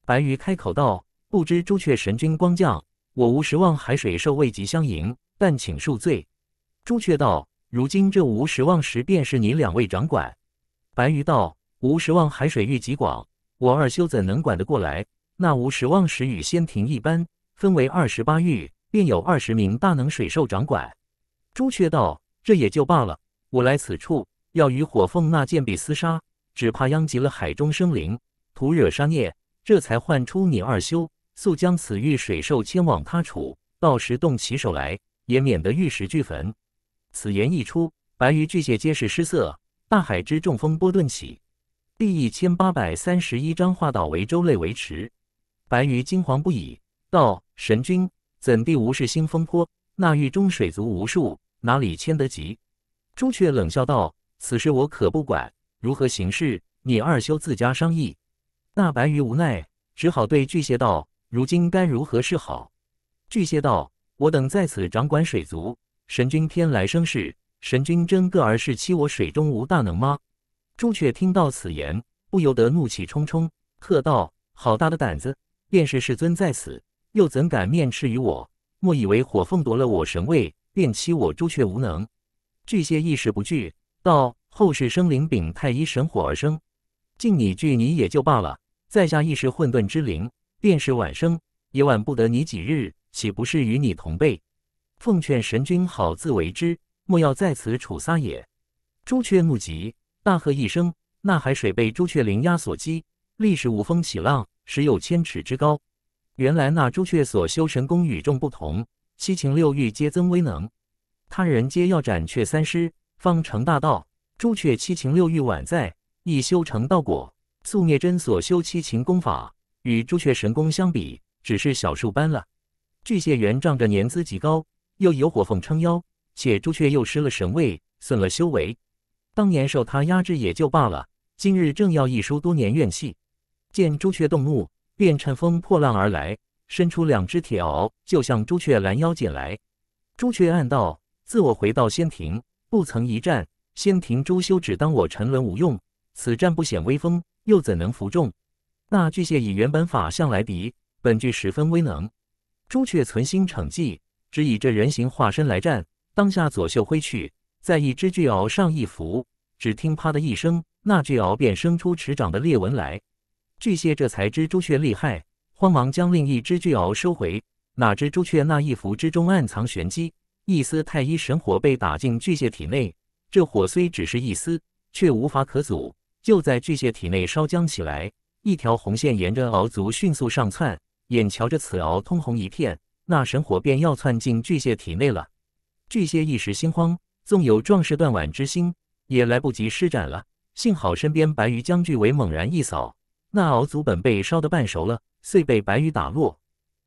S1: 白鱼开口道：“不知朱雀神君光降，我无十望海水兽未及相迎，但请恕罪。”朱雀道。如今这无十望石便是你两位掌管。白鱼道：“无十望海水域极广，我二修怎能管得过来？那无十望石与仙庭一般，分为二十八域，便有二十名大能水兽掌管。”朱雀道：“这也就罢了。我来此处要与火凤那贱婢厮杀，只怕殃及了海中生灵，徒惹杀孽，这才唤出你二修，速将此域水兽迁往他处，到时动起手来，也免得玉石俱焚。”此言一出，白鱼巨蟹皆是失色。大海之中，风波顿起。第一千八百三十一章化岛为舟类为池。白鱼惊惶不已，道：“神君，怎地无视新风波？那域中水族无数，哪里牵得及？”朱雀冷笑道：“此事我可不管，如何行事，你二修自家商议。”那白鱼无奈，只好对巨蟹道：“如今该如何是好？”巨蟹道：“我等在此掌管水族。”神君天来生事，神君真个儿是欺我水中无大能吗？朱雀听到此言，不由得怒气冲冲，喝道：“好大的胆子！便是世尊在此，又怎敢面斥于我？莫以为火凤夺了我神位，便欺我朱雀无能。”巨蟹一时不惧，道：“后世生灵禀太医，神火而生，敬你惧你也就罢了。在下一时混沌之灵，便是晚生，也晚不得你几日，岂不是与你同辈？”奉劝神君好自为之，莫要在此处撒野。朱雀怒极，大喝一声，那海水被朱雀灵压所击，历时无风起浪，时有千尺之高。原来那朱雀所修神功与众不同，七情六欲皆增威能。他人皆要斩却三尸方成大道，朱雀七情六欲宛在，亦修成道果。素灭真所修七情功法与朱雀神功相比，只是小数般了。巨蟹猿仗着年资极高。又有火凤撑腰，且朱雀又失了神位，损了修为。当年受他压制也就罢了，今日正要一书多年怨气。见朱雀动怒，便乘风破浪而来，伸出两只铁螯，就向朱雀拦腰剪来。朱雀暗道：自我回到仙庭，不曾一战，仙庭诸修只当我沉沦无用。此战不显威风，又怎能服众？那巨蟹以原本法相来敌，本具十分威能。朱雀存心逞技。只以这人形化身来战，当下左袖挥去，在一只巨鳌上一伏，只听“啪”的一声，那巨鳌便生出持长的裂纹来。巨蟹这才知朱雀厉害，慌忙将另一只巨鳌收回。哪知朱雀那一伏之中暗藏玄机，一丝太一神火被打进巨蟹体内。这火虽只是一丝，却无法可阻，就在巨蟹体内烧僵起来。一条红线沿着鳌足迅速上窜，眼瞧着此鳌通红一片。那神火便要窜进巨蟹体内了，巨蟹一时心慌，纵有壮士断腕之心，也来不及施展了。幸好身边白鱼将巨尾猛然一扫，那鳌足本被烧得半熟了，遂被白鱼打落。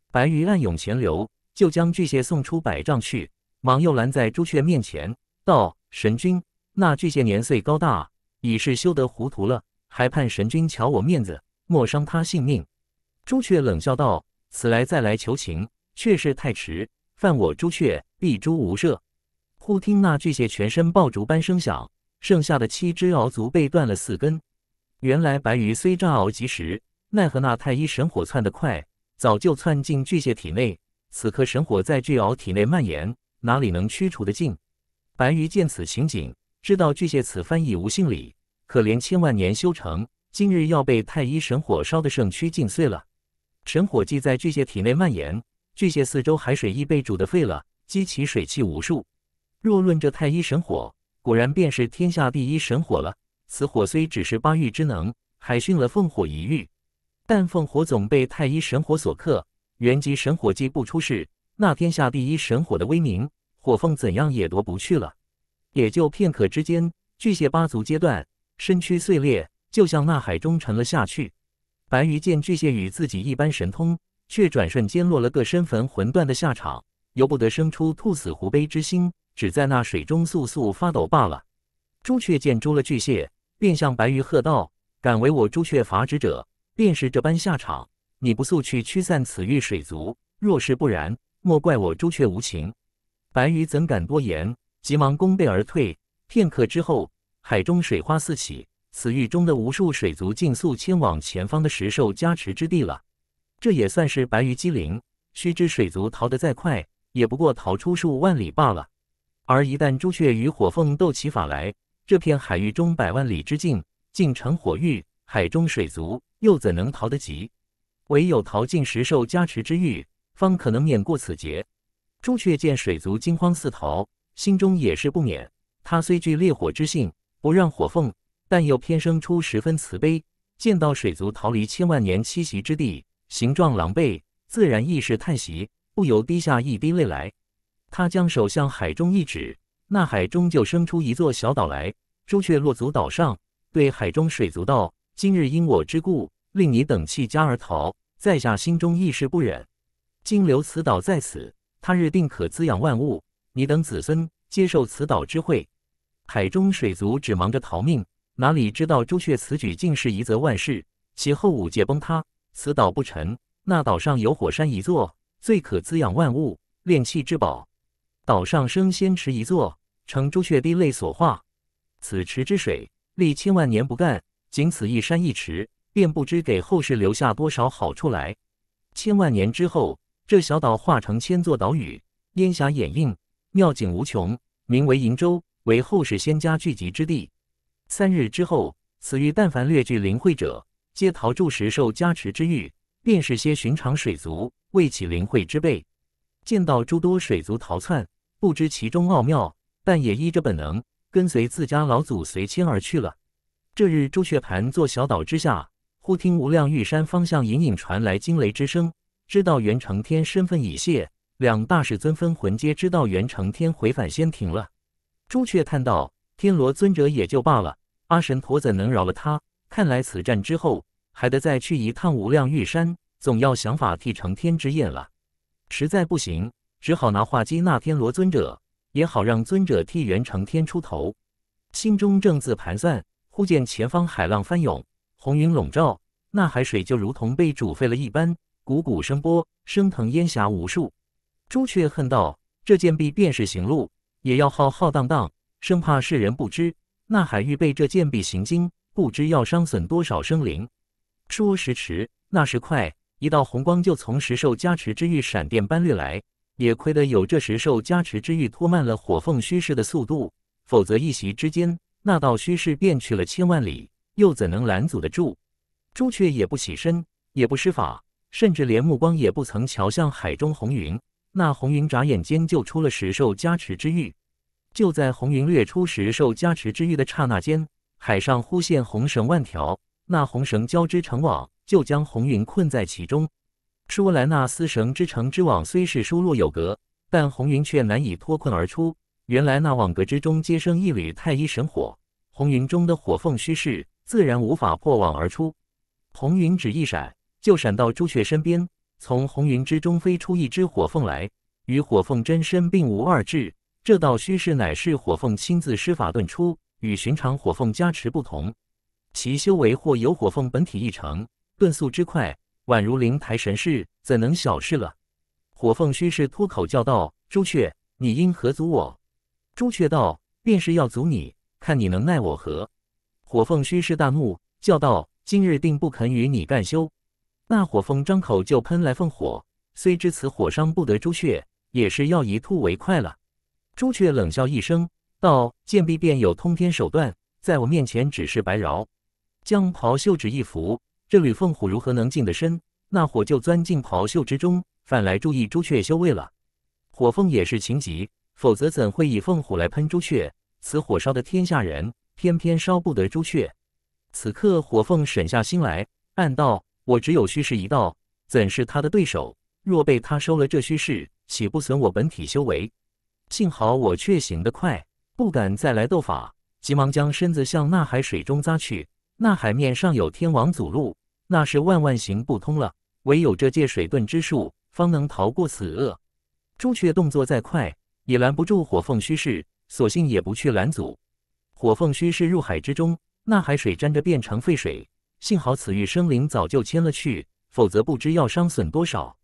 S1: 白鱼暗涌潜流，就将巨蟹送出百丈去，忙又拦在朱雀面前，道：“神君，那巨蟹年岁高大，已是修得糊涂了，还盼神君瞧我面子，莫伤他性命。”朱雀冷笑道：“此来再来求情。”却是太迟，犯我朱雀，必诛无赦。忽听那巨蟹全身爆竹般声响，剩下的七只鳌足被断了四根。原来白鱼虽炸鳌及时，奈何那太一神火窜得快，早就窜进巨蟹体内。此刻神火在巨鳌体内蔓延，哪里能驱除得尽？白鱼见此情景，知道巨蟹此番已无幸理，可怜千万年修成，今日要被太一神火烧得身躯尽碎了。神火即在巨蟹体内蔓延。巨蟹四周海水亦被煮得沸了，激起水汽无数。若论这太一神火，果然便是天下第一神火了。此火虽只是八域之能，海训了凤火一域，但凤火总被太一神火所克。原籍神火既不出世，那天下第一神火的威名，火凤怎样也夺不去了。也就片刻之间，巨蟹八足阶段，身躯碎裂，就像那海中沉了下去。白鱼见巨蟹与自己一般神通。却转瞬间落了个身坟魂断的下场，由不得生出兔死狐悲之心，只在那水中簌簌发抖罢了。朱雀见捉了巨蟹，便向白鱼喝道：“敢违我朱雀法旨者，便是这般下场！你不速去驱散此域水族，若是不然，莫怪我朱雀无情。”白鱼怎敢多言，急忙弓背而退。片刻之后，海中水花四起，此域中的无数水族尽速迁往前方的石兽加持之地了。这也算是白鱼机灵。须知水族逃得再快，也不过逃出数万里罢了。而一旦朱雀与火凤斗起法来，这片海域中百万里之境竟成火域，海中水族又怎能逃得及？唯有逃进石兽加持之域，方可能免过此劫。朱雀见水族惊慌四逃，心中也是不免。他虽具烈火之性，不让火凤，但又偏生出十分慈悲，见到水族逃离千万年栖息之地。形状狼狈，自然亦是叹息，不由滴下一滴泪来。他将手向海中一指，那海中就生出一座小岛来。朱雀落足岛上，对海中水族道：“今日因我之故，令你等弃家而逃，在下心中亦是不忍，今留此岛在此，他日定可滋养万物。你等子孙接受此岛之惠。”海中水族只忙着逃命，哪里知道朱雀此举竟是一则万事，其后五界崩塌。此岛不沉，那岛上有火山一座，最可滋养万物，炼气之宝。岛上生仙池一座，成朱雀滴泪所化，此池之水，历千万年不干。仅此一山一池，便不知给后世留下多少好处来。千万年之后，这小岛化成千座岛屿，烟霞掩映，妙景无穷，名为瀛洲，为后世仙家聚集之地。三日之后，此域但凡略具灵慧者。皆陶铸时受加持之欲，便是些寻常水族未起灵慧之辈。见到诸多水族逃窜，不知其中奥妙，但也依着本能，跟随自家老祖随迁而去了。这日，朱雀盘坐小岛之下，忽听无量玉山方向隐隐传来惊雷之声，知道元成天身份已泄，两大世尊分魂皆知道元成天回返仙庭了。朱雀叹道：“天罗尊者也就罢了，阿神陀怎能饶了他？”看来此战之后，还得再去一趟无量玉山，总要想法替成天之业了。实在不行，只好拿画鸡那天罗尊者，也好让尊者替袁承天出头。心中正自盘算，忽见前方海浪翻涌，红云笼罩，那海水就如同被煮沸了一般，汩汩声波，升腾烟霞无数。朱雀恨道：“这剑壁便是行路，也要浩浩荡荡，生怕世人不知，那海预被这剑壁行经。”不知要伤损多少生灵。说时迟，那时快，一道红光就从石兽加持之域闪电般掠来。也亏得有这石兽加持之域拖慢了火凤虚势的速度，否则一袭之间，那道虚势便去了千万里，又怎能拦阻得住？朱雀也不起身，也不施法，甚至连目光也不曾瞧向海中红云。那红云眨眼间就出了石兽加持之域。就在红云掠出石兽加持之域的刹那间。海上忽现红绳万条，那红绳交织成网，就将红云困在其中。说来，那丝绳织成之网虽是疏落有格，但红云却难以脱困而出。原来，那网格之中皆生一缕太一神火，红云中的火凤虚势自然无法破网而出。红云只一闪，就闪到朱雀身边，从红云之中飞出一只火凤来，与火凤真身并无二致。这道虚势乃是火凤亲自施法遁出。与寻常火凤加持不同，其修为或有火凤本体一成，遁速之快，宛如灵台神士，怎能小视了？火凤虚是脱口叫道：“朱雀，你因何阻我？”朱雀道：“便是要阻你，看你能奈我何？”火凤虚是大怒，叫道：“今日定不肯与你干休！”那火凤张口就喷来凤火，虽知此火伤不得朱雀，也是要一吐为快了。朱雀冷笑一声。道剑壁便有通天手段，在我面前只是白饶。将袍袖指一拂，这缕凤虎如何能近得身？那火就钻进袍袖之中，反来注意朱雀修为了。火凤也是情急，否则怎会以凤虎来喷朱雀？此火烧的天下人，偏偏烧不得朱雀。此刻火凤沈下心来，暗道：我只有虚势一道，怎是他的对手？若被他收了这虚势，岂不损我本体修为？幸好我却醒得快。不敢再来斗法，急忙将身子向那海水中扎去。那海面上有天王阻路，那是万万行不通了。唯有这借水遁之术，方能逃过此厄。朱雀动作再快，也拦不住火凤虚势，索性也不去拦阻。火凤虚士入海之中，那海水沾着变成沸水。幸好此域生灵早就迁了去，否则不知要伤损多少。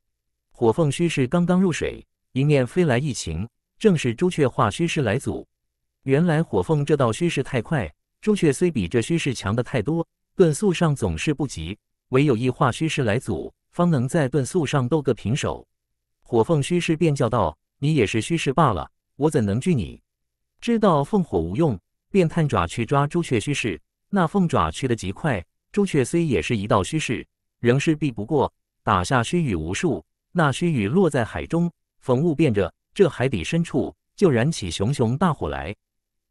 S1: 火凤虚士刚刚入水，迎面飞来一行，正是朱雀化虚势来阻。原来火凤这道虚势太快，朱雀虽比这虚势强的太多，遁速上总是不及，唯有异化虚势来阻，方能在遁速上斗个平手。火凤虚势便叫道：“你也是虚势罢了，我怎能惧你？”知道凤火无用，便探爪去抓朱雀虚势。那凤爪去的极快，朱雀虽也是一道虚势，仍是避不过，打下虚雨无数。那虚雨落在海中，逢雾变着，这海底深处就燃起熊熊大火来。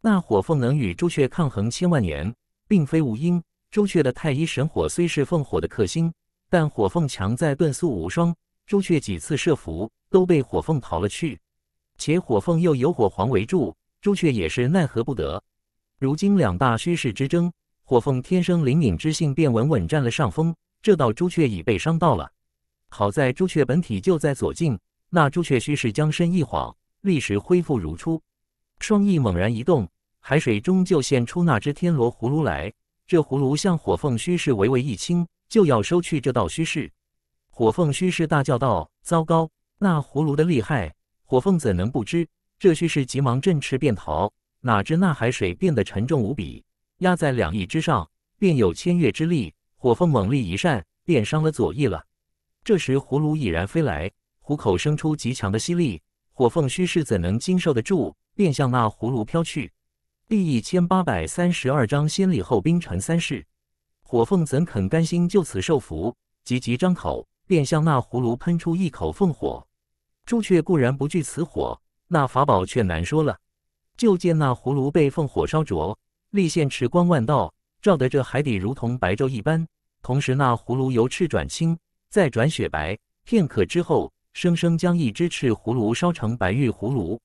S1: 那火凤能与朱雀抗衡千万年，并非无因。朱雀的太一神火虽是凤火的克星，但火凤强在遁速无双。朱雀几次设伏，都被火凤逃了去，且火凤又有火凰围住，朱雀也是奈何不得。如今两大虚势之争，火凤天生灵敏之性，便稳稳占了上风。这道朱雀已被伤到了，好在朱雀本体就在左近。那朱雀虚势将身一晃，立时恢复如初。双翼猛然一动，海水中就现出那只天罗葫芦来。这葫芦向火凤虚势微微一倾，就要收去这道虚势。火凤虚势大叫道：“糟糕！那葫芦的厉害，火凤怎能不知？”这虚势急忙振翅便逃，哪知那海水变得沉重无比，压在两翼之上，便有千岳之力。火凤猛力一扇，便伤了左翼了。这时葫芦已然飞来，虎口生出极强的吸力，火凤虚势怎能经受得住？便向那葫芦飘去。第一千八百三十二章先礼后兵，陈三世，火凤怎肯甘心就此受福？急急张口，便向那葫芦喷出一口凤火。朱雀固然不惧此火，那法宝却难说了。就见那葫芦被凤火烧灼，立现赤光万道，照得这海底如同白昼一般。同时，那葫芦由赤转青，再转雪白。片刻之后，生生将一只赤葫芦烧成白玉葫芦。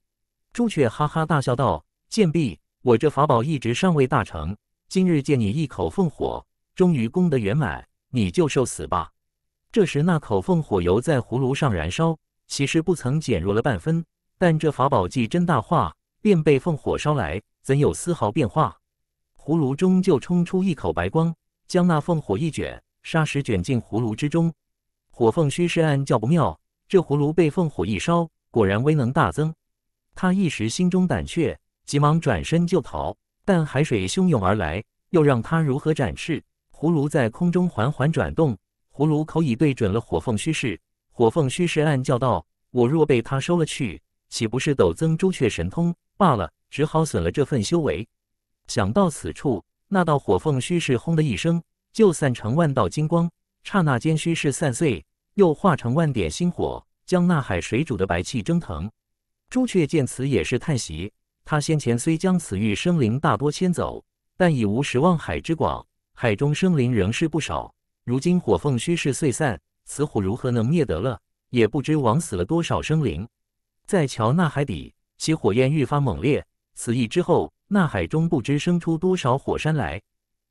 S1: 朱雀哈哈大笑道：“贱婢，我这法宝一直尚未大成，今日借你一口凤火，终于功德圆满，你就受死吧！”这时，那口凤火犹在葫芦上燃烧，其实不曾减弱了半分。但这法宝既真大化，便被凤火烧来，怎有丝毫变化？葫芦中就冲出一口白光，将那凤火一卷，砂石卷进葫芦之中。火凤虚是暗叫不妙，这葫芦被凤火一烧，果然威能大增。他一时心中胆怯，急忙转身就逃，但海水汹涌而来，又让他如何展翅？葫芦在空中缓缓转动，葫芦口已对准了火凤虚势。火凤虚势暗叫道：“我若被他收了去，岂不是陡增朱雀神通？罢了，只好损了这份修为。”想到此处，那道火凤虚势轰的一声就散成万道金光，刹那间虚势散碎，又化成万点星火，将那海水煮的白气蒸腾。朱雀见此也是叹息。他先前虽将此域生灵大多迁走，但已无十望海之广，海中生灵仍是不少。如今火凤虚势碎散，此虎如何能灭得了？也不知枉死了多少生灵。再瞧那海底，其火焰愈发猛烈。此役之后，那海中不知生出多少火山来。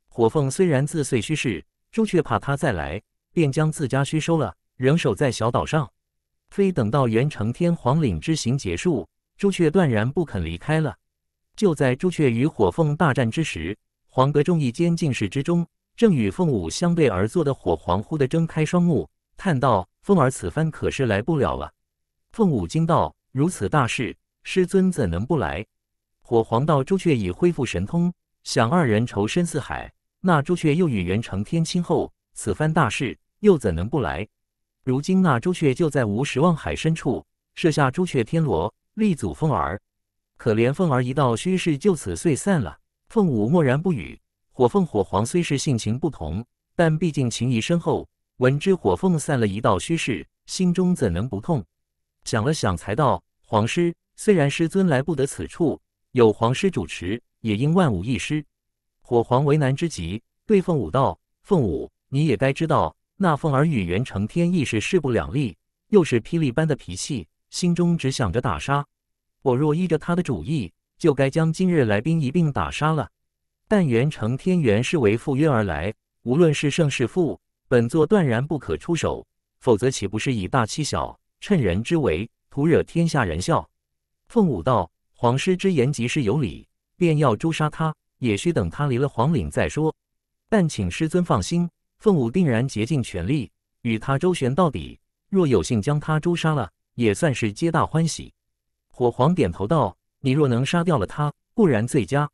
S1: 火凤虽然自碎虚势，朱雀怕他再来，便将自家虚收了，仍守在小岛上。非等到元成天皇岭之行结束，朱雀断然不肯离开了。就在朱雀与火凤大战之时，黄阁中一间静室之中，正与凤舞相对而坐的火皇忽地睁开双目，叹道：“凤儿此番可是来不了了。”凤舞惊道：“如此大事，师尊怎能不来？”火皇道：“朱雀已恢复神通，想二人仇深似海，那朱雀又与元成天亲厚，此番大事又怎能不来？”如今那朱雀就在无十望海深处设下朱雀天罗，力阻凤儿。可怜凤儿一道虚势就此碎散了。凤舞默然不语。火凤火凰虽是性情不同，但毕竟情谊深厚。闻知火凤散了一道虚势，心中怎能不痛？想了想，才道：“皇师，虽然师尊来不得此处，有皇师主持，也应万无一失。”火凰为难之极，对凤舞道：“凤舞，你也该知道。”那凤儿与袁承天亦是势不两立，又是霹雳般的脾气，心中只想着打杀。我若依着他的主意，就该将今日来宾一并打杀了。但袁承天原是为赴约而来，无论是胜是负，本座断然不可出手，否则岂不是以大欺小，趁人之危，徒惹天下人笑？凤舞道：“皇师之言极是有理，便要诛杀他，也需等他离了皇岭再说。但请师尊放心。”凤舞定然竭尽全力与他周旋到底，若有幸将他诛杀了，也算是皆大欢喜。火皇点头道：“你若能杀掉了他，固然最佳。”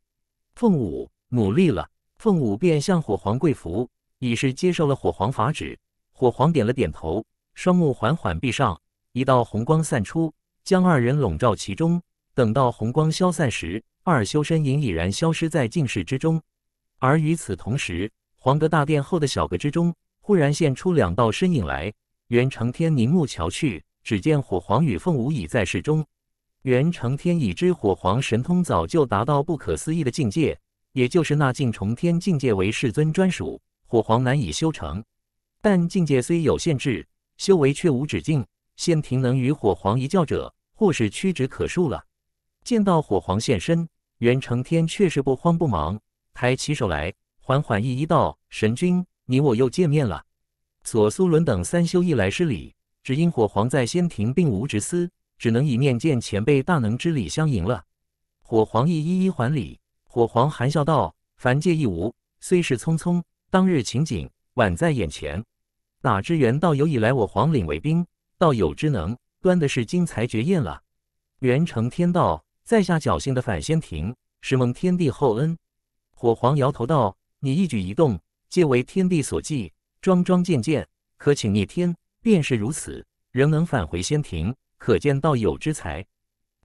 S1: 凤舞努力了，凤舞便向火皇跪伏，已是接受了火皇法旨。火皇点了点头，双目缓缓闭上，一道红光散出，将二人笼罩其中。等到红光消散时，二修身影已然消失在静室之中，而与此同时。黄阁大殿后的小阁之中，忽然现出两道身影来。袁承天凝目瞧去，只见火皇与凤舞已在室中。袁承天已知火皇神通早就达到不可思议的境界，也就是那境重天境界为世尊专属，火皇难以修成。但境界虽有限制，修为却无止境。仙庭能与火皇一较者，或是屈指可数了。见到火皇现身，袁承天却是不慌不忙，抬起手来。缓缓一一道：“神君，你我又见面了。左苏伦等三修一来施礼，只因火皇在仙庭并无职司，只能以面见前辈大能之礼相迎了。”火皇亦一一还礼。火皇含笑道：“凡界亦无，虽是匆匆，当日情景宛在眼前。哪知元道友已来我皇领为宾，道友之能，端的是惊才绝艳了。元成天道，在下侥幸的返仙庭，是蒙天地厚恩。”火皇摇头道。你一举一动皆为天地所记，桩桩件件可请逆天，便是如此，仍能返回仙庭，可见道友之才。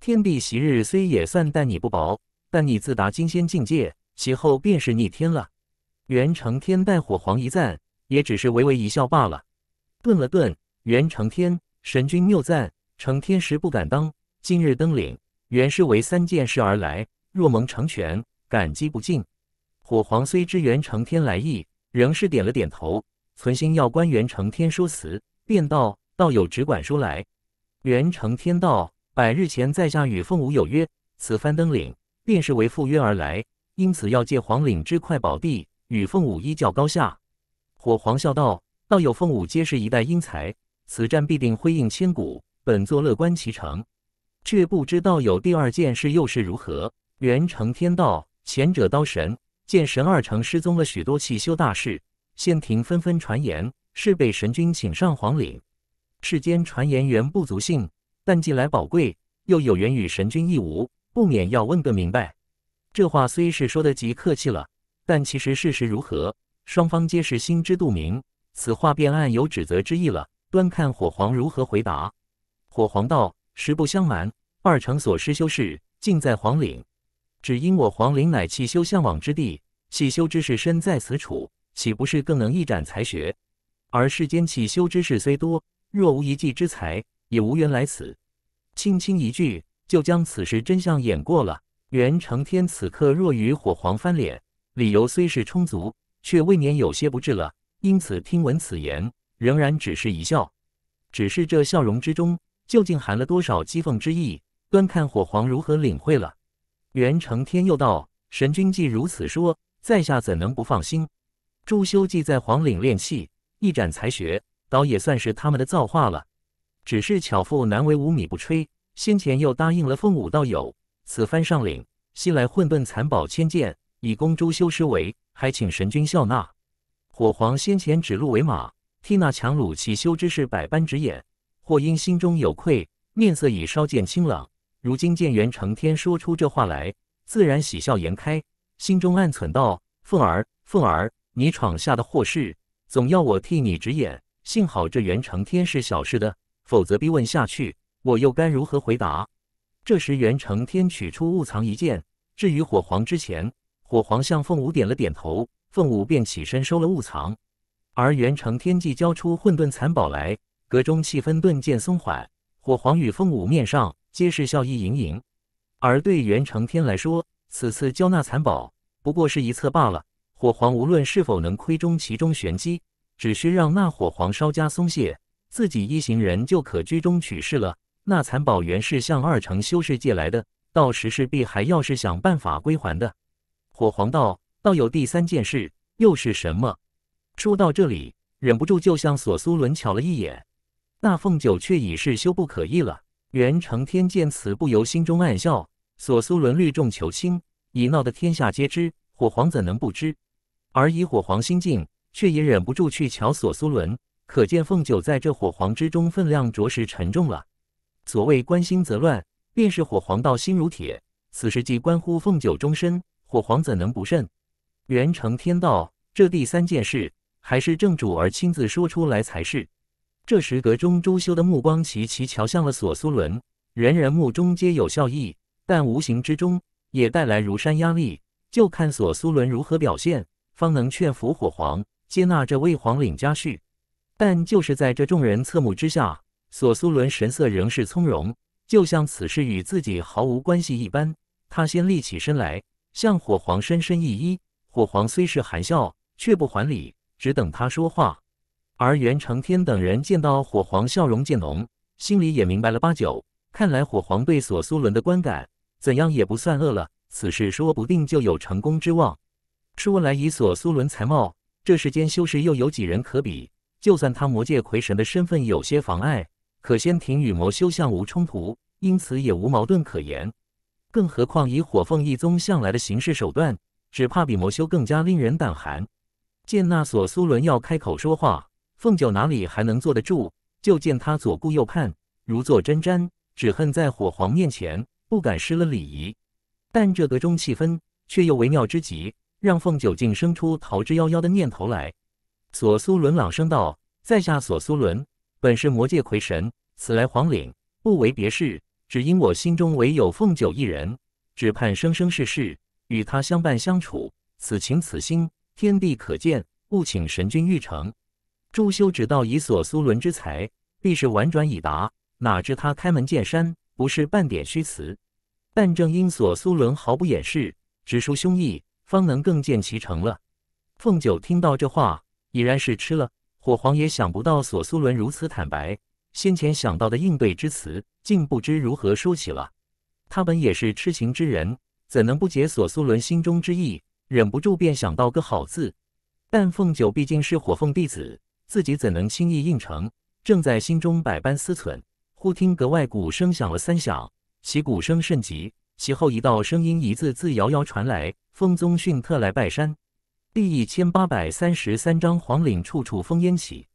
S1: 天地昔日虽也算待你不薄，但你自达金仙境界，其后便是逆天了。元成天待火皇一赞，也只是微微一笑罢了。顿了顿，元成天神君谬赞，成天时不敢当。今日登岭，原是为三件事而来，若蒙成全，感激不尽。火皇虽知袁承天来意，仍是点了点头，存心要袁承天说辞，便道：“道友只管说来。”袁承天道：“百日前在下与凤舞有约，此番登岭便是为赴约而来，因此要借黄岭之块宝地与凤舞一较高下。”火皇笑道：“道友、凤舞皆是一代英才，此战必定辉映千古，本座乐观其成，却不知道有第二件事又是如何？”袁承天道：“前者刀神。”见神二成失踪了许多汽修大事，仙庭纷纷传言是被神君请上皇岭。世间传言原不足信，但既来宝贵，又有缘与神君一晤，不免要问个明白。这话虽是说得极客气了，但其实事实如何，双方皆是心知肚明。此话便暗有指责之意了，端看火皇如何回答。火皇道：“实不相瞒，二成所失修士尽在皇岭。”只因我皇陵乃气修向往之地，气修之士身在此处，岂不是更能一展才学？而世间气修之士虽多，若无一技之才，也无缘来此。轻轻一句，就将此事真相演过了。袁承天此刻若与火皇翻脸，理由虽是充足，却未免有些不智了。因此，听闻此言，仍然只是一笑。只是这笑容之中，究竟含了多少讥讽之意？端看火皇如何领会了。袁承天又道：“神君既如此说，在下怎能不放心？朱修既在黄岭练气，一展才学，倒也算是他们的造化了。只是巧妇难为无米不炊，先前又答应了凤舞道友，此番上岭，西来混沌残宝千件，以供朱修师为，还请神君笑纳。”火皇先前指鹿为马，替那强虏其修之事百般指眼，或因心中有愧，面色已稍见清朗。如今见袁承天说出这话来，自然喜笑颜开，心中暗忖道：“凤儿，凤儿，你闯下的祸事，总要我替你直言。幸好这袁承天是小事的，否则逼问下去，我又该如何回答？”这时，袁承天取出物藏一件，置于火皇之前，火皇向凤舞点了点头，凤舞便起身收了物藏。而袁承天既交出混沌残宝来，阁中气氛顿渐松缓。火皇与凤舞面上。皆是笑意盈盈，而对袁承天来说，此次交纳残宝不过是一策罢了。火皇无论是否能窥中其中玄机，只需让那火皇稍加松懈，自己一行人就可居中取势了。那残宝原是向二城修士借来的，到时势必还要是想办法归还的。火皇道：“道有第三件事又是什么？”说到这里，忍不住就向索苏伦瞧了一眼，那凤九却已是羞不可抑了。袁承天见此，不由心中暗笑。索苏伦律众求亲，已闹得天下皆知，火皇怎能不知？而以火皇心境，却也忍不住去瞧索苏伦。可见凤九在这火皇之中分量着实沉重了。所谓关心则乱，便是火皇道心如铁，此事既关乎凤九终身，火皇怎能不慎？袁承天道：“这第三件事，还是正主儿亲自说出来才是。”这时，阁中周修的目光齐齐瞧向了索苏伦，人人目中皆有笑意，但无形之中也带来如山压力。就看索苏伦如何表现，方能劝服火皇接纳这位皇领家婿。但就是在这众人侧目之下，索苏伦神色仍是从容，就像此事与自己毫无关系一般。他先立起身来，向火皇深深一揖。火皇虽是含笑，却不还礼，只等他说话。而袁承天等人见到火皇笑容渐浓，心里也明白了八九。看来火皇对索苏伦的观感，怎样也不算恶了。此事说不定就有成功之望。说来以索苏伦才貌，这世间修士又有几人可比？就算他魔界魁神的身份有些妨碍，可仙庭与魔修相无冲突，因此也无矛盾可言。更何况以火凤一宗向来的行事手段，只怕比魔修更加令人胆寒。见那索苏伦要开口说话。凤九哪里还能坐得住？就见他左顾右盼，如坐针毡，只恨在火皇面前不敢失了礼仪。但这个中气氛却又微妙之极，让凤九竟生出逃之夭夭的念头来。索苏伦朗声道：“在下索苏伦，本是魔界魁神，此来黄岭不为别事，只因我心中唯有凤九一人，只盼生生世世与他相伴相处。此情此心，天地可见，务请神君玉成。”朱修只道以索苏伦之才，必是婉转以达。哪知他开门见山，不是半点虚词。但正因索苏伦毫不掩饰，直抒胸臆，方能更见其诚了。凤九听到这话，已然是吃了。火皇也想不到索苏伦如此坦白，先前想到的应对之词，竟不知如何说起了。他本也是痴情之人，怎能不解索苏伦心中之意？忍不住便想到个好字。但凤九毕竟是火凤弟子。自己怎能轻易应承？正在心中百般思忖，忽听阁外鼓声响了三响，其鼓声甚急。其后一道声音一字字遥遥传来：“风宗逊特来拜山。”第一千八百三十三章黄岭处处烽烟起。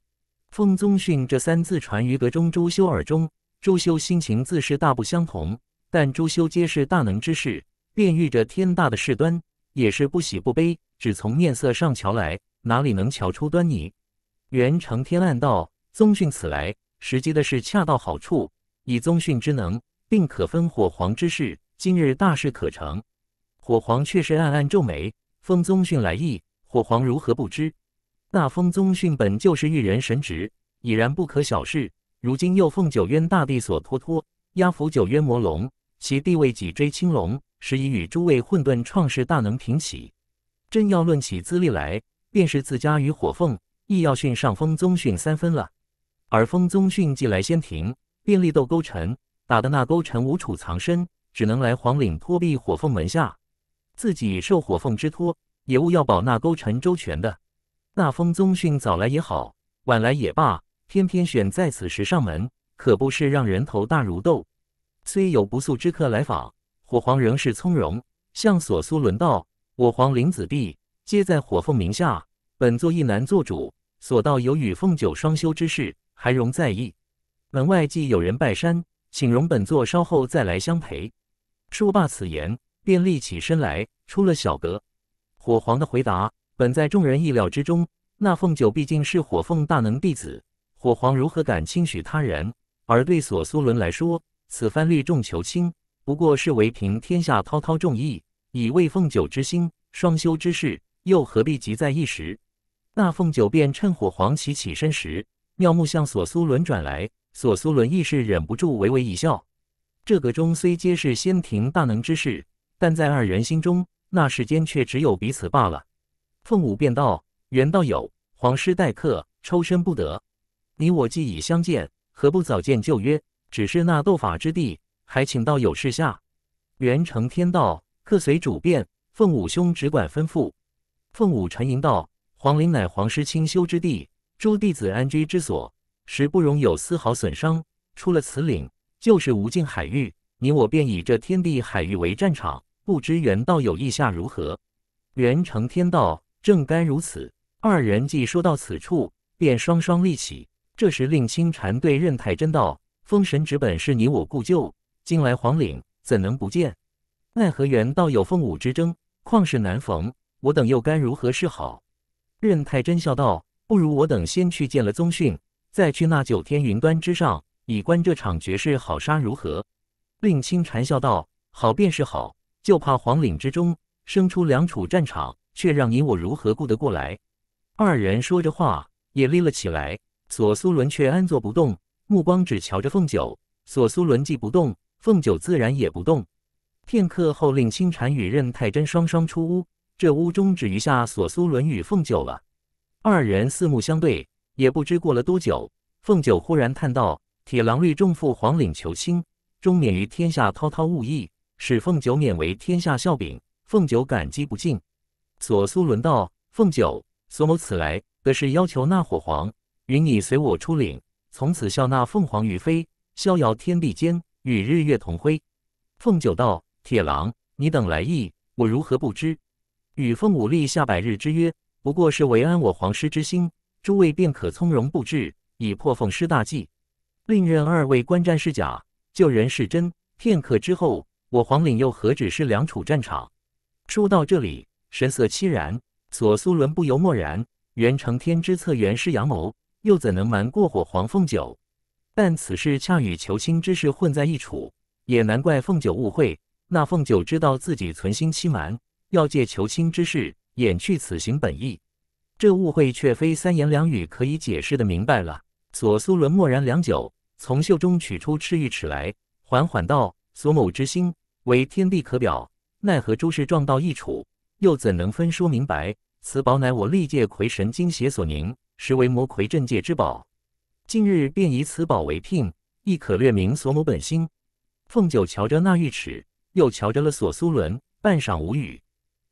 S1: 风宗逊这三字传于阁中朱修耳中，朱修心情自是大不相同。但朱修皆是大能之士，便遇着天大的事端，也是不喜不悲，只从面色上瞧来，哪里能瞧出端倪？元成天暗道：“宗训此来，时机的是恰到好处。以宗训之能，并可分火皇之事，今日大事可成。”火皇却是暗暗皱眉：“封宗训来意，火皇如何不知？那封宗训本就是一人神职，已然不可小视。如今又奉九渊大帝所托，托压服九渊魔龙，其地位脊椎青龙，实已与诸位混沌创世大能平起。朕要论起资历来，便是自家与火凤。”亦要逊上风宗逊三分了，而风宗逊既来仙庭，便力斗勾陈，打得那勾陈无处藏身，只能来黄岭托庇火凤门下，自己受火凤之托，也务要保那勾陈周全的。那风宗逊早来也好，晚来也罢，偏偏选在此时上门，可不是让人头大如斗。虽有不速之客来访，火皇仍是从容，向索苏伦道：“我皇林子弟皆在火凤名下，本座亦难做主。”索道有与凤九双修之事，还容在意？门外既有人拜山，请容本座稍后再来相陪。说罢此言，便立起身来，出了小阁。火皇的回答本在众人意料之中。那凤九毕竟是火凤大能弟子，火皇如何敢轻许他人？而对索苏伦来说，此番率众求亲，不过是为平天下滔滔众意，以慰凤九之心。双修之事，又何必急在一时？那凤九便趁火黄起起身时，妙目向索苏伦转来，索苏伦亦是忍不住微微一笑。这个中虽皆是仙庭大能之事，但在二人心中，那世间却只有彼此罢了。凤舞便道：“袁道友，皇师待客，抽身不得。你我既已相见，何不早见旧约？只是那斗法之地，还请道友示下。元成天道，客随主便，凤舞兄只管吩咐。”凤舞沉吟道。黄陵乃黄师清修之地，诸弟子安居之所，实不容有丝毫损伤。出了此岭，就是无尽海域，你我便以这天地海域为战场。不知元道友意下如何？元承天道，正该如此。二人既说到此处，便双双立起。这时，令清禅对任太真道：“封神之本是你我故旧，今来黄陵，怎能不见？奈何元道有凤舞之争，旷世难逢，我等又该如何是好？”任太真笑道：“不如我等先去见了宗训，再去那九天云端之上，以观这场绝世好杀如何？”令青禅笑道：“好便是好，就怕黄岭之中生出两处战场，却让你我如何顾得过来？”二人说着话，也立了起来。索苏伦却安坐不动，目光只瞧着凤九。索苏伦既不动，凤九自然也不动。片刻后，令青禅与任太真双双出屋。这屋中只余下索苏伦与凤九了，二人四目相对，也不知过了多久。凤九忽然叹道：“铁狼率众负黄岭求亲，终免于天下滔滔物议，使凤九免为天下笑柄。”凤九感激不尽。索苏伦道：“凤九，索某此来的是要求那火皇允你随我出岭，从此笑纳凤凰于飞，逍遥天地间，与日月同辉。”凤九道：“铁狼，你等来意，我如何不知？”与凤舞立下百日之约，不过是为安我皇师之心，诸位便可从容布置，以破凤师大计。另任二位观战是假，救人是真。片刻之后，我皇领又何止是两处战场？说到这里，神色凄然。左苏伦不由默然。袁承天之策原是阳谋，又怎能瞒过我皇凤九？但此事恰与求亲之事混在一处，也难怪凤九误会。那凤九知道自己存心欺瞒。要借求亲之事掩去此行本意，这误会却非三言两语可以解释的。明白了，索苏伦默然良久，从袖中取出赤玉尺来，缓缓道：“索某之心为天地可表，奈何诸事撞到一处，又怎能分说明白？此宝乃我历界魁神精血所凝，实为魔魁镇界之宝。近日便以此宝为聘，亦可略明索某本心。”凤九瞧着那玉尺，又瞧着了索苏伦，半晌无语。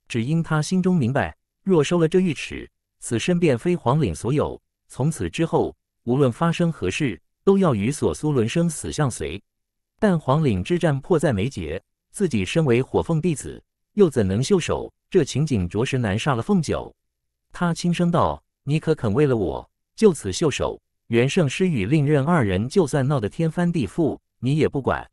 S1: 只因他心中明白，若收了这玉尺，此身便非黄岭所有。从此之后，无论发生何事，都要与索苏伦生死相随。但黄岭之战迫在眉睫，自己身为火凤弟子，又怎能袖手？这情景着实难煞了凤九。他轻声道：“你可肯为了我就此袖手？元圣师与令任二人，就算闹得天翻地覆，你也不管。”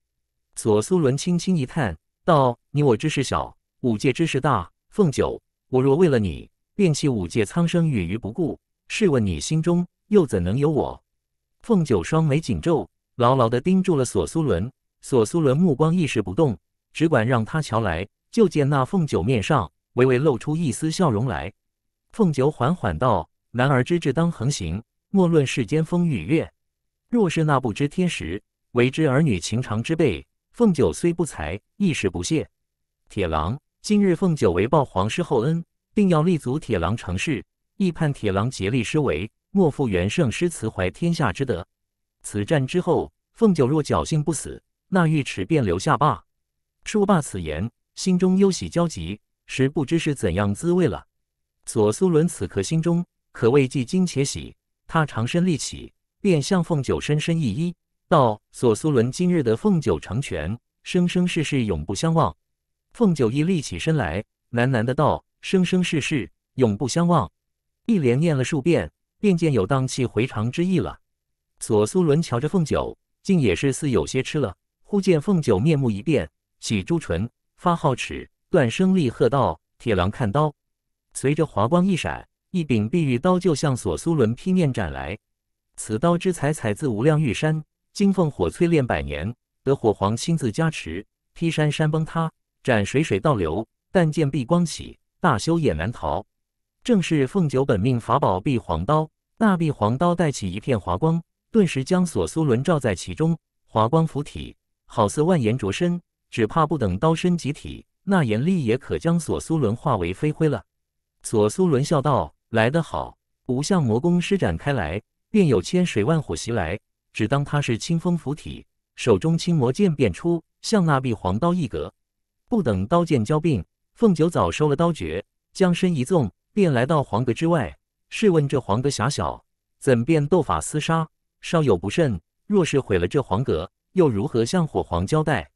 S1: 索苏伦轻轻一叹，道：“你我之事小，五界之事大。”凤九，我若为了你，便弃五界苍生于不顾，试问你心中又怎能有我？凤九双眉紧皱，牢牢地盯住了索苏伦。索苏伦目光一时不动，只管让他瞧来，就见那凤九面上微微露出一丝笑容来。凤九缓缓道：“男儿之志当横行，莫论世间风雨月。若是那不知天时，为知儿女情长之辈，凤九虽不才，亦是不屑。”铁狼。今日凤九为报皇室厚恩，定要立足铁狼成事，亦盼铁狼竭力施为，莫负元圣师慈怀天下之德。此战之后，凤九若侥幸不死，那玉池便留下罢。说罢此言，心中忧喜交集，实不知是怎样滋味了。索苏伦此刻心中可谓既惊且喜，他长身立起，便向凤九深深一揖，道：“索苏伦今日的凤九成全，生生世世永不相忘。”凤九一立起身来，喃喃的道：“生生世世，永不相忘。”一连念了数遍，便见有荡气回肠之意了。索苏伦瞧着凤九，竟也是似有些吃了。忽见凤九面目一变，喜朱唇，发皓齿，断声厉喝道：“铁狼看刀！”随着华光一闪，一柄碧玉刀就向索苏伦劈面斩来。此刀之才采自无量玉山，金凤火淬炼百年，得火皇亲自加持，劈山山崩塌。斩水水倒流，但见碧光起，大修也难逃。正是凤九本命法宝碧黄刀，那碧黄刀带起一片华光，顿时将索苏伦罩在其中。华光附体，好似万炎灼身，只怕不等刀身集体，那严力也可将索苏伦化为飞灰了。索苏伦笑道：“来得好，无相魔功施展开来，便有千水万火袭来，只当他是清风附体，手中青魔剑便出，向那碧黄刀一格。”不等刀剑交并，凤九早收了刀诀，将身一纵，便来到黄阁之外。试问这黄阁狭小，怎便斗法厮杀？稍有不慎，若是毁了这黄阁，又如何向火皇交代？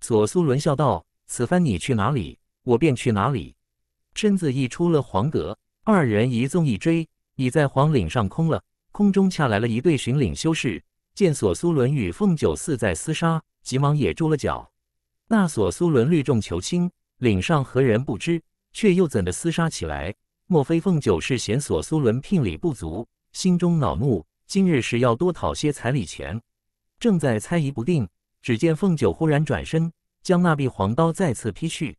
S1: 索苏伦笑道：“此番你去哪里，我便去哪里。”身子一出了黄阁，二人一纵一追，已在黄岭上空了。空中下来了一队巡岭修士，见索苏伦与凤九似在厮杀，急忙也住了脚。那索苏伦率众求亲，岭上何人不知？却又怎的厮杀起来？莫非凤九是嫌索苏伦聘礼不足，心中恼怒，今日是要多讨些彩礼钱？正在猜疑不定，只见凤九忽然转身，将那碧黄刀再次劈去，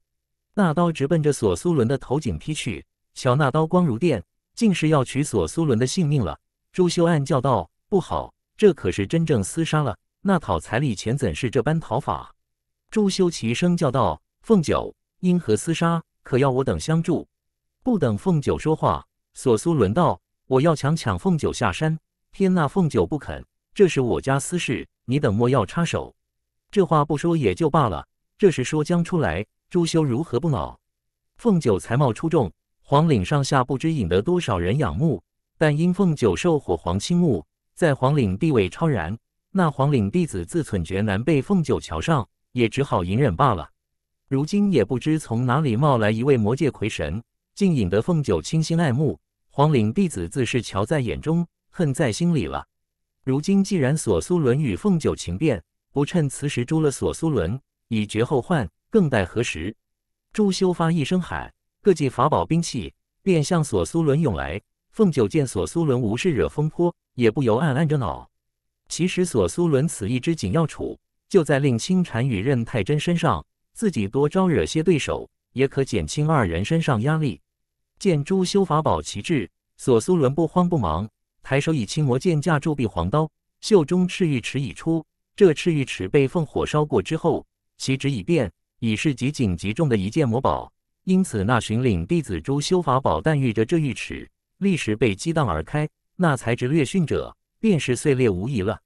S1: 那刀直奔着索苏伦的头颈劈去。瞧那刀光如电，竟是要取索苏伦的性命了。朱修暗叫道：“不好，这可是真正厮杀了！那讨彩礼钱怎是这般讨法？”朱修齐声叫道：“凤九，因何厮杀？可要我等相助？”不等凤九说话，索苏伦道：“我要强抢凤九下山。天那，凤九不肯，这是我家私事，你等莫要插手。”这话不说也就罢了，这时说将出来，朱修如何不恼？凤九才貌出众，黄岭上下不知引得多少人仰慕。但因凤九受火皇倾慕，在黄岭地位超然。那黄岭弟子自忖觉难被凤九瞧上。也只好隐忍罢了。如今也不知从哪里冒来一位魔界魁神，竟引得凤九倾心爱慕。黄岭弟子自是瞧在眼中，恨在心里了。如今既然索苏伦与凤九情变，不趁此时诛了索苏伦，以绝后患，更待何时？朱修发一声喊，各界法宝兵器便向索苏伦涌来。凤九见索苏伦无事惹风波，也不由暗暗着恼。其实索苏伦此一枝紧要处。就在令清禅与任太真身上，自己多招惹些对手，也可减轻二人身上压力。见朱修法宝齐至，索苏伦不慌不忙，抬手以青魔剑架住碧黄刀，袖中赤玉尺已出。这赤玉尺被凤火烧过之后，其质已变，已是极紧极重的一件魔宝。因此那巡领弟子朱修法宝但遇着这玉尺，立时被激荡而开。那材质略逊者，便是碎裂无疑了。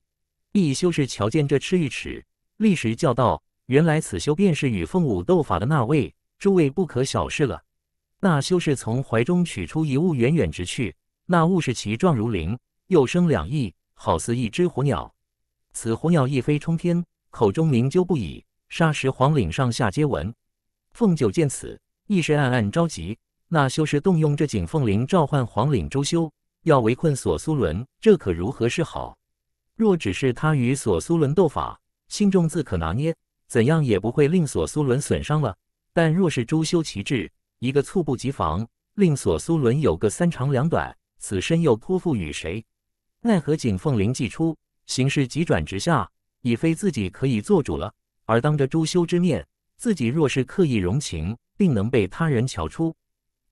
S1: 一修士瞧见这赤玉尺，立时叫道：“原来此修便是与凤舞斗法的那位，诸位不可小视了。”那修士从怀中取出一物，远远直去。那物是其状如灵，又生两翼，好似一只火鸟。此火鸟一飞冲天，口中鸣啾不已，霎时黄岭上下皆闻。凤九见此，亦是暗暗着急。那修士动用这锦凤翎召唤黄岭周修，要围困索苏伦，这可如何是好？若只是他与索苏伦斗法。心中自可拿捏，怎样也不会令索苏伦损伤了。但若是朱修其志，一个猝不及防，令索苏伦有个三长两短，此身又托付与谁？奈何景凤翎既出，形势急转直下，已非自己可以做主了。而当着朱修之面，自己若是刻意容情，定能被他人瞧出，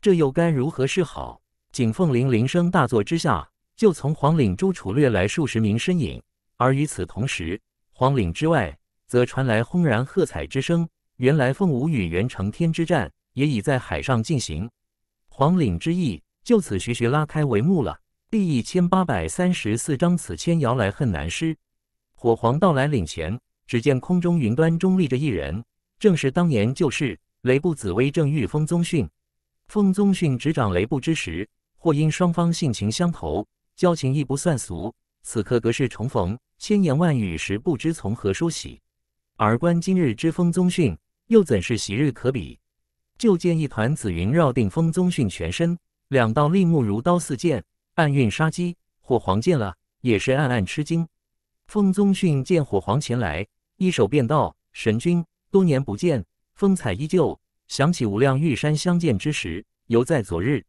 S1: 这又该如何是好？景凤翎铃声大作之下，就从黄岭朱楚掠来数十名身影，而与此同时。黄岭之外，则传来轰然喝彩之声。原来凤舞与元成天之战也已在海上进行，黄岭之役就此徐徐拉开帷幕了。第一千八百三十四章：此千遥来恨难施。火皇到来岭前，只见空中云端中立着一人，正是当年旧事雷部紫薇正御风宗训。风宗训执掌雷部之时，或因双方性情相投，交情亦不算俗。此刻隔世重逢。千言万语，时不知从何说起。而观今日之风宗训，又怎是昔日可比？就见一团紫云绕定风宗训全身，两道利目如刀似剑，暗运杀机。火皇见了，也是暗暗吃惊。风宗训见火皇前来，一手便道：“神君，多年不见，风采依旧。想起无量玉山相见之时，犹在昨日。”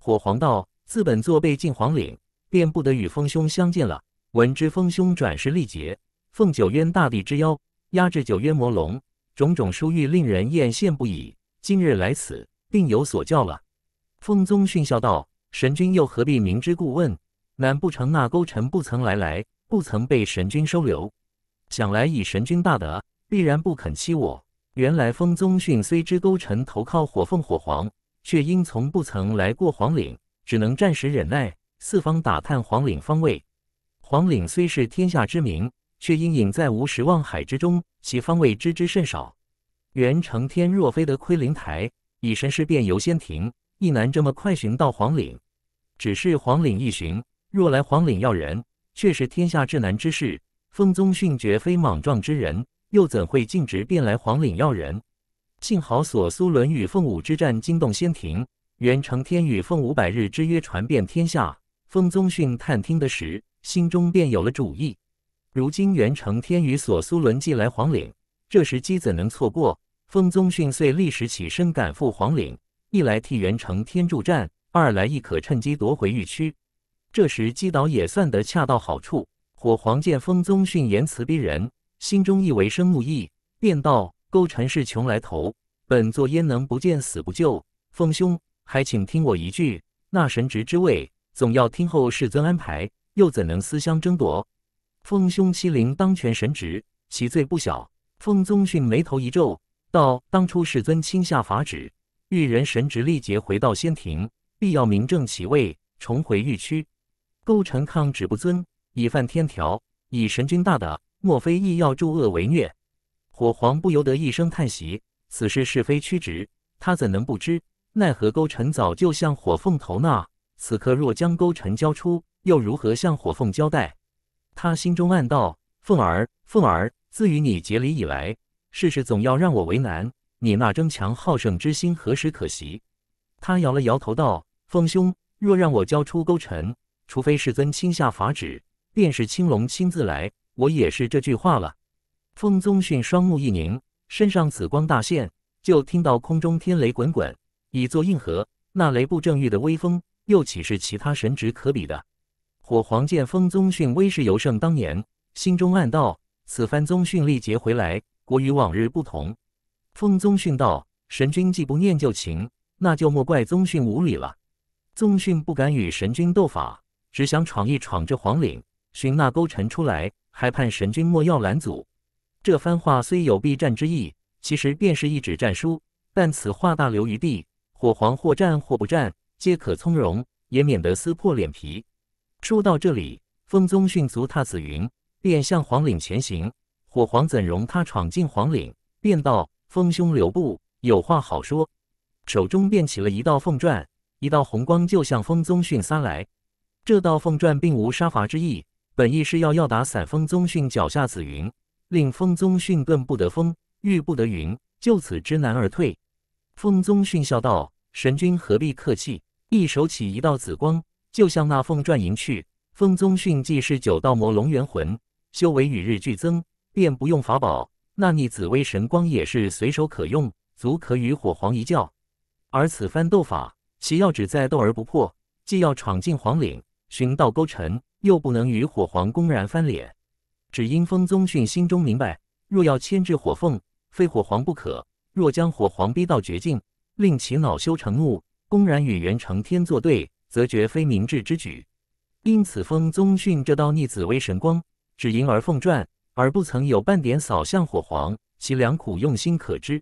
S1: 火皇道：“自本座被禁黄岭，便不得与风兄相见了。”闻之，丰兄转世历劫，奉九渊大帝之邀，压制九渊魔龙，种种殊遇令人艳羡不已。今日来此，定有所教了。风宗训笑道：“神君又何必明知故问？难不成那勾陈不曾来来，不曾被神君收留？想来以神君大德，必然不肯欺我。”原来风宗训虽知勾陈投靠火凤火皇，却因从不曾来过黄岭，只能暂时忍耐，四方打探黄岭方位。黄岭虽是天下之名，却隐在无始望海之中，其方位知之甚少。原承天若非得窥灵台，以神识遍游仙庭，亦难这么快寻到黄岭。只是黄岭一寻，若来黄岭要人，却是天下至难之事。风宗逊绝非莽撞之人，又怎会径直便来黄岭要人？幸好索苏伦与凤舞之战惊动仙庭，原承天与凤舞百日之约传遍天下，风宗逊探听的时。心中便有了主意。如今元成天与索苏伦既来黄岭，这时机怎能错过？风宗逊遂立时起身赶赴黄岭，一来替元成天助战，二来亦可趁机夺回玉区。这时击倒也算得恰到好处。火皇见风宗逊言辞逼人，心中亦为生怒意，便道：“勾陈是穷来头，本座焉能不见死不救？风兄，还请听我一句，那神职之位，总要听候世尊安排。”又怎能私相争夺？奉兄欺凌当权神职，其罪不小。凤宗训眉头一皱，道：“当初世尊亲下法旨，玉人神职立竭，回到仙庭，必要明正其位，重回玉区。勾陈抗旨不遵，以犯天条，以神君大的，莫非意要助恶为虐？”火皇不由得一声叹息：“此事是非曲直，他怎能不知？奈何勾陈早就向火凤投纳，此刻若将勾陈交出。”又如何向火凤交代？他心中暗道：“凤儿，凤儿，自与你结礼以来，事事总要让我为难。你那争强好胜之心何时可息？”他摇了摇头道：“凤兄，若让我交出勾陈，除非世尊亲下法旨，便是青龙亲自来，我也是这句话了。”凤宗训双目一凝，身上紫光大现，就听到空中天雷滚滚，以作应和。那雷布正御的威风，又岂是其他神职可比的？火皇见风宗训威势尤胜当年，心中暗道：此番宗训力竭回来，果与往日不同。风宗训道：“神君既不念旧情，那就莫怪宗训无礼了。”宗训不敢与神君斗法，只想闯一闯这皇岭，寻那勾陈出来，还盼神君莫要拦阻。这番话虽有避战之意，其实便是一纸战书，但此话大留余地，火皇或战或不战，皆可从容，也免得撕破脸皮。说到这里，风宗迅足踏紫云，便向黄岭前行。火皇怎容他闯进黄岭？便道：“风兄留步，有话好说。”手中便起了一道凤篆，一道红光就向风宗迅撒来。这道凤篆并无杀伐之意，本意是要要打散风宗迅脚下紫云，令风宗迅顿不得风，遇不得云，就此知难而退。风宗迅笑道：“神君何必客气？”一手起一道紫光。就像那凤转营去，风宗训既是九道魔龙元魂，修为与日俱增，便不用法宝，那逆紫薇神光也是随手可用，足可与火凰一较。而此番斗法，其要旨在斗而不破，既要闯进黄岭寻道沟陈，又不能与火皇公然翻脸。只因风宗训心中明白，若要牵制火凤，非火皇不可；若将火皇逼到绝境，令其恼羞成怒，公然与元承天作对。则绝非明智之举。因此，风宗训这道逆紫微神光只迎而奉转，而不曾有半点扫向火皇，其良苦用心可知。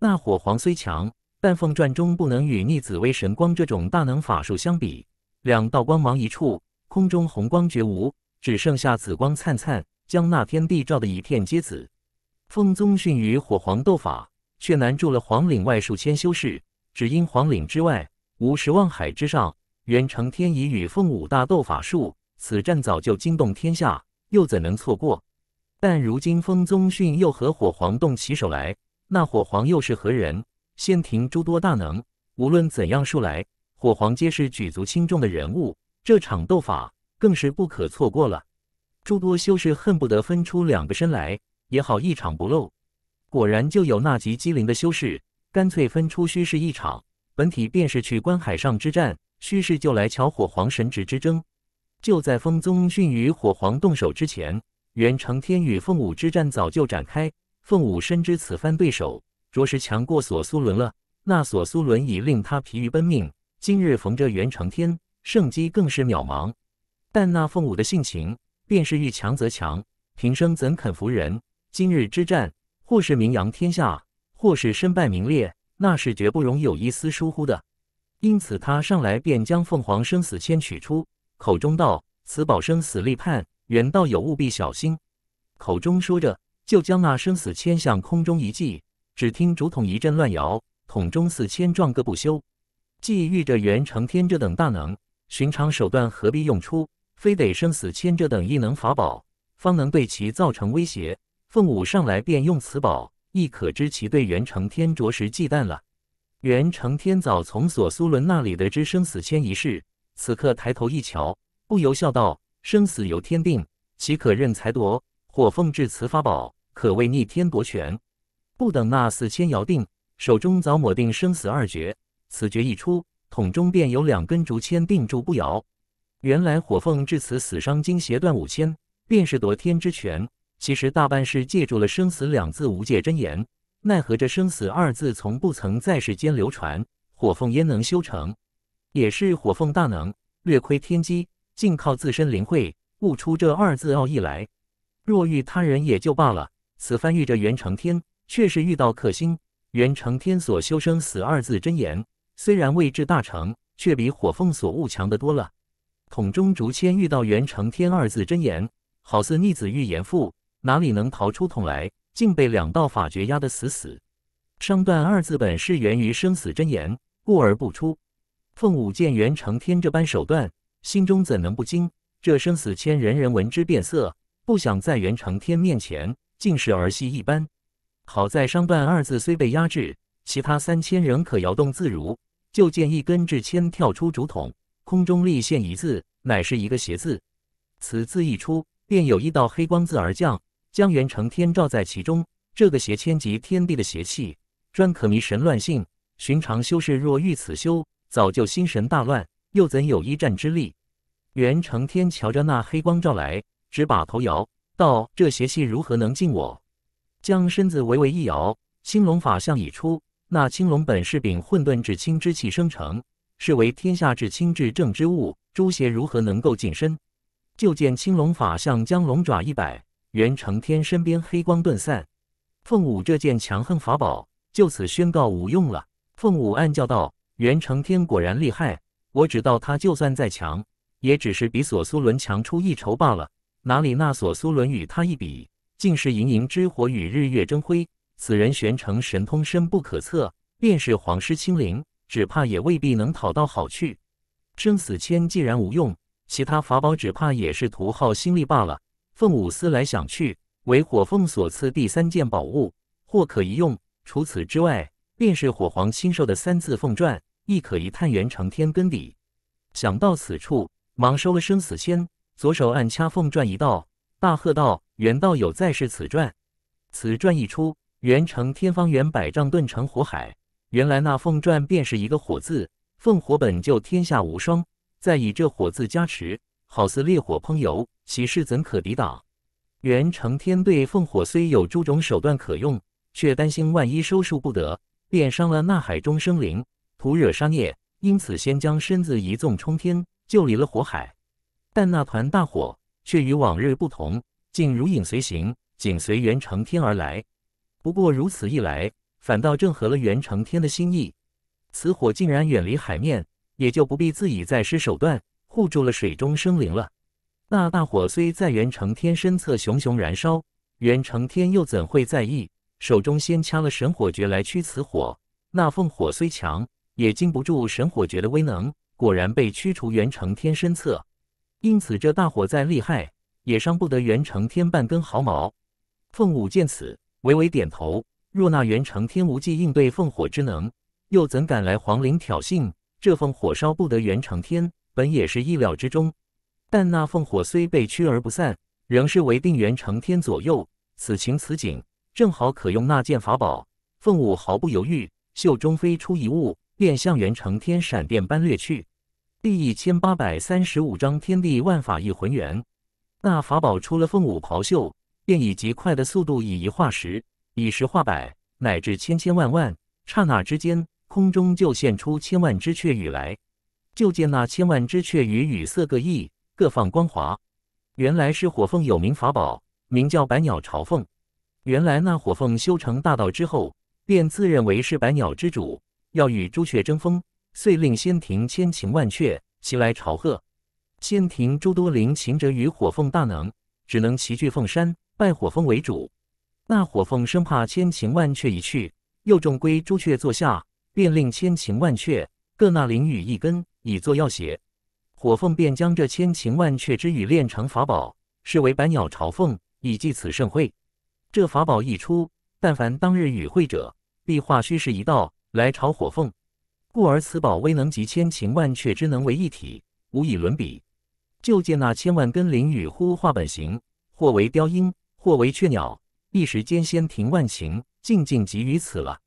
S1: 那火皇虽强，但奉传中不能与逆紫微神光这种大能法术相比。两道光芒一触，空中红光绝无，只剩下紫光灿灿，将那天地照得一片皆紫。风宗训与火皇斗法，却难住了黄岭外数千修士，只因黄岭之外无十望海之上。元成天已与凤舞大斗法术，此战早就惊动天下，又怎能错过？但如今风宗训又和火皇动起手来，那火皇又是何人？仙庭诸多大能，无论怎样数来，火皇皆是举足轻重的人物。这场斗法更是不可错过了。诸多修士恨不得分出两个身来，也好一场不漏。果然就有那极机灵的修士，干脆分出虚实一场，本体便是去观海上之战。须势就来瞧火皇神职之争，就在风宗训于火皇动手之前，袁承天与凤舞之战早就展开。凤舞深知此番对手着实强过索苏伦了，那索苏伦已令他疲于奔命，今日逢着袁承天，胜机更是渺茫。但那凤舞的性情便是遇强则强，平生怎肯服人？今日之战，或是名扬天下，或是身败名裂，那是绝不容有一丝疏忽的。因此，他上来便将凤凰生死签取出，口中道：“此宝生死立判，袁道友务必小心。”口中说着，就将那生死签向空中一掷。只听竹筒一阵乱摇，筒中死签撞个不休。既遇着袁承天这等大能，寻常手段何必用出？非得生死签这等异能法宝，方能对其造成威胁。凤舞上来便用此宝，亦可知其对袁承天着实忌惮了。元成天早从索苏伦那里得知生死签一事，此刻抬头一瞧，不由笑道：“生死由天定，岂可任财夺？火凤至此法宝，可谓逆天夺权。不等那死签摇定，手中早抹定生死二诀。此诀一出，桶中便有两根竹签定住不摇。原来火凤至此死伤经邪断五千，便是夺天之权。其实大半是借助了‘生死’两字无界真言。”奈何这生死二字从不曾在世间流传，火凤焉能修成？也是火凤大能，略窥天机，竟靠自身灵慧悟出这二字奥义来。若遇他人也就罢了，此番遇着袁承天，却是遇到克星。袁承天所修生死二字真言，虽然未至大成，却比火凤所悟强得多了。桶中竹签遇到袁承天二字真言，好似逆子遇严父，哪里能逃出桶来？竟被两道法诀压得死死。商断二字本是源于生死真言，故而不出。凤舞见袁承天这般手段，心中怎能不惊？这生死签人人闻之变色，不想在袁承天面前竟是儿戏一般。好在商断二字虽被压制，其他三千人可摇动自如。就见一根至签跳出竹筒，空中立现一字，乃是一个邪字。此字一出，便有一道黑光自而降。将元成天罩在其中，这个邪千及天地的邪气，专可迷神乱性。寻常修士若遇此修，早就心神大乱，又怎有一战之力？元成天瞧着那黑光照来，只把头摇道：“这邪气如何能近我？”将身子微微一摇，青龙法相已出。那青龙本是秉混沌至清之气生成，是为天下至清至正之物。诸邪如何能够近身？就见青龙法相将龙爪一摆。袁承天身边黑光顿散，凤舞这件强横法宝就此宣告无用了。凤舞暗叫道：“袁承天果然厉害，我只道他就算再强，也只是比索苏伦强出一筹罢了。哪里那索苏伦与他一比，竟是盈盈之火与日月争辉。此人玄成神通深不可测，便是皇师亲灵，只怕也未必能讨到好去。生死签既然无用，其他法宝只怕也是徒耗心力罢了。”凤舞思来想去，为火凤所赐第三件宝物，或可一用。除此之外，便是火皇新授的三字凤篆，亦可一探元成天根底。想到此处，忙收了生死签，左手按掐凤篆一道，大喝道：“元道友，在是此篆！此篆一出，元成天方圆百丈，顿成火海。原来那凤篆便是一个火字，凤火本就天下无双，再以这火字加持。”好似烈火烹油，其势怎可抵挡？袁承天对凤火虽有诸种手段可用，却担心万一收束不得，便伤了那海中生灵，徒惹杀孽，因此先将身子一纵冲天，就离了火海。但那团大火却与往日不同，竟如影随形，紧随袁承天而来。不过如此一来，反倒正合了袁承天的心意。此火竟然远离海面，也就不必自己再施手段。护住了水中生灵了。那大火虽在袁承天身侧熊熊燃烧，袁承天又怎会在意？手中先掐了神火诀来驱此火。那凤火虽强，也禁不住神火诀的威能，果然被驱除袁承天身侧。因此，这大火再厉害，也伤不得袁承天半根毫毛。凤舞见此，微微点头。若那袁承天无计应对凤火之能，又怎敢来黄陵挑衅？这凤火烧不得袁承天。本也是意料之中，但那凤火虽被驱而不散，仍是为定元成天左右。此情此景，正好可用那件法宝。凤舞毫不犹豫，袖中飞出一物，便向元成天闪电般掠去。第一千八百三十五章天地万法一浑圆。那法宝出了凤舞袍袖，便以极快的速度，以一化十，以十化百，乃至千千万万。刹那之间，空中就现出千万只雀羽来。就见那千万只雀羽羽色各异，各放光华。原来是火凤有名法宝，名叫百鸟朝凤。原来那火凤修成大道之后，便自认为是百鸟之主，要与朱雀争锋，遂令仙庭千情万雀齐来朝贺。仙庭诸多灵禽者与火凤大能，只能齐聚凤山拜火凤为主。那火凤生怕千情万雀一去，又重归朱雀座下，便令千情万雀各纳灵羽一根。以作药挟，火凤便将这千情万阙之语炼成法宝，视为百鸟朝凤，以祭此盛会。这法宝一出，但凡当日与会者，必化虚实一道来朝火凤。故而此宝威能集千情万阙之能为一体，无以伦比。就见那千万根灵雨忽化本形，或为雕鹰，或为雀鸟，一时间仙庭万情，静静集于此了。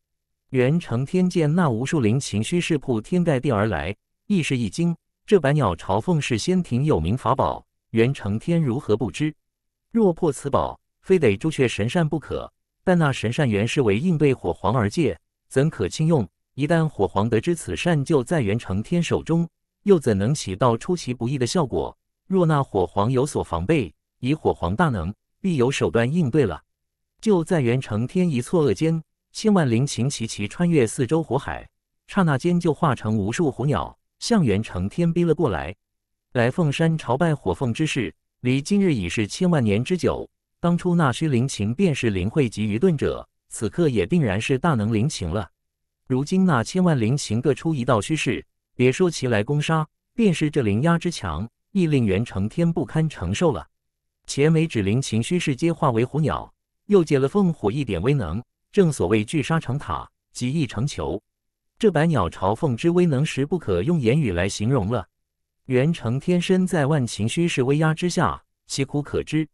S1: 元成天见那无数灵情虚势铺天盖地而来。亦是一惊，这百鸟朝凤是仙庭有名法宝，元承天如何不知？若破此宝，非得朱雀神扇不可。但那神扇原是为应对火皇而借，怎可轻用？一旦火皇得知此扇就在元承天手中，又怎能起到出其不意的效果？若那火皇有所防备，以火皇大能，必有手段应对了。就在元承天一错愕间，千万灵禽齐齐穿越四周火海，刹那间就化成无数火鸟。向元成天逼了过来。来凤山朝拜火凤之事，离今日已是千万年之久。当初那虚灵禽便是灵慧及愚钝者，此刻也定然是大能灵情了。如今那千万灵禽各出一道虚势，别说其来攻杀，便是这灵压之强，亦令元成天不堪承受了。且每指灵禽虚势皆化为虎鸟，又解了凤火一点威能。正所谓聚沙成塔，极易成球。这百鸟朝凤之威，能实不可用言语来形容了。元成天身在万情虚势威压之下，其苦可知。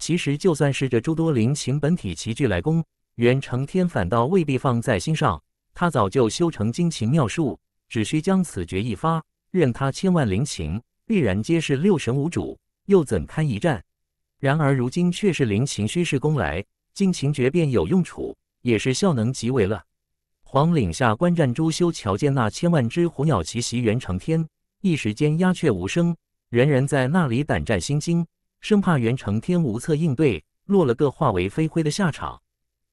S1: 其实就算是这诸多灵情本体齐聚来攻，元成天反倒未必放在心上。他早就修成精情妙术，只需将此诀一发，任他千万灵情，必然皆是六神无主，又怎堪一战？然而如今却是灵情虚势攻来，精情诀便有用处，也是效能极微了。黄岭下观战，朱修瞧见那千万只虎鸟齐袭袁承天，一时间鸦雀无声，人人在那里胆战心惊，生怕袁承天无策应对，落了个化为飞灰的下场。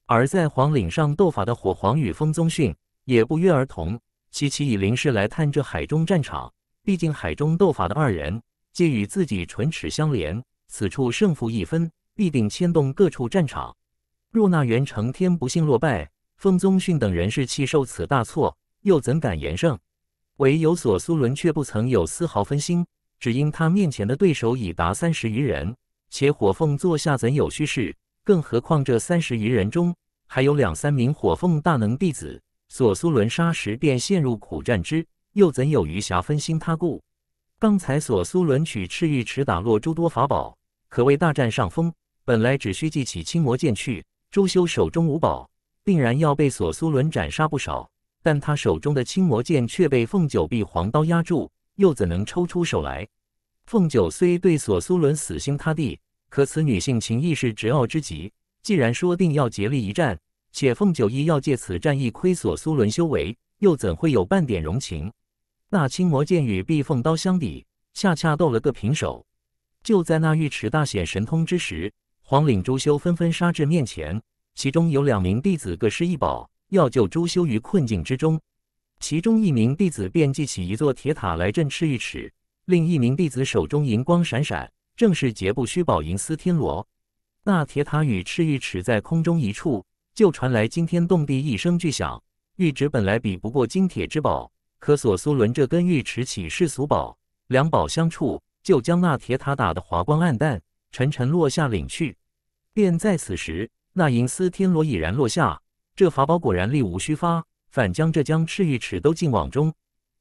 S1: 而在黄岭上斗法的火皇与风宗训也不约而同，齐齐以灵视来探这海中战场。毕竟海中斗法的二人皆与自己唇齿相连，此处胜负一分，必定牵动各处战场。若那袁承天不幸落败，风宗逊等人是气受此大挫，又怎敢言胜？唯有索苏伦，却不曾有丝毫分心。只因他面前的对手已达三十余人，且火凤座下怎有虚势？更何况这三十余人中还有两三名火凤大能弟子。索苏伦杀时便陷入苦战之，又怎有余暇分心他顾？刚才索苏伦取赤玉池打落诸多法宝，可谓大占上风。本来只需记起青魔剑去，周修手中无宝。定然要被索苏伦斩杀不少，但他手中的青魔剑却被凤九臂黄刀压住，又怎能抽出手来？凤九虽对索苏伦死心塌地，可此女性情亦是执拗之极。既然说定要竭力一战，且凤九亦要借此战役窥索苏伦修为，又怎会有半点容情？那青魔剑与碧凤刀相抵，恰恰斗了个平手。就在那尉迟大显神通之时，黄岭诸修纷纷杀至面前。其中有两名弟子各施一宝，要救朱修于困境之中。其中一名弟子便祭起一座铁塔来镇赤玉尺，另一名弟子手中银光闪闪，正是劫布虚宝银丝天罗。那铁塔与赤玉尺在空中一处，就传来惊天动地一声巨响。玉尺本来比不过金铁之宝，可索苏伦这根玉尺岂是俗宝？两宝相触，就将那铁塔打得华光黯淡，沉沉落下领去。便在此时。那银丝天罗已然落下，这法宝果然力无虚发，反将这江赤玉尺都进网中。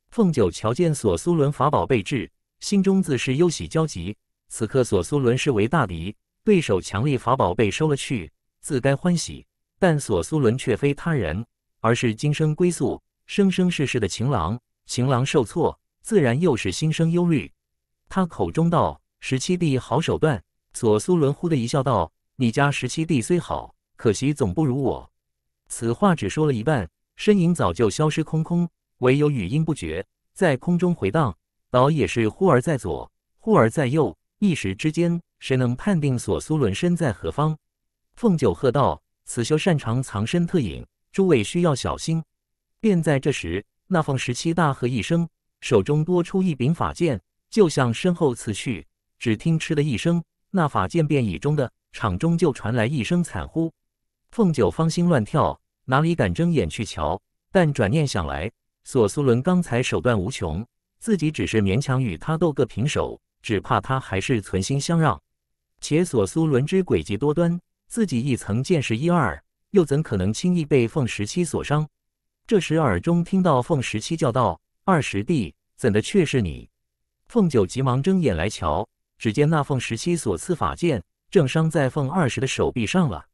S1: 凤九瞧见索苏伦法宝被制，心中自是忧喜交集。此刻索苏伦视为大敌，对手强力法宝被收了去，自该欢喜。但索苏伦却非他人，而是今生归宿、生生世世的情郎。情郎受挫，自然又是心生忧虑。他口中道：“十七弟好手段。”索苏伦忽的一笑道。你家十七弟虽好，可惜总不如我。此话只说了一半，身影早就消失，空空，唯有语音不绝，在空中回荡。倒也是忽而在左，忽而在右，一时之间，谁能判定索苏伦身在何方？凤九喝道：“此修擅长藏身特隐，诸位需要小心。”便在这时，那凤十七大喝一声，手中多出一柄法剑，就向身后刺去。只听“嗤”的一声，那法剑便已中的。场中就传来一声惨呼，凤九芳心乱跳，哪里敢睁眼去瞧？但转念想来，索苏伦刚才手段无穷，自己只是勉强与他斗个平手，只怕他还是存心相让。且索苏伦之诡计多端，自己亦曾见识一二，又怎可能轻易被凤十七所伤？这时耳中听到凤十七叫道：“二师弟，怎的却是你？”凤九急忙睁眼来瞧，只见那凤十七所赐法剑。正伤在凤二十的手臂上了，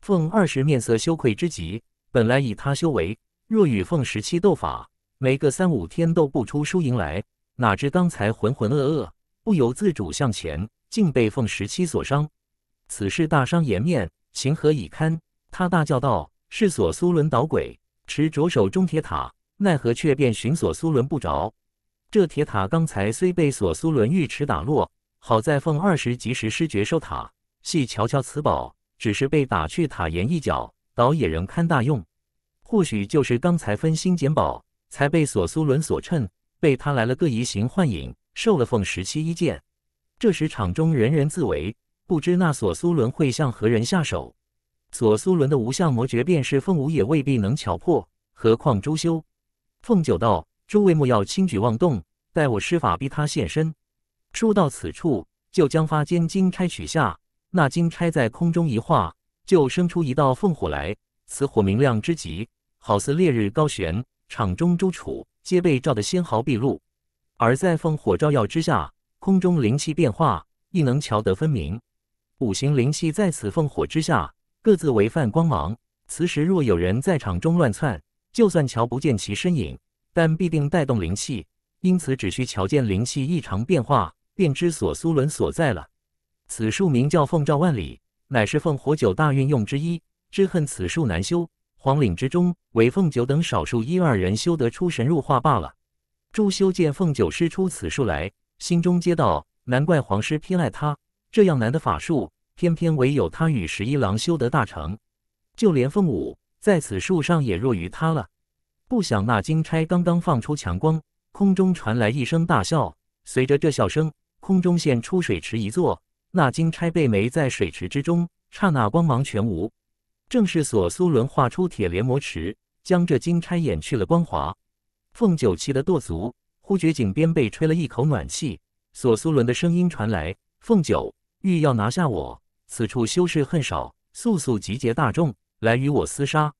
S1: 凤二十面色羞愧之极。本来以他修为，若与凤十七斗法，没个三五天斗不出输赢来。哪知刚才浑浑噩噩，不由自主向前，竟被凤十七所伤。此事大伤颜面，情何以堪？他大叫道：“是索苏伦捣鬼，持着手中铁塔，奈何却便寻索苏伦不着。这铁塔刚才虽被索苏伦玉尺打落。”好在凤二十及时施绝收塔，细瞧瞧此宝，只是被打去塔岩一角，倒也仍堪大用。或许就是刚才分心捡宝，才被索苏伦所趁，被他来了个移形换影，受了凤十七一剑。这时场中人人自危，不知那索苏伦会向何人下手。索苏伦的无相魔诀，便是凤舞也未必能巧破，何况朱修。凤九道：“诸位莫要轻举妄动，待我施法逼他现身。”说到此处，就将发间金钗取下。那金钗在空中一化，就生出一道凤火来。此火明亮之极，好似烈日高悬，场中诸楚皆被照得纤毫毕露。而在凤火照耀之下，空中灵气变化亦能瞧得分明。五行灵气在此凤火之下各自为泛光芒。此时若有人在场中乱窜，就算瞧不见其身影，但必定带动灵气。因此只需瞧见灵气异常变化。便知锁苏伦所在了。此树名叫“凤照万里”，乃是凤火九大运用之一。只恨此树难修，黄岭之中，唯凤九等少数一二人修得出神入化罢了。朱修见凤九施出此树来，心中皆道：难怪黄师偏爱他，这样难的法术，偏偏唯有他与十一郎修得大成。就连凤舞在此树上也弱于他了。不想那金钗刚刚放出强光，空中传来一声大笑，随着这笑声。空中现出水池一座，那金钗被埋在水池之中，刹那光芒全无，正是索苏伦画出铁莲魔池，将这金钗掩去了光华。凤九气得跺足，忽觉井边被吹了一口暖气，索苏伦的声音传来：“凤九，欲要拿下我，此处修士恨少，速速集结大众来与我厮杀。”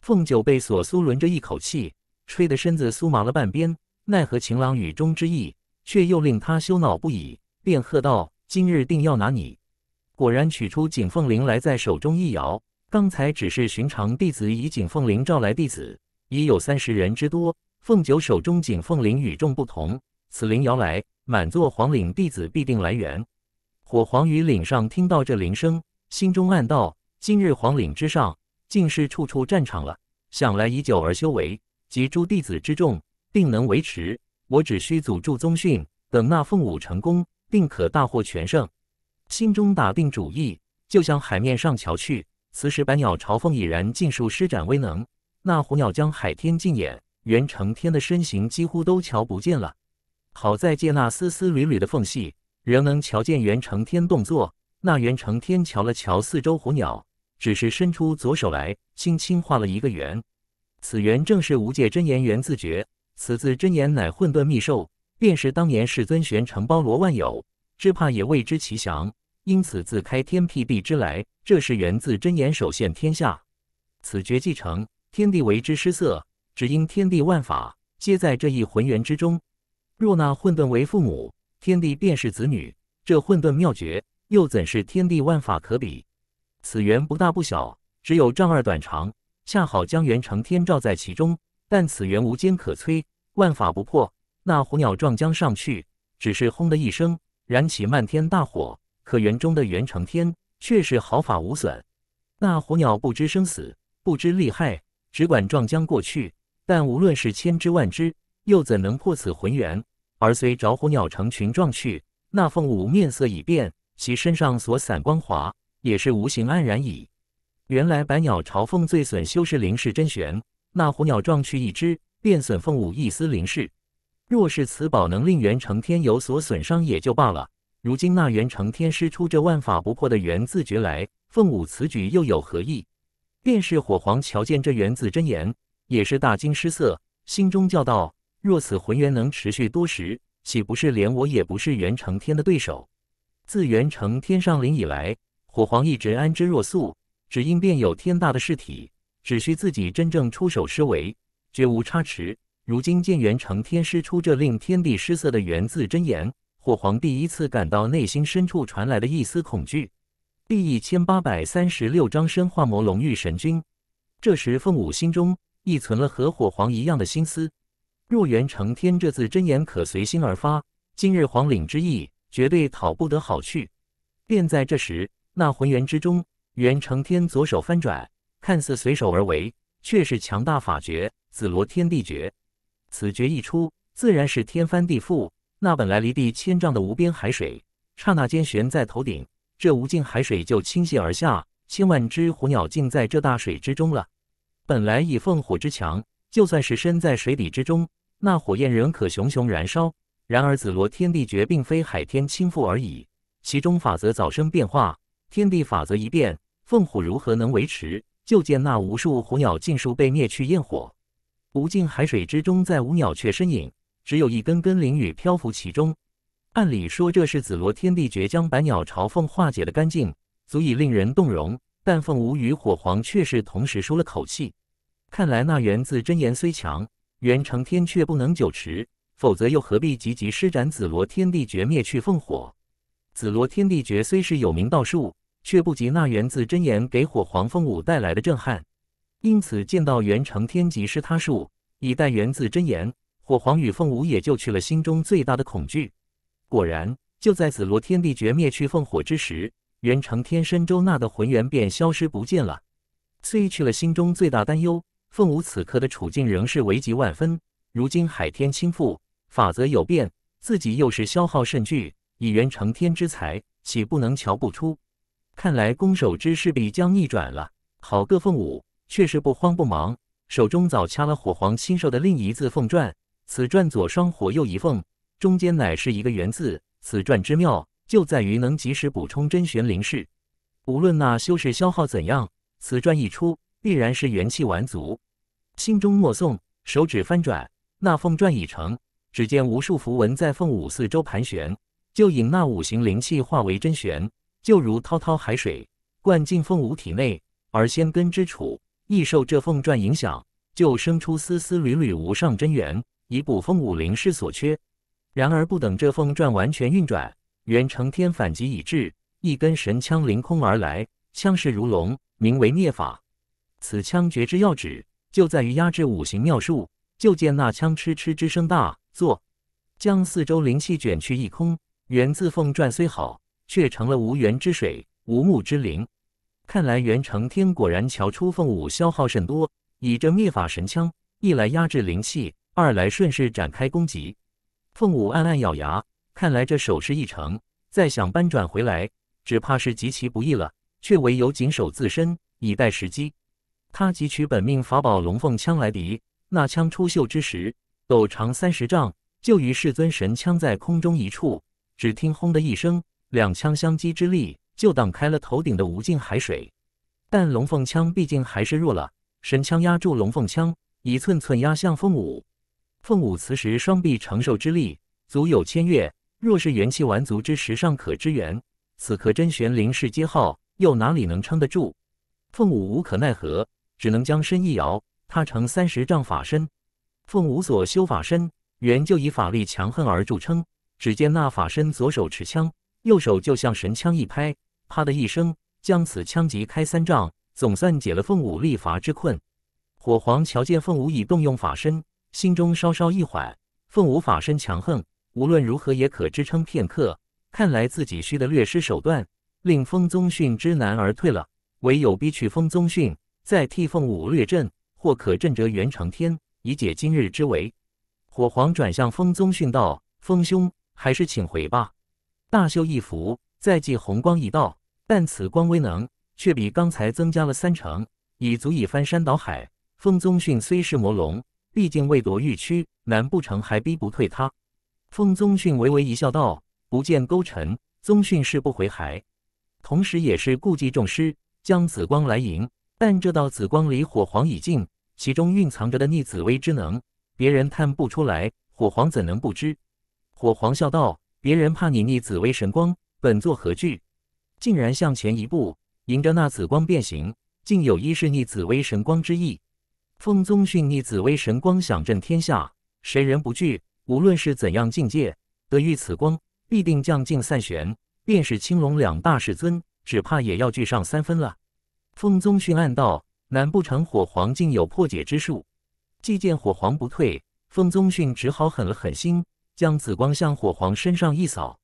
S1: 凤九被索苏伦这一口气吹得身子酥麻了半边，奈何情郎雨中之意。却又令他羞恼不已，便喝道：“今日定要拿你！”果然取出景凤铃来，在手中一摇。刚才只是寻常弟子以景凤铃召来弟子，已有三十人之多。凤九手中景凤铃与众不同，此铃摇来，满座黄岭弟子必定来援。火黄于岭上听到这铃声，心中暗道：今日黄岭之上，竟是处处战场了。想来已久而修为及诸弟子之众，定能维持。我只需阻住宗训，等那凤舞成功，定可大获全胜。心中打定主意，就向海面上瞧去。此时百鸟朝凤已然尽数施展威能，那虎鸟将海天尽掩，袁承天的身形几乎都瞧不见了。好在借那丝丝缕缕的缝隙，仍能瞧见袁承天动作。那袁承天瞧了瞧四周虎鸟，只是伸出左手来，轻轻画了一个圆。此圆正是无界真言圆字诀。此字真言乃混沌秘兽，便是当年世尊玄成包罗万有，只怕也未知其详。因此自开天辟地之来，这是源自真言首现天下。此绝技成，天地为之失色。只因天地万法皆在这一浑圆之中。若那混沌为父母，天地便是子女。这混沌妙绝，又怎是天地万法可比？此圆不大不小，只有丈二短长，恰好将圆成天照在其中。但此缘无坚可摧，万法不破。那虎鸟撞江上去，只是轰的一声，燃起漫天大火。可园中的元成天却是毫发无损。那虎鸟不知生死，不知厉害，只管撞江过去。但无论是千只万只，又怎能破此浑圆？而随着火鸟成群撞去，那凤舞面色已变，其身上所散光华也是无形黯然矣。原来百鸟朝凤最损修士灵是真玄。那虎鸟撞去一只，便损凤舞一丝灵势。若是此宝能令元成天有所损伤，也就罢了。如今那元成天施出这万法不破的元字诀来，凤舞此举又有何意？便是火皇瞧见这元字真言，也是大惊失色，心中叫道：“若此魂元能持续多时，岂不是连我也不是元成天的对手？”自元成天上灵以来，火皇一直安之若素，只因便有天大的事体。只需自己真正出手施为，绝无差池。如今见元成天师出这令天地失色的“元”字真言，火皇第一次感到内心深处传来的一丝恐惧。第一千八百三十六章生化魔龙御神君。这时，凤舞心中亦存了和火皇一样的心思：若元成天这字真言可随心而发，今日皇领之意绝对讨不得好去。便在这时，那魂元之中，元成天左手翻转。看似随手而为，却是强大法诀——紫罗天地诀。此诀一出，自然是天翻地覆。那本来离地千丈的无边海水，刹那间悬在头顶。这无尽海水就倾泻而下，千万只火鸟竟在这大水之中了。本来以凤火之强，就算是身在水底之中，那火焰仍可熊熊燃烧。然而，紫罗天地诀并非海天倾覆而已，其中法则早生变化，天地法则一变，凤火如何能维持？就见那无数虎鸟尽数被灭去焰火，无尽海水之中再无鸟雀身影，只有一根根翎羽漂浮其中。按理说这是紫罗天地诀将百鸟朝凤化解的干净，足以令人动容。但凤舞与火凰却是同时舒了口气。看来那源自真言虽强，元成天却不能久持，否则又何必急急施展紫罗天地诀灭去凤火？紫罗天地诀虽是有名道术。却不及那源自真言给火皇凤舞带来的震撼，因此见到元成天即是他术以待元自真言，火皇与凤舞也就去了心中最大的恐惧。果然，就在紫罗天地诀灭去凤火之时，元成天身周那的魂元便消失不见了。虽去了心中最大担忧，凤舞此刻的处境仍是危急万分。如今海天倾覆，法则有变，自己又是消耗甚巨，以元成天之才，岂不能瞧不出？看来攻守之势必将逆转了。好个凤舞，却是不慌不忙，手中早掐了火皇亲授的另一字凤篆。此篆左双火，右一凤，中间乃是一个圆字。此篆之妙，就在于能及时补充真玄灵势。无论那修士消耗怎样，此篆一出，必然是元气完足。心中默诵，手指翻转，那凤篆已成。只见无数符文在凤舞四周盘旋，就引那五行灵气化为真玄。就如滔滔海水灌进凤舞体内，而仙根之处亦受这凤转影响，就生出丝丝缕缕无上真元，以补凤舞灵势所缺。然而不等这凤转完全运转，元承天反击已至，一根神枪凌空而来，枪势如龙，名为灭法。此枪诀之要旨就在于压制五行妙术。就见那枪嗤嗤之声大作，将四周灵气卷去一空。源自凤转虽好。却成了无源之水，无木之灵。看来袁承天果然瞧出凤舞消耗甚多，以这灭法神枪，一来压制灵气，二来顺势展开攻击。凤舞暗暗咬牙，看来这手势一成，再想扳转回来，只怕是极其不易了。却唯有谨守自身，以待时机。他汲取本命法宝龙凤枪来敌，那枪出袖之时，斗长三十丈，就与世尊神枪在空中一处。只听轰的一声。两枪相击之力，就挡开了头顶的无尽海水，但龙凤枪毕竟还是弱了，神枪压住龙凤枪，一寸寸压向凤舞。凤舞此时双臂承受之力足有千月，若是元气完足之时尚可支援，此刻真玄灵士皆号，又哪里能撑得住？凤舞无可奈何，只能将身一摇，他成三十丈法身。凤舞所修法身原就以法力强横而著称，只见那法身左手持枪。右手就像神枪一拍，啪的一声，将此枪击开三丈，总算解了凤舞力伐之困。火皇瞧见凤舞已动用法身，心中稍稍一缓。凤舞法身强横，无论如何也可支撑片刻。看来自己需得略施手段，令风宗训知难而退了。唯有逼去风宗训，再替凤舞略阵，或可震折元长天，以解今日之围。火皇转向风宗训道：“风兄，还是请回吧。”大袖一拂，再继红光一道，但此光威能却比刚才增加了三成，已足以翻山倒海。风宗训虽是魔龙，毕竟未夺玉躯，难不成还逼不退他？风宗训微微一笑，道：“不见勾陈，宗训是不回海，同时也是顾忌众师将紫光来迎。但这道紫光里火皇已尽，其中蕴藏着的逆紫薇之能，别人探不出来，火皇怎能不知？”火皇笑道。别人怕你逆紫微神光，本座何惧？竟然向前一步，迎着那紫光变形，竟有一世逆紫微神光之意。风宗训逆紫微神光响震天下，谁人不惧？无论是怎样境界，得遇此光，必定将尽散玄。便是青龙两大世尊，只怕也要惧上三分了。风宗训暗道：难不成火皇竟有破解之术？既见火皇不退，风宗训只好狠了狠心。将紫光向火皇身上一扫，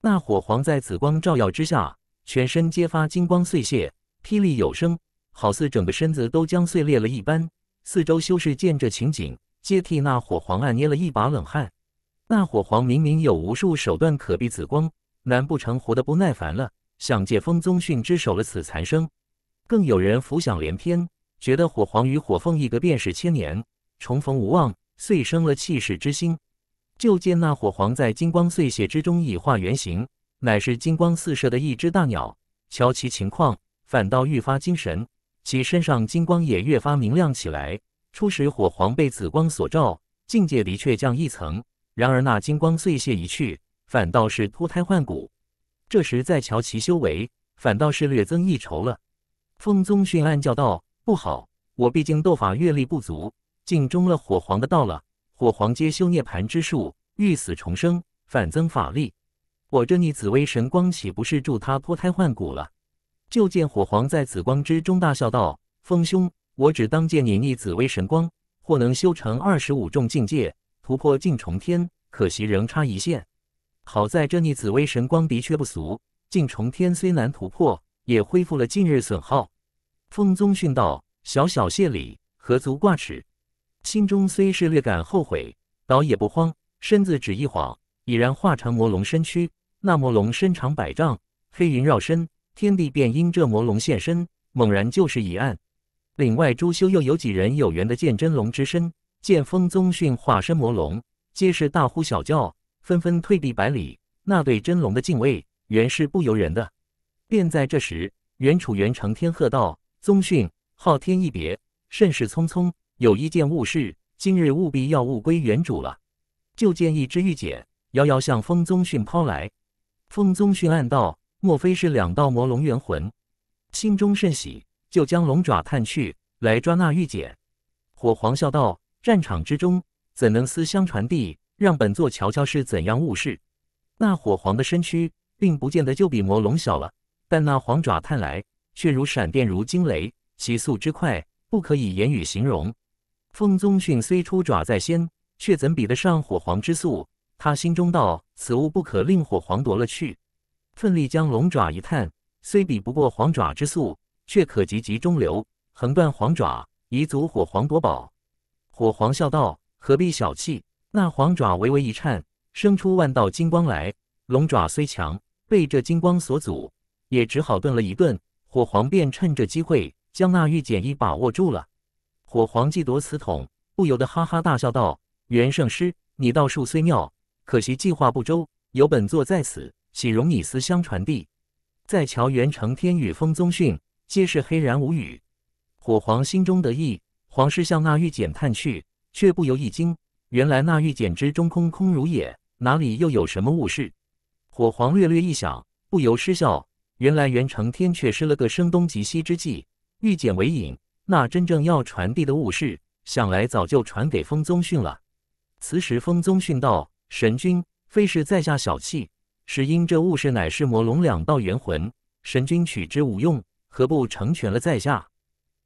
S1: 那火皇在紫光照耀之下，全身皆发金光碎屑，霹雳有声，好似整个身子都将碎裂了一般。四周修士见这情景，皆替那火皇暗捏了一把冷汗。那火皇明明有无数手段可避紫光，难不成活得不耐烦了，想借风宗训之手了此残生？更有人浮想联翩，觉得火皇与火凤一隔便是千年，重逢无望，遂生了气势之心。就见那火皇在金光碎屑之中已化原形，乃是金光四射的一只大鸟。瞧其情况，反倒愈发精神，其身上金光也越发明亮起来。初始火皇被紫光所照，境界的确降一层；然而那金光碎屑一去，反倒是脱胎换骨。这时再瞧其修为，反倒是略增一筹了。风宗训暗叫道：“不好，我毕竟斗法阅历不足，竟中了火皇的道了。”火皇皆修涅盘之术，欲死重生，反增法力。我这逆紫薇神光岂不是助他脱胎换骨了？就见火皇在紫光之中大笑道：“风兄，我只当借你逆紫薇神光，或能修成二十五重境界，突破净重天。可惜仍差一线。好在这逆紫薇神光的确不俗，净重天虽难突破，也恢复了近日损耗。”风宗训道：“小小谢礼，何足挂齿。”心中虽是略感后悔，倒也不慌，身子只一晃，已然化成魔龙身躯。那魔龙身长百丈，黑云绕身，天地便因这魔龙现身，猛然就是一暗。另外，朱修又有几人有缘的见真龙之身？见风宗训化身魔龙，皆是大呼小叫，纷纷退避百里。那对真龙的敬畏，原是不由人的。便在这时，袁楚元成天喝道：“宗训，昊天一别，甚是匆匆。”有一件物事，今日务必要物归原主了。就见一只玉简，遥遥向风宗训抛来。风宗训暗道：莫非是两道魔龙元魂？心中甚喜，就将龙爪探去，来抓那玉简。火皇笑道：战场之中，怎能私相传递？让本座瞧瞧是怎样物事。那火皇的身躯，并不见得就比魔龙小了，但那黄爪探来，却如闪电，如惊雷，其速之快，不可以言语形容。风宗训虽出爪在先，却怎比得上火皇之速？他心中道：“此物不可令火皇夺了去。”奋力将龙爪一探，虽比不过黄爪之速，却可急急中流，横断黄爪，以阻火皇夺宝。火皇笑道：“何必小气？”那黄爪微微一颤，生出万道金光来。龙爪虽强，被这金光所阻，也只好顿了一顿。火皇便趁这机会，将那玉简一把握住了。火皇既夺此桶，不由得哈哈大笑道：“元圣师，你道术虽妙，可惜计划不周。有本座在此，岂容你私相传递？”再瞧元承天与风宗训，皆是黑然无语。火皇心中得意，皇师向那玉简探去，却不由一惊：原来那玉简之中空空如也，哪里又有什么物事？火皇略略一想，不由失笑：原来元承天却施了个声东击西之计，玉简为引。那真正要传递的物事，想来早就传给风宗训了。此时风宗训道：“神君，非是在下小气，是因这物事乃是魔龙两道元魂，神君取之无用，何不成全了在下？”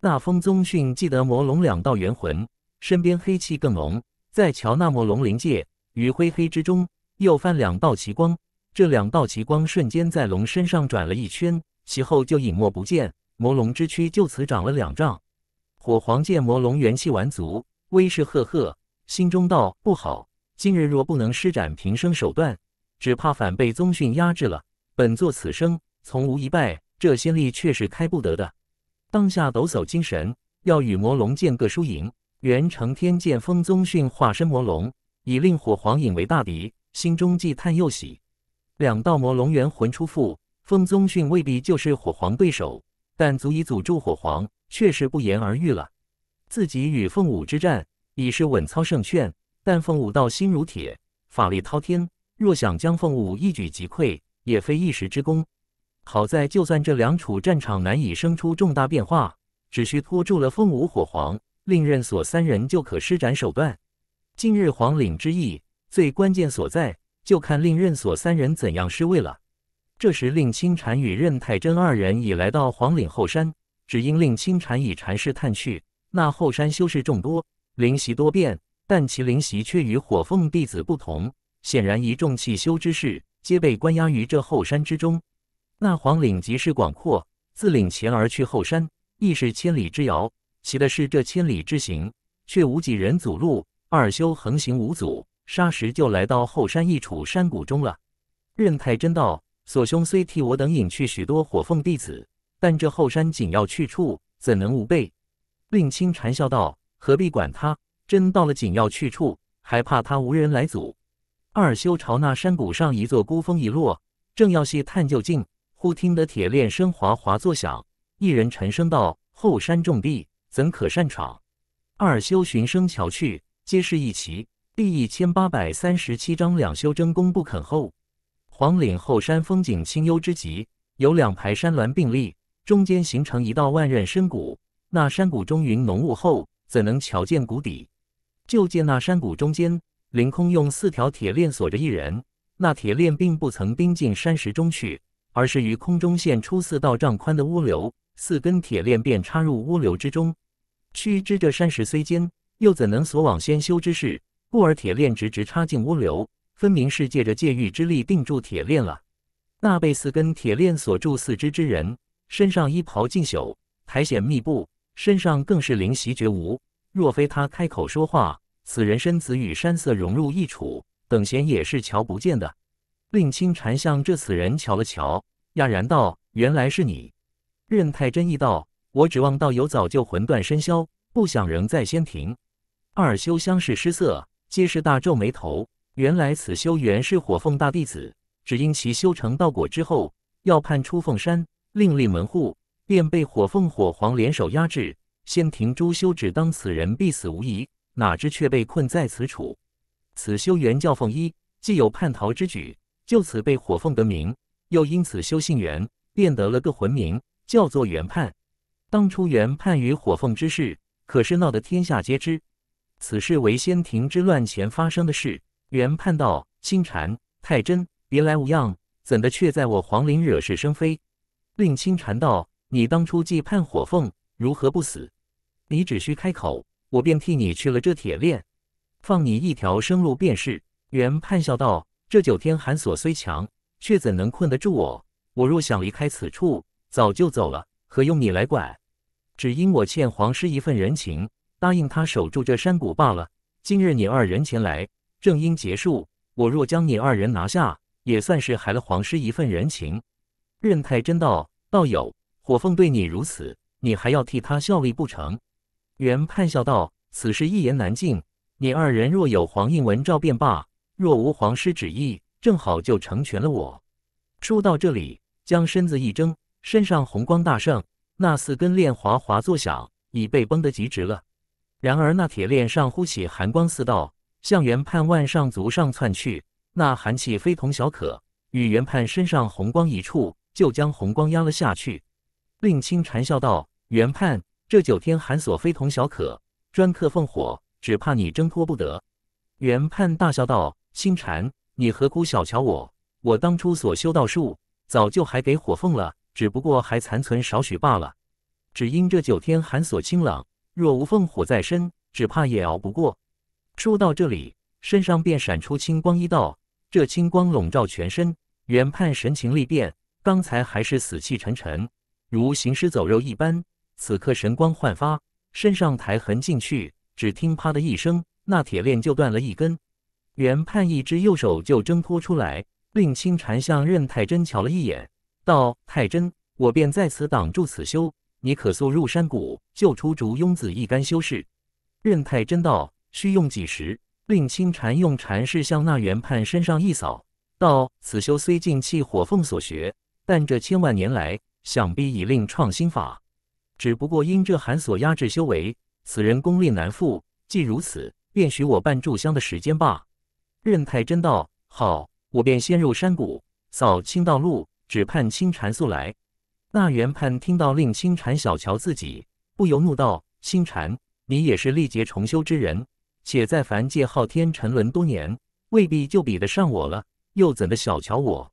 S1: 那风宗训记得魔龙两道元魂，身边黑气更浓。再瞧那魔龙灵界，于灰黑之中又泛两道奇光。这两道奇光瞬间在龙身上转了一圈，其后就隐没不见。魔龙之躯就此长了两丈。火皇剑魔龙元气完足，威势赫赫。心中道：不好，今日若不能施展平生手段，只怕反被宗训压制了。本座此生从无一败，这先例却是开不得的。当下抖擞精神，要与魔龙见个输赢。元承天见风宗训化身魔龙，以令火皇影为大敌，心中既叹又喜。两道魔龙元魂出腹，风宗训未必就是火皇对手，但足以阻住火皇。却是不言而喻了，自己与凤舞之战已是稳操胜券。但凤舞道心如铁，法力滔天，若想将凤舞一举击溃，也非一时之功。好在，就算这两处战场难以生出重大变化，只需拖住了凤舞火皇，令任所三人就可施展手段。今日黄岭之役最关键所在，就看令任所三人怎样施位了。这时，令清禅与任太真二人已来到黄岭后山。只因令青禅以禅师探去，那后山修士众多，灵习多变，但其灵习却与火凤弟子不同。显然，一众气修之士皆被关押于这后山之中。那黄岭极是广阔，自岭前而去后山，亦是千里之遥。喜的是这千里之行，却无几人阻路，二修横行无阻。霎时就来到后山一处山谷中了。任太真道：“所兄虽替我等引去许多火凤弟子。”但这后山紧要去处，怎能无备？令亲禅笑道：“何必管他？真到了紧要去处，还怕他无人来阻？”二修朝那山谷上一座孤峰一落，正要细探究竟，忽听得铁链声哗哗作响，一人沉声道：“后山重地，怎可擅闯？”二修循声瞧去，皆是一奇。第一千八百三十七章两修争功不肯后。黄岭后山风景清幽之极，有两排山峦并立。中间形成一道万仞深谷，那山谷中云浓雾厚，怎能瞧见谷底？就见那山谷中间，凌空用四条铁链锁着一人。那铁链并不曾钉进山石中去，而是于空中现出四道丈宽的涡流，四根铁链便插入涡流之中。须知这山石虽坚，又怎能锁往仙修之事？故而铁链直直插进涡流，分明是借着界域之力定住铁链了。那被四根铁链锁住四肢之人。身上衣袍尽朽，苔藓密布，身上更是灵息绝无。若非他开口说话，此人身子与山色融入一处，等闲也是瞧不见的。令清禅向这此人瞧了瞧，讶然道：“原来是你。”任太真一，道：“我指望道友早就魂断身消，不想仍在仙庭。”二修相视失色，皆是大皱眉头。原来此修原是火凤大弟子，只因其修成道果之后，要判出凤山。另立门户，便被火凤、火皇联手压制。仙庭朱修只当此人必死无疑，哪知却被困在此处。此修原叫凤一，既有叛逃之举，就此被火凤得名，又因此修姓缘，便得了个魂名，叫做原叛。当初原叛与火凤之事，可是闹得天下皆知。此事为仙庭之乱前发生的事。原叛道：清禅、太真，别来无恙？怎的却在我皇陵惹是生非？令清禅道：“你当初既判火凤，如何不死？你只需开口，我便替你去了这铁链，放你一条生路便是。”原判笑道：“这九天寒锁虽强，却怎能困得住我？我若想离开此处，早就走了，何用你来管？只因我欠黄师一份人情，答应他守住这山谷罢了。今日你二人前来，正因结束，我若将你二人拿下，也算是还了黄师一份人情。”任太真道：“道友，火凤对你如此，你还要替他效力不成？”袁判笑道：“此事一言难尽。你二人若有黄印文照便罢，若无皇师旨意，正好就成全了我。”说到这里，将身子一怔，身上红光大盛，那四根链哗哗作响，已被绷得极直了。然而那铁链上忽起寒光四道，向袁判腕上足上窜去，那寒气非同小可，与袁判身上红光一触。就将红光压了下去。令青禅笑道：“原判，这九天寒锁非同小可，专克凤火，只怕你挣脱不得。”原判大笑道：“青禅，你何苦小瞧我？我当初所修道术，早就还给火凤了，只不过还残存少许罢了。只因这九天寒锁清朗，若无凤火在身，只怕也熬不过。”说到这里，身上便闪出青光一道，这青光笼罩全身。原判神情力变。刚才还是死气沉沉，如行尸走肉一般，此刻神光焕发，身上苔痕进去，只听啪的一声，那铁链就断了一根，原判一只右手就挣脱出来。令清禅向任太真瞧了一眼，道：“太真，我便在此挡住此修，你可速入山谷救出竹庸子一干修士。”任太真道：“需用几时？”令清禅用禅式向那原判身上一扫，道：“此修虽尽弃火凤所学。”但这千万年来，想必已另创新法，只不过因这寒所压制修为，此人功力难复。既如此，便许我半炷香的时间吧。任太真道：“好，我便先入山谷，扫清道路，只盼青禅速来。”那元判听到令青禅小瞧自己，不由怒道：“青禅，你也是历劫重修之人，且在凡界昊天沉沦多年，未必就比得上我了，又怎的小瞧我？”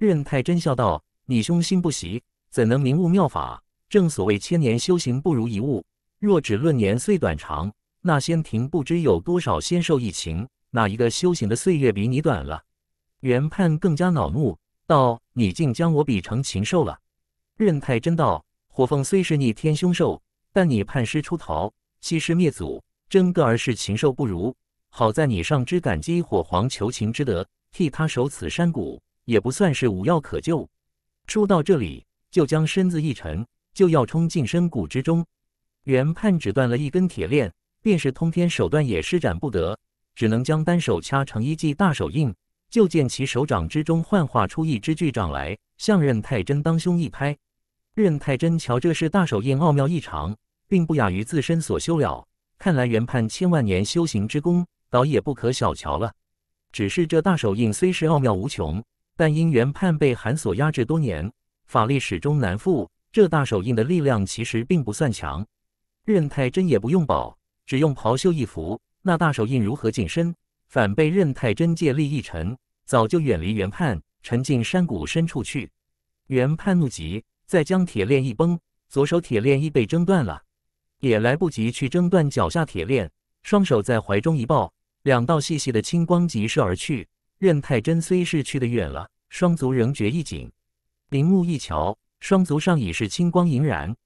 S1: 任太真笑道。你凶心不习，怎能明悟妙法？正所谓千年修行不如一物。若只论年岁短长，那仙庭不知有多少仙寿，一情哪一个修行的岁月比你短了？原判更加恼怒道：“你竟将我比成禽兽了！”任太真道：“火凤虽是逆天凶兽，但你叛师出逃，欺师灭祖，真个儿是禽兽不如。好在你上知感激火凰求情之德，替他守此山谷，也不算是无药可救。”说到这里，就将身子一沉，就要冲进深谷之中。原判只断了一根铁链，便是通天手段也施展不得，只能将单手掐成一记大手印。就见其手掌之中幻化出一只巨掌来，向任太真当胸一拍。任太真瞧这是大手印奥妙异常，并不亚于自身所修了。看来原判千万年修行之功，倒也不可小瞧了。只是这大手印虽是奥妙无穷。但因原判被韩锁压制多年，法力始终难复。这大手印的力量其实并不算强，任太真也不用保，只用袍袖一拂，那大手印如何近身？反被任太真借力一沉，早就远离原判，沉进山谷深处去。原判怒极，再将铁链一崩，左手铁链亦被挣断了，也来不及去挣断脚下铁链，双手在怀中一抱，两道细细的青光疾射而去。任太真虽是去得远了，双足仍觉一紧。铃木一瞧，双足上已是青光盈然。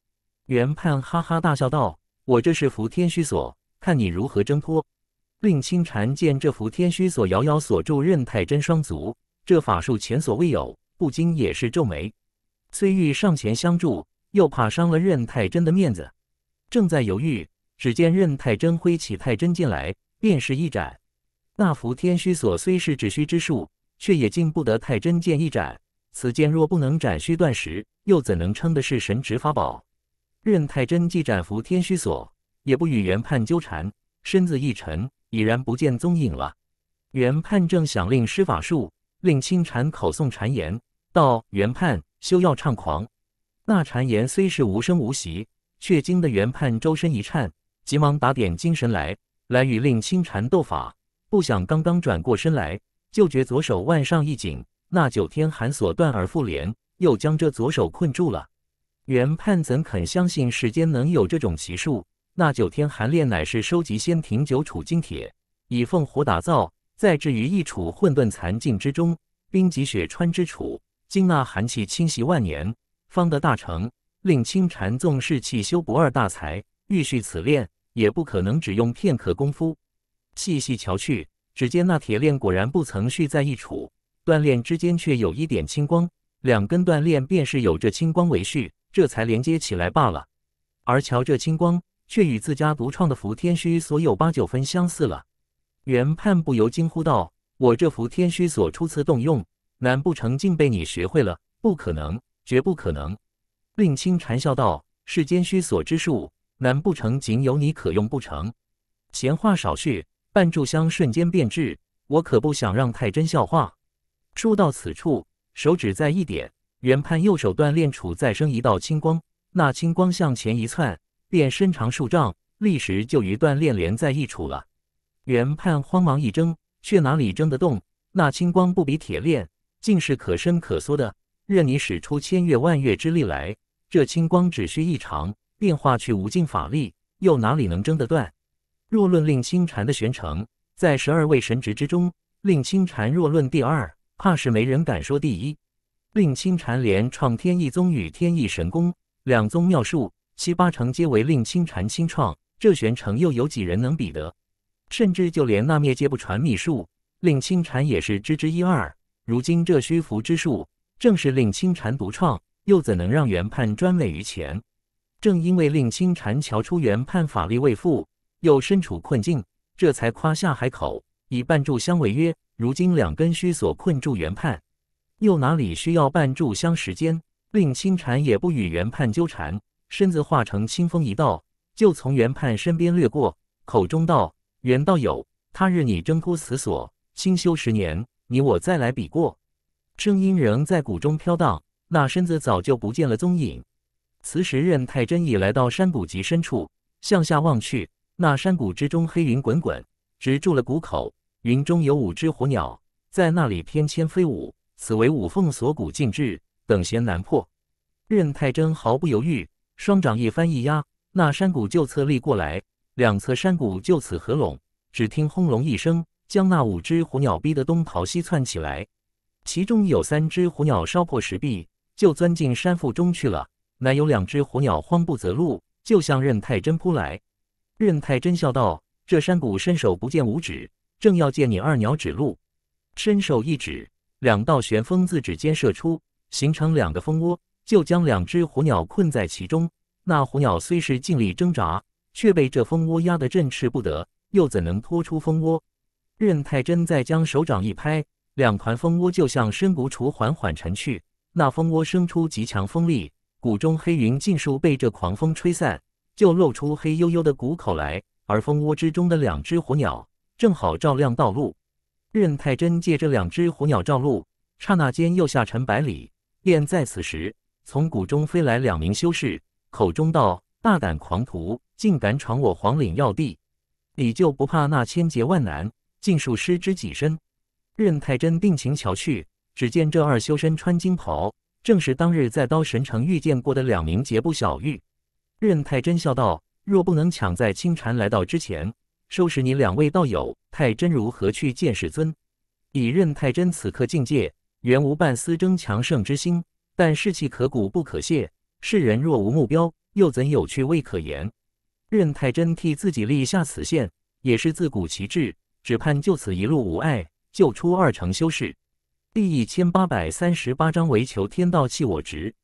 S1: 原判哈哈大笑道：“我这是扶天虚锁，看你如何挣脱！”令清禅见这伏天虚锁遥遥锁住任太真双足，这法术前所未有，不禁也是皱眉。崔玉上前相助，又怕伤了任太真的面子，正在犹豫，只见任太真挥起太真剑来，便是一斩。那伏天虚锁虽是止虚之术，却也禁不得太真剑一斩。此剑若不能斩虚断实，又怎能称得是神职法宝？任太真既斩伏天虚锁，也不与原判纠缠，身子一沉，已然不见踪影了。原判正想令施法术，令清禅口诵禅言，道：“原判休要猖狂。”那禅言虽是无声无息，却惊得原判周身一颤，急忙打点精神来，来与令清禅斗法。不想刚刚转过身来，就觉左手腕上一紧，那九天寒锁断而复连，又将这左手困住了。原判怎肯相信世间能有这种奇术？那九天寒炼乃是收集仙庭九处精铁，以凤火打造，再置于一处混沌残境之中，冰极雪川之处，经那寒气侵袭万年，方得大成。令青禅纵士气修不二大才，欲续此炼，也不可能只用片刻功夫。细细瞧去，只见那铁链果然不曾续在一处，断链之间却有一点青光，两根断链便是有着青光为续，这才连接起来罢了。而瞧这青光，却与自家独创的伏天虚所有八九分相似了。原判不由惊呼道：“我这伏天虚所初次动用，难不成竟被你学会了？不可能，绝不可能！”令清禅笑道：“世间虚所之术，难不成仅有你可用不成？”闲话少叙。半炷香瞬间变质，我可不想让太真笑话。说到此处，手指再一点，原判右手断链处再生一道青光，那青光向前一窜，便伸长数丈，立时就与断链连在一处了。原判慌忙一挣，却哪里挣得动？那青光不比铁链，竟是可伸可缩的，任你使出千月万月之力来，这青光只需一长，变化却无尽法力，又哪里能挣得断？若论令青禅的玄成，在十二位神职之中，令青禅若论第二，怕是没人敢说第一。令青禅连创天意宗与天意神功两宗妙术，七八成皆为令青禅亲创，这玄成又有几人能比得？甚至就连那灭皆不传秘术，令青禅也是知之一二。如今这虚浮之术，正是令青禅独创，又怎能让原判专为于前？正因为令青禅瞧出原判法力未富。又身处困境，这才夸下海口，以半炷香为约。如今两根须索困住原判，又哪里需要半炷香时间？令清禅也不与原判纠缠，身子化成清风一道，就从原判身边掠过，口中道：“原道友，他日你挣脱此锁，清修十年，你我再来比过。”声音仍在谷中飘荡，那身子早就不见了踪影。此时任太真已来到山谷极深处，向下望去。那山谷之中黑云滚滚，止住了谷口。云中有五只虎鸟在那里翩跹飞舞，此为五凤锁骨禁制，等闲难破。任太真毫不犹豫，双掌一翻一压，那山谷就侧立过来，两侧山谷就此合拢。只听轰隆一声，将那五只虎鸟逼得东逃西窜起来。其中有三只虎鸟烧破石壁，就钻进山腹中去了。乃有两只虎鸟慌不择路，就向任太真扑来。任太真笑道：“这山谷伸手不见五指，正要借你二鸟指路。伸手一指，两道旋风自指尖射出，形成两个蜂窝，就将两只虎鸟困在其中。那虎鸟虽是尽力挣扎，却被这蜂窝压得振翅不得，又怎能拖出蜂窝？”任太真再将手掌一拍，两团蜂窝就向深谷处缓缓沉去。那蜂窝生出极强风力，谷中黑云尽数被这狂风吹散。就露出黑幽幽的谷口来，而蜂窝之中的两只火鸟正好照亮道路。任太真借着两只火鸟照路，刹那间又下沉百里。便在此时，从谷中飞来两名修士，口中道：“大胆狂徒，竟敢闯我黄岭要地！你就不怕那千劫万难，尽数失之己身？”任太真定睛瞧去，只见这二修身穿金袍，正是当日在刀神城遇见过的两名杰布小玉。任太真笑道：“若不能抢在青禅来到之前收拾你两位道友，太真如何去见世尊？以任太真此刻境界，原无半丝争强胜之心，但士气可鼓不可泄。世人若无目标，又怎有趣味可言？任太真替自己立下此线，也是自古奇志，只盼就此一路无碍，救出二城修士。”第一千八百三十八章为求天道弃我职。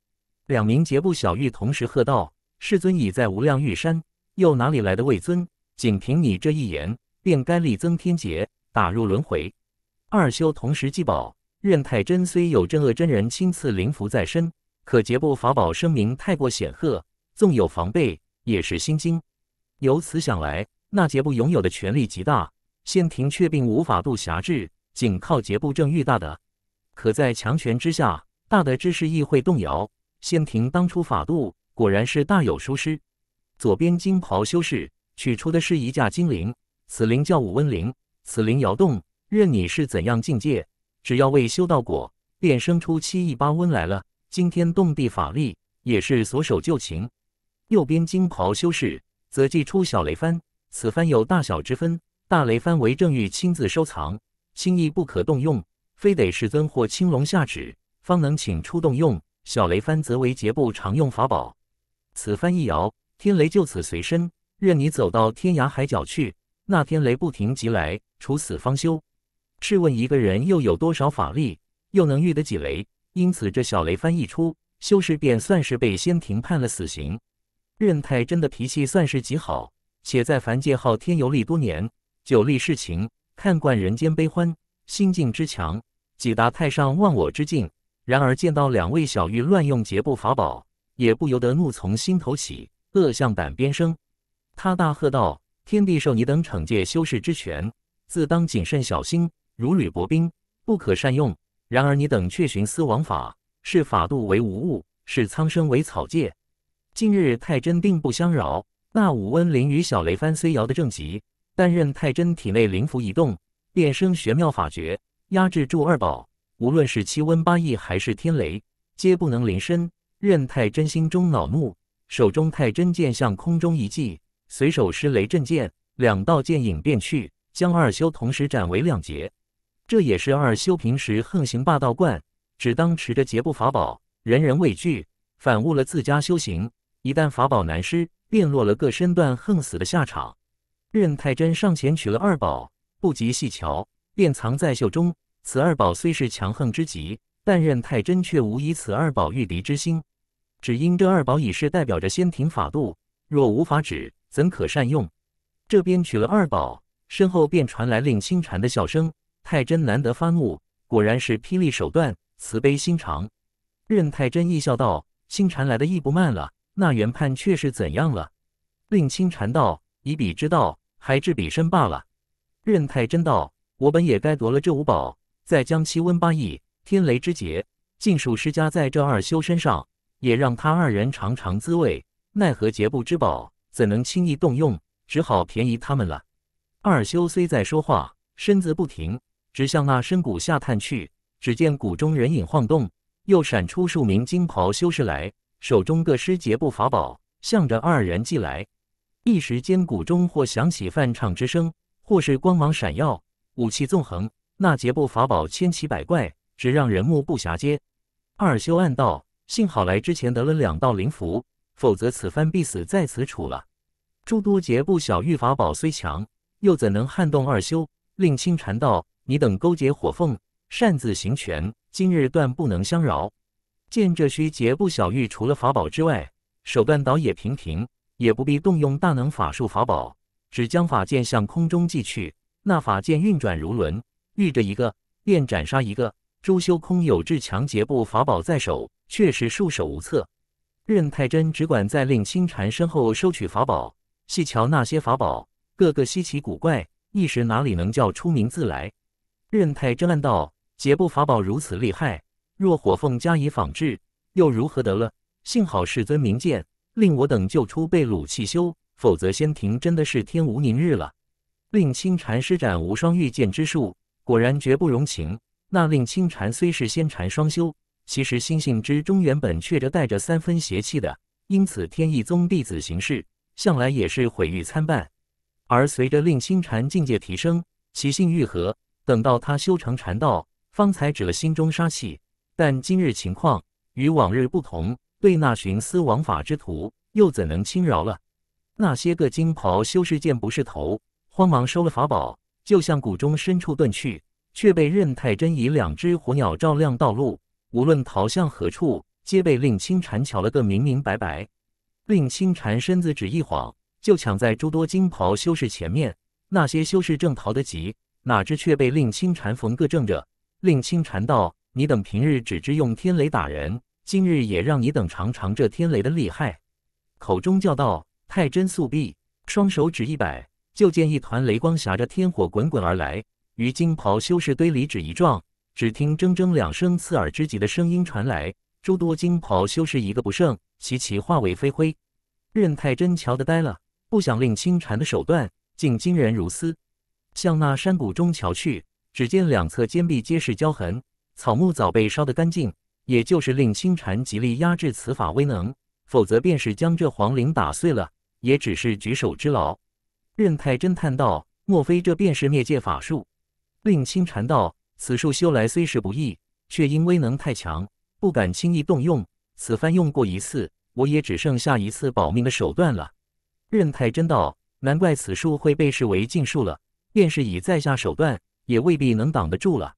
S1: 两名截部小玉同时喝道。世尊已在无量玉山，又哪里来的位尊？仅凭你这一言，便该力增天劫，打入轮回。二修同时祭宝，任太真虽有镇恶真人亲赐灵符在身，可杰布法宝声名太过显赫，纵有防备也是心惊。由此想来，那杰布拥有的权力极大，仙庭却并无法度辖制，仅靠杰布正欲大的，可在强权之下，大的知识亦会动摇。仙庭当初法度。果然是大有殊师。左边金袍修士取出的是一架金铃，此铃叫武温铃，此铃摇动，任你是怎样境界，只要未修到果，便生出七亿八温来了，惊天动地法力也是所手就擒。右边金袍修士则祭出小雷幡，此幡有大小之分，大雷幡为正玉亲自收藏，轻易不可动用，非得师尊或青龙下旨，方能请出动用。小雷幡则为结布常用法宝。此番一摇，天雷就此随身，任你走到天涯海角去，那天雷不停即来，处死方休。试问一个人又有多少法力，又能遇得几雷？因此这小雷翻一出，修士便算是被仙庭判了死刑。任太真的脾气算是极好，且在凡界昊天游历多年，久历世情，看惯人间悲欢，心境之强，几达太上忘我之境。然而见到两位小玉乱用截布法宝。也不由得怒从心头起，恶向胆边生。他大喝道：“天地授你等惩戒修士之权，自当谨慎小心，如履薄冰，不可善用。然而你等却徇私枉法，视法度为无物，视苍生为草芥。近日太真定不相扰，那武温玲与小雷翻虽摇的正极，但任太真体内灵符一动，便生玄妙法诀，压制住二宝。无论是七温八异还是天雷，皆不能临身。”任太真心中恼怒，手中太真剑向空中一记，随手施雷震剑，两道剑影便去，将二修同时斩为两截。这也是二修平时横行霸道惯，只当持着劫不法宝，人人畏惧，反误了自家修行。一旦法宝难施，便落了个身段横死的下场。任太真上前取了二宝，不及细瞧，便藏在袖中。此二宝虽是强横之极，但任太真却无以此二宝御敌之心。只因这二宝已是代表着仙庭法度，若无法止，怎可善用？这边取了二宝，身后便传来令清禅的笑声。太真难得发怒，果然是霹雳手段，慈悲心肠。任太真一笑道：“清禅来的亦不慢了，那原判却是怎样了？”令清禅道：“以彼之道，还治彼身罢了。”任太真道：“我本也该夺了这五宝，再将其温八疫、天雷之劫，尽数施加在这二修身上。”也让他二人尝尝滋味，奈何劫布之宝怎能轻易动用？只好便宜他们了。二修虽在说话，身子不停，直向那深谷下探去。只见谷中人影晃动，又闪出数名金袍修士来，手中各施劫布法宝，向着二人寄来。一时间，谷中或响起梵唱之声，或是光芒闪耀，武器纵横，那劫布法宝千奇百怪，直让人目不暇接。二修暗道。幸好来之前得了两道灵符，否则此番必死在此处了。诸多劫不小，玉法宝虽强，又怎能撼动二修？令清禅道：“你等勾结火凤，擅自行权，今日断不能相饶。”见这虚劫不小，玉除了法宝之外，手段倒也平平，也不必动用大能法术法宝，只将法剑向空中寄去。那法剑运转如轮，遇着一个便斩杀一个。朱修空有至强劫不法宝在手。确实束手无策。任太真只管在令青禅身后收取法宝，细瞧那些法宝，个个稀奇古怪，一时哪里能叫出名字来？任太真暗道：解布法宝如此厉害，若火凤加以仿制，又如何得了？幸好世尊明鉴，令我等救出被掳气修，否则仙庭真的是天无宁日了。令青禅施展无双御剑之术，果然绝不容情。那令青禅虽是仙禅双修。其实心性之中原本却着带着三分邪气的，因此天意宗弟子行事向来也是毁誉参半。而随着令心禅境界提升，其性愈合，等到他修成禅道，方才止了心中杀气。但今日情况与往日不同，对那寻私枉法之徒又怎能轻饶了？那些个金袍修士见不是头，慌忙收了法宝，就向谷中深处遁去，却被任太真以两只火鸟照亮道路。无论逃向何处，皆被令青禅瞧了个明明白白。令青禅身子只一晃，就抢在诸多金袍修士前面。那些修士正逃得急，哪知却被令青禅逢个正着。令青禅道：“你等平日只知用天雷打人，今日也让你等尝尝这天雷的厉害。”口中叫道：“太真素避，双手指一摆，就见一团雷光挟着天火滚滚而来，于金袍修士堆里只一撞。只听铮铮两声刺耳之极的声音传来，诸多金袍修士一个不剩，齐齐化为飞灰。任太真瞧得呆了，不想令青禅的手段竟惊人如斯。向那山谷中瞧去，只见两侧坚壁皆是焦痕，草木早被烧得干净。也就是令青禅极力压制此法威能，否则便是将这黄陵打碎了，也只是举手之劳。任太真叹道：“莫非这便是灭界法术？”令青禅道。此术修来虽是不易，却因威能太强，不敢轻易动用。此番用过一次，我也只剩下一次保命的手段了。任太真道：“难怪此术会被视为禁术了，便是以在下手段，也未必能挡得住了。”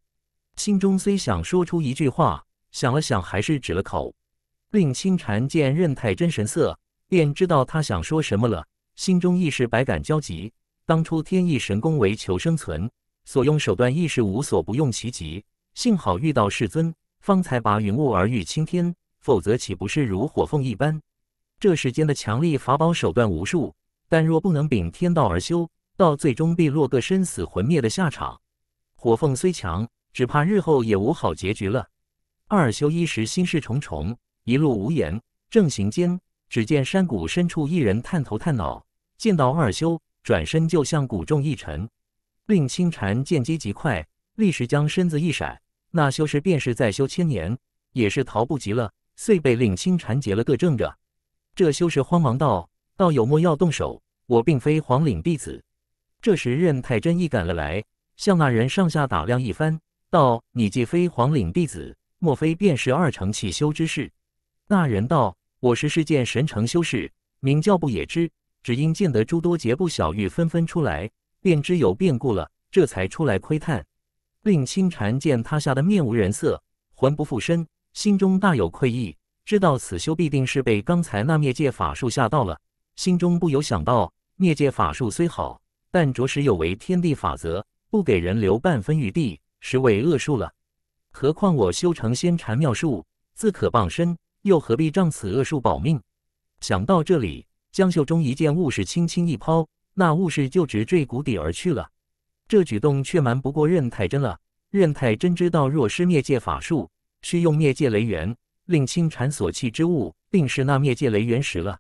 S1: 心中虽想说出一句话，想了想，还是止了口。令清禅见任太真神色，便知道他想说什么了，心中亦是百感交集。当初天意神功为求生存。所用手段亦是无所不用其极，幸好遇到世尊，方才拔云雾而遇青天，否则岂不是如火凤一般？这世间的强力法宝手段无数，但若不能秉天道而修，到最终必落个生死魂灭的下场。火凤虽强，只怕日后也无好结局了。二修一时心事重重，一路无言。正行间，只见山谷深处一人探头探脑，见到二修，转身就向谷中一沉。令青禅见机极快，立时将身子一闪，那修士便是在修千年，也是逃不及了，遂被令青禅截了个正着。这修士慌忙道：“道友莫要动手，我并非黄岭弟子。”这时任太真亦赶了来，向那人上下打量一番，道：“你既非黄岭弟子，莫非便是二成气修之事？”那人道：“我是世间神城修士，名叫不也知，只因见得诸多劫不小玉纷纷出来。”便知有变故了，这才出来窥探。令青禅见他吓得面无人色，魂不附身，心中大有愧意，知道此修必定是被刚才那灭界法术吓到了，心中不由想到：灭界法术虽好，但着实有违天地法则，不给人留半分余地，实为恶术了。何况我修成仙禅妙术，自可傍身，又何必仗此恶术保命？想到这里，江秀中一件物事轻轻一抛。那物事就直坠谷底而去了。这举动却瞒不过任太真了。任太真知道若施灭界法术，需用灭界雷源令青禅所弃之物，定是那灭界雷源石了。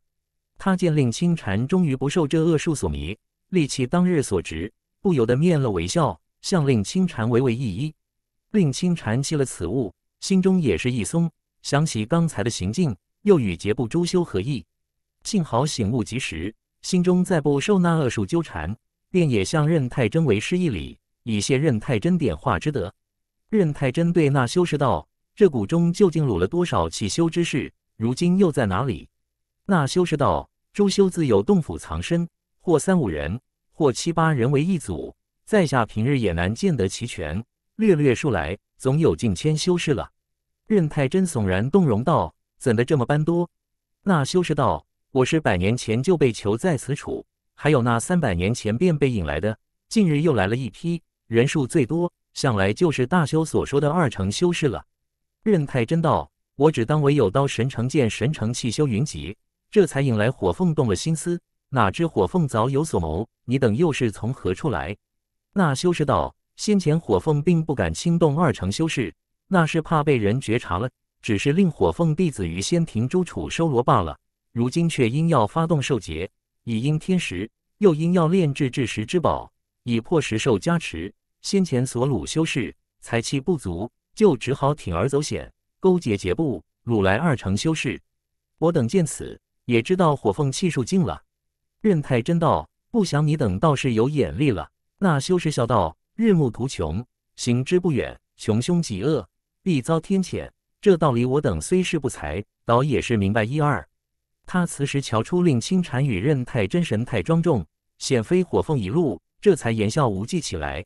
S1: 他见令青禅终于不受这恶术所迷，力气当日所执，不由得面露微笑，向令青禅微微一揖。令青禅弃了此物，心中也是一松，想起刚才的行径，又与杰布诸修合意，幸好醒悟及时。心中再不受那恶术纠缠，便也向任太真为师一礼，以谢任太真点化之德。任太真对那修士道：“这谷中究竟掳了多少气修之士？如今又在哪里？”那修士道：“诸修自有洞府藏身，或三五人，或七八人为一组，在下平日也难见得齐全。略略数来，总有近千修士了。”任太真悚然动容道：“怎的这么般多？”那修士道。我是百年前就被囚在此处，还有那三百年前便被引来的，近日又来了一批，人数最多，想来就是大修所说的二成修士了。任太真道：“我只当唯有刀神城、剑神城气修云集，这才引来火凤动了心思。哪知火凤早有所谋，你等又是从何处来？”那修士道：“先前火凤并不敢轻动二成修士，那是怕被人觉察了，只是令火凤弟子于仙庭诸处收罗罢了。”如今却因要发动兽劫，以因天时；又因要炼制至石之宝，以破石兽加持。先前所掳修士财气不足，就只好铤而走险，勾结劫部掳来二成修士。我等见此，也知道火凤气数尽了。任太真道：“不想你等倒是有眼力了。”那修士笑道：“日暮途穷，行之不远；穷凶极恶，必遭天谴。这道理我等虽是不才，倒也是明白一二。”他此时瞧出令清禅与任太真神态庄重，显非火凤一路，这才言笑无忌起来。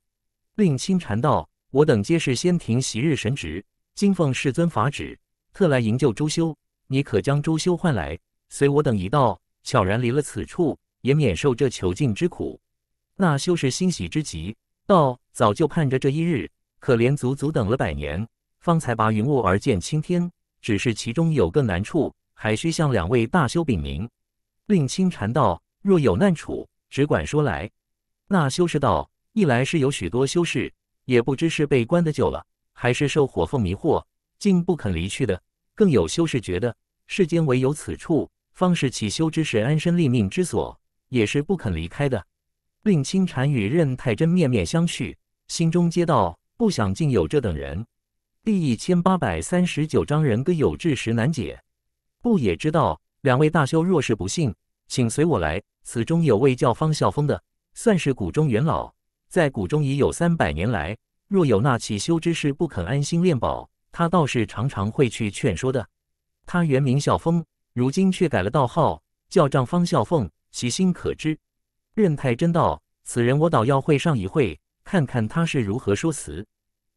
S1: 令清禅道：“我等皆是仙庭昔日神职，今奉世尊法旨，特来营救周修。你可将周修唤来，随我等一道，悄然离了此处，也免受这囚禁之苦。”那修士欣喜之极，道：“早就盼着这一日，可怜足足等了百年，方才拔云雾而见青天。只是其中有个难处。”还需向两位大修禀明。令清禅道：“若有难处，只管说来。”那修士道：“一来是有许多修士，也不知是被关得久了，还是受火凤迷惑，竟不肯离去的；更有修士觉得世间唯有此处，方是其修之士安身立命之所，也是不肯离开的。”令清禅与任太真面面相觑，心中皆道：“不想竟有这等人。”第一千八百三十九章人各有志，实难解。不也知道，两位大修若是不信，请随我来。此中有位叫方孝峰的，算是谷中元老，在谷中已有三百年来。若有那气修之事不肯安心炼宝，他倒是常常会去劝说的。他原名孝峰，如今却改了道号，叫仗方孝凤，其心可知。任太真道，此人我倒要会上一会，看看他是如何说辞。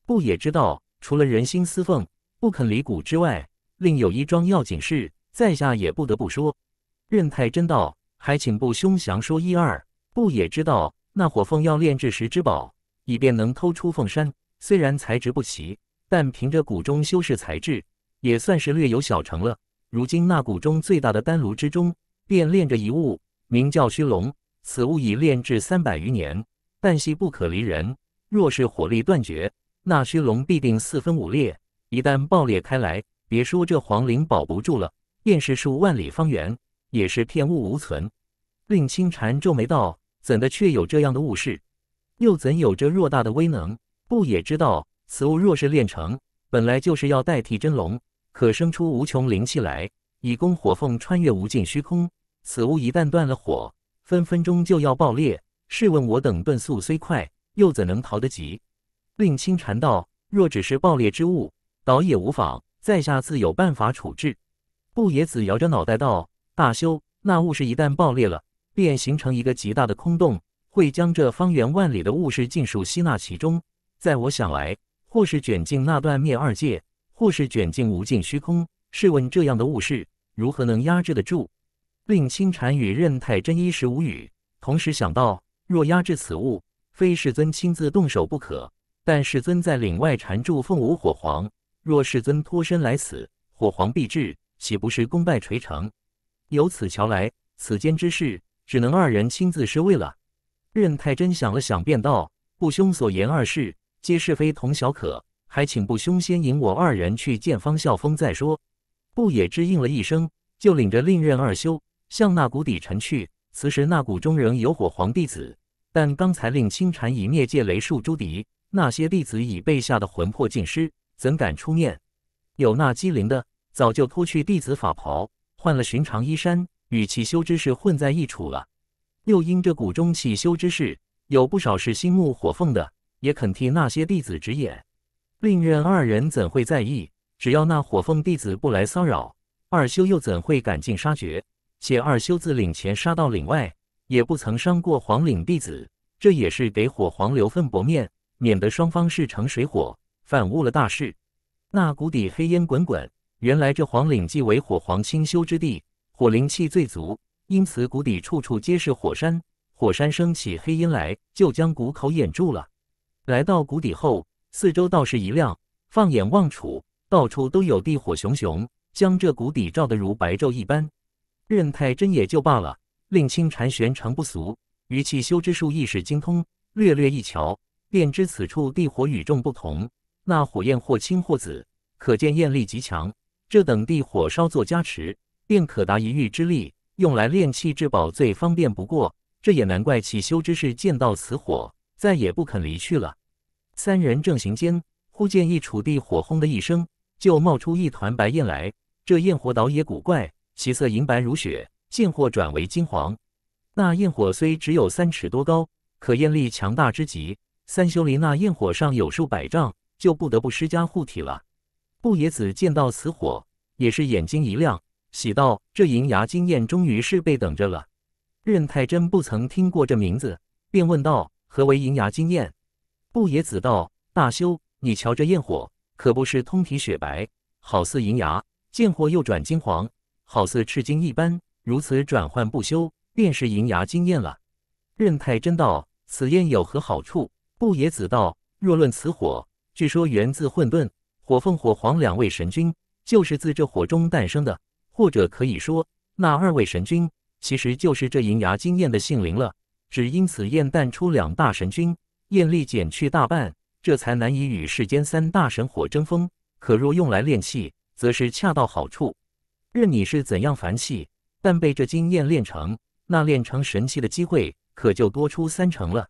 S1: 不也知道，除了人心思奉，不肯离谷之外，另有一桩要紧事。在下也不得不说，任太真道，还请不兄详说一二。不也知道那火凤要炼制十之宝，以便能偷出凤山。虽然材质不齐，但凭着谷中修士材质，也算是略有小成了。如今那谷中最大的丹炉之中，便炼着一物，名叫虚龙。此物已炼制三百余年，但系不可离人。若是火力断绝，那虚龙必定四分五裂。一旦爆裂开来，别说这黄陵保不住了。便是数万里方圆，也是片物无存。令青禅皱眉道：“怎的却有这样的物事？又怎有这偌大的威能？不也知道此物若是炼成，本来就是要代替真龙，可生出无穷灵气来，以供火凤穿越无尽虚空。此物一旦断了火，分分钟就要爆裂。试问我等遁速虽快，又怎能逃得及？”令青禅道：“若只是爆裂之物，倒也无妨，在下自有办法处置。”陆野子摇着脑袋道：“大修，那物事一旦爆裂了，便形成一个极大的空洞，会将这方圆万里的物事尽数吸纳其中。在我想来，或是卷进那段灭二界，或是卷进无尽虚空。试问这样的物事，如何能压制得住？”令清禅与任太真一时无语，同时想到：若压制此物，非世尊亲自动手不可。但世尊在岭外缠住凤舞火皇，若世尊脱身来此，火皇必至。岂不是功败垂成？由此瞧来，此间之事只能二人亲自施为了。任太真想了想，便道：“不兄所言二事，皆是非同小可，还请不兄先引我二人去见方孝峰再说。”不也之应了一声，就领着令任二修向那谷底沉去。此时那谷中仍有火皇弟子，但刚才令青禅以灭界雷术诛敌，那些弟子已被吓得魂魄尽失，怎敢出面？有那机灵的。早就脱去弟子法袍，换了寻常衣衫，与气修之事混在一处了。又因这谷中气修之事，有不少是心慕火凤的，也肯替那些弟子直言。令任二人怎会在意？只要那火凤弟子不来骚扰，二修又怎会赶尽杀绝？且二修自领前杀到岭外，也不曾伤过黄岭弟子，这也是给火皇留份薄面，免得双方势成水火，反误了大事。那谷底黑烟滚滚。原来这黄岭即为火皇清修之地，火灵气最足，因此谷底处处皆是火山。火山升起黑烟来，就将谷口掩住了。来到谷底后，四周倒是一亮，放眼望处，到处都有地火熊熊，将这谷底照得如白昼一般。任太真也就罢了，令清禅玄诚不俗，于气修之术亦是精通。略略一瞧，便知此处地火与众不同。那火焰或青或紫，可见焰力极强。这等地火烧作加持，便可达一域之力，用来炼器制宝最方便不过。这也难怪，其修之士见到此火，再也不肯离去了。三人正行间，忽见一处地火，轰的一声，就冒出一团白焰来。这焰火倒也古怪，其色银白如雪，见火转为金黄。那焰火虽只有三尺多高，可焰力强大之极，三修离那焰火上有数百丈，就不得不施加护体了。不野子见到此火，也是眼睛一亮，喜道：“这银牙经验终于是被等着了。”任太真不曾听过这名字，便问道：“何为银牙经验？”不野子道：“大修，你瞧这焰火，可不是通体雪白，好似银牙；见火又转金黄，好似赤金一般。如此转换不休，便是银牙经验了。”任太真道：“此焰有何好处？”不野子道：“若论此火，据说源自混沌。”火凤、火凰两位神君就是自这火中诞生的，或者可以说，那二位神君其实就是这银牙经验的性灵了。只因此焰诞出两大神君，焰力减去大半，这才难以与世间三大神火争锋。可若用来炼气，则是恰到好处。任你是怎样凡气，但被这经验炼成，那炼成神器的机会可就多出三成了。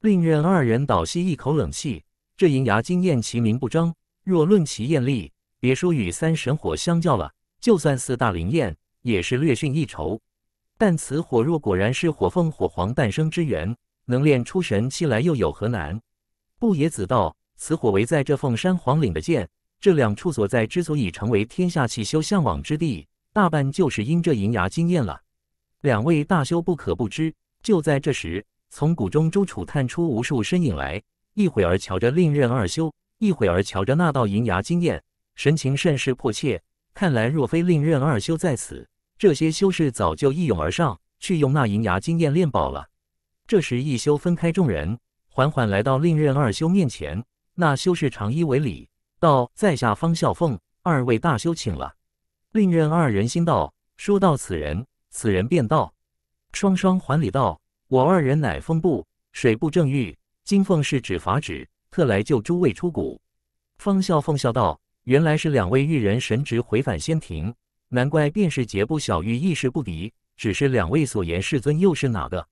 S1: 令任二人倒吸一口冷气。这银牙经验其名不争。若论其艳丽，别说与三神火相较了，就算四大灵焰，也是略逊一筹。但此火若果然是火凤、火凰诞生之源，能炼出神器来，又有何难？不也子道，此火为在这凤山、黄岭的剑，这两处所在之所以成为天下气修向往之地，大半就是因这银牙惊艳了。两位大修不可不知。就在这时，从谷中周楚探出无数身影来，一会儿瞧着令刃二修。一会儿瞧着那道银牙惊艳，神情甚是迫切。看来若非令任二修在此，这些修士早就一涌而上去用那银牙惊艳炼宝了。这时一修分开众人，缓缓来到令任二修面前。那修士长衣为礼，道：“在下方孝凤，二位大修请了。”令任二人心道：“说到此人，此人便道，双双还礼道：‘我二人乃风部、水部正御金凤，是指法旨。’”特来救诸位出谷。方孝奉笑道：“原来是两位玉人神职回返仙庭，难怪便是杰不小玉一时不敌。只是两位所言，世尊又是哪个？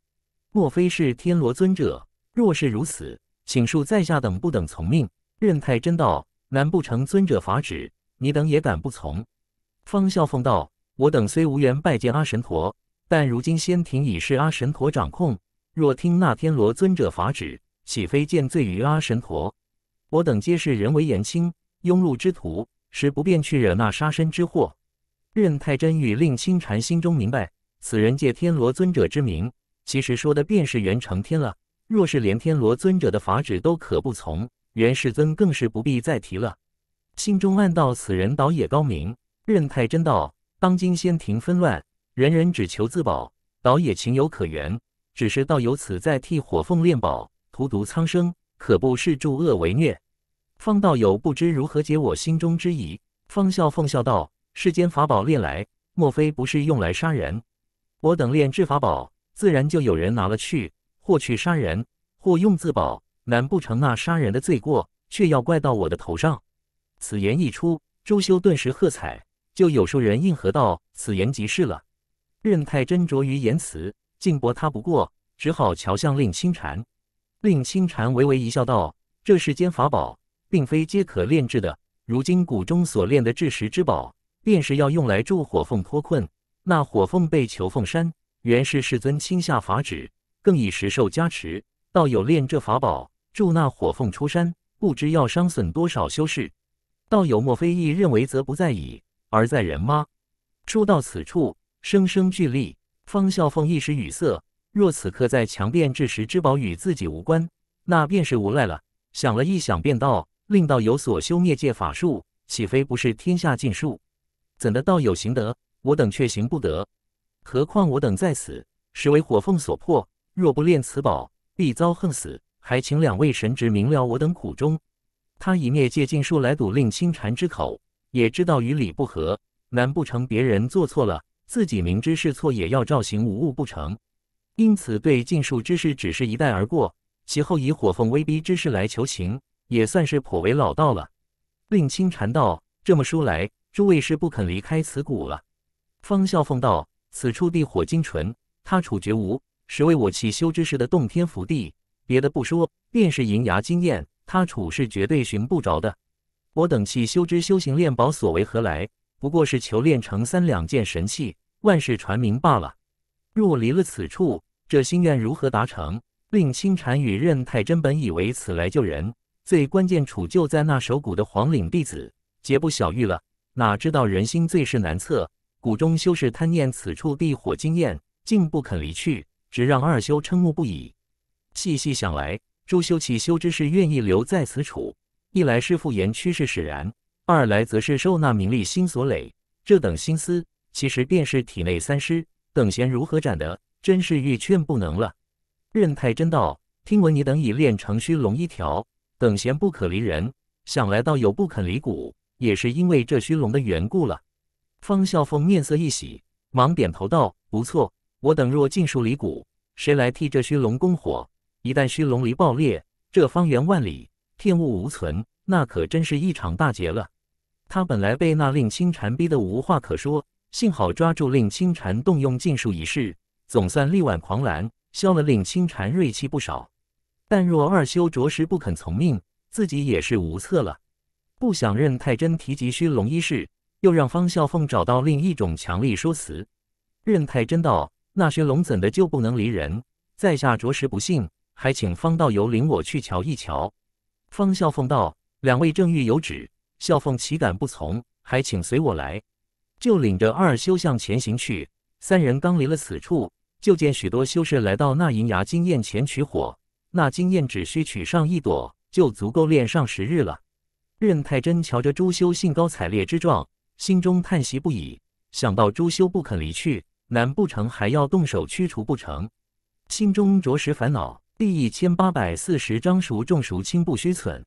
S1: 莫非是天罗尊者？若是如此，请恕在下等不等从命。”任太真道：“难不成尊者法旨，你等也敢不从？”方孝奉道：“我等虽无缘拜见阿神陀，但如今仙庭已是阿神陀掌控。若听那天罗尊者法旨。”岂非见罪于阿神陀？我等皆是人为言轻庸碌之徒，实不便去惹那杀身之祸。任太真欲令青禅心中明白，此人借天罗尊者之名，其实说的便是袁承天了。若是连天罗尊者的法旨都可不从，袁世尊更是不必再提了。心中暗道：此人倒也高明。任太真道：当今仙庭纷乱，人人只求自保，倒也情有可原。只是道友此在替火凤炼宝。荼毒苍生，可不是助恶为虐？方道友不知如何解我心中之疑。方笑奉笑道：“世间法宝炼来，莫非不是用来杀人？我等炼制法宝，自然就有人拿了去，或去杀人，或用自保，难不成那杀人的罪过，却要怪到我的头上？”此言一出，周修顿时喝彩，就有数人应和道：“此言极是了。”任太斟酌于言辞，竟博他不过，只好瞧向令清禅。令青禅微微一笑，道：“这世间法宝，并非皆可炼制的。如今谷中所炼的至石之宝，便是要用来助火凤脱困。那火凤被囚凤山，原是世尊亲下法旨，更以石兽加持。道友炼这法宝，助那火凤出山，不知要伤损多少修士。道友莫非亦认为则不在已，而在人吗？”说到此处，声声俱厉，方孝凤一时语塞。若此刻在强辩至石之宝与自己无关，那便是无赖了。想了一想，便道：“令道有所修灭界法术，岂非不是天下禁术？怎的道友行得，我等却行不得？何况我等在此，实为火凤所迫。若不练此宝，必遭横死。还请两位神职明了我等苦衷。”他以灭界禁术来堵令清禅之口，也知道与理不合。难不成别人做错了，自己明知是错也要照行无误不成？因此，对禁术之事只是一带而过。其后以火凤威逼之势来求情，也算是颇为老道了。令清禅道：“这么说来，诸位是不肯离开此谷了？”方孝凤道：“此处地火精纯，他处绝无，实为我气修之士的洞天福地。别的不说，便是银牙金焰，他处是绝对寻不着的。我等气修之修行炼宝，所为何来？不过是求炼成三两件神器，万事传名罢了。”若离了此处，这心愿如何达成？令清禅与任太真本以为此来救人，最关键处就在那守谷的黄岭弟子，皆不小遇了。哪知道人心最是难测，谷中修士贪念此处地火经验，竟不肯离去，只让二修瞠目不已。细细想来，朱修其修之事愿意留在此处，一来是父言趋势使然，二来则是受那名利心所累。这等心思，其实便是体内三尸。等闲如何斩得？真是欲劝不能了。任太真道：“听闻你等已炼成虚龙一条，等闲不可离人。想来道友不肯离谷，也是因为这虚龙的缘故了。”方孝凤面色一喜，忙点头道：“不错，我等若尽数离谷，谁来替这虚龙供火？一旦虚龙离爆裂，这方圆万里，片物无存，那可真是一场大劫了。”他本来被那令心禅逼得无话可说。幸好抓住令清禅动用禁术一事，总算力挽狂澜，消了令清禅锐气不少。但若二修着实不肯从命，自己也是无策了。不想任太真提及虚龙一事，又让方孝凤找到另一种强力说辞。任太真道：“那虚龙怎的就不能离人？在下着实不信，还请方道友领我去瞧一瞧。”方孝凤道：“两位正欲有旨，孝凤岂敢不从？还请随我来。”就领着二修向前行去。三人刚离了此处，就见许多修士来到那银牙金焰前取火。那金焰只需取上一朵，就足够炼上十日了。任太真瞧着朱修兴高采烈之状，心中叹息不已。想到朱修不肯离去，难不成还要动手驱除不成？心中着实烦恼。第一千八百四十章熟重熟轻不虚存。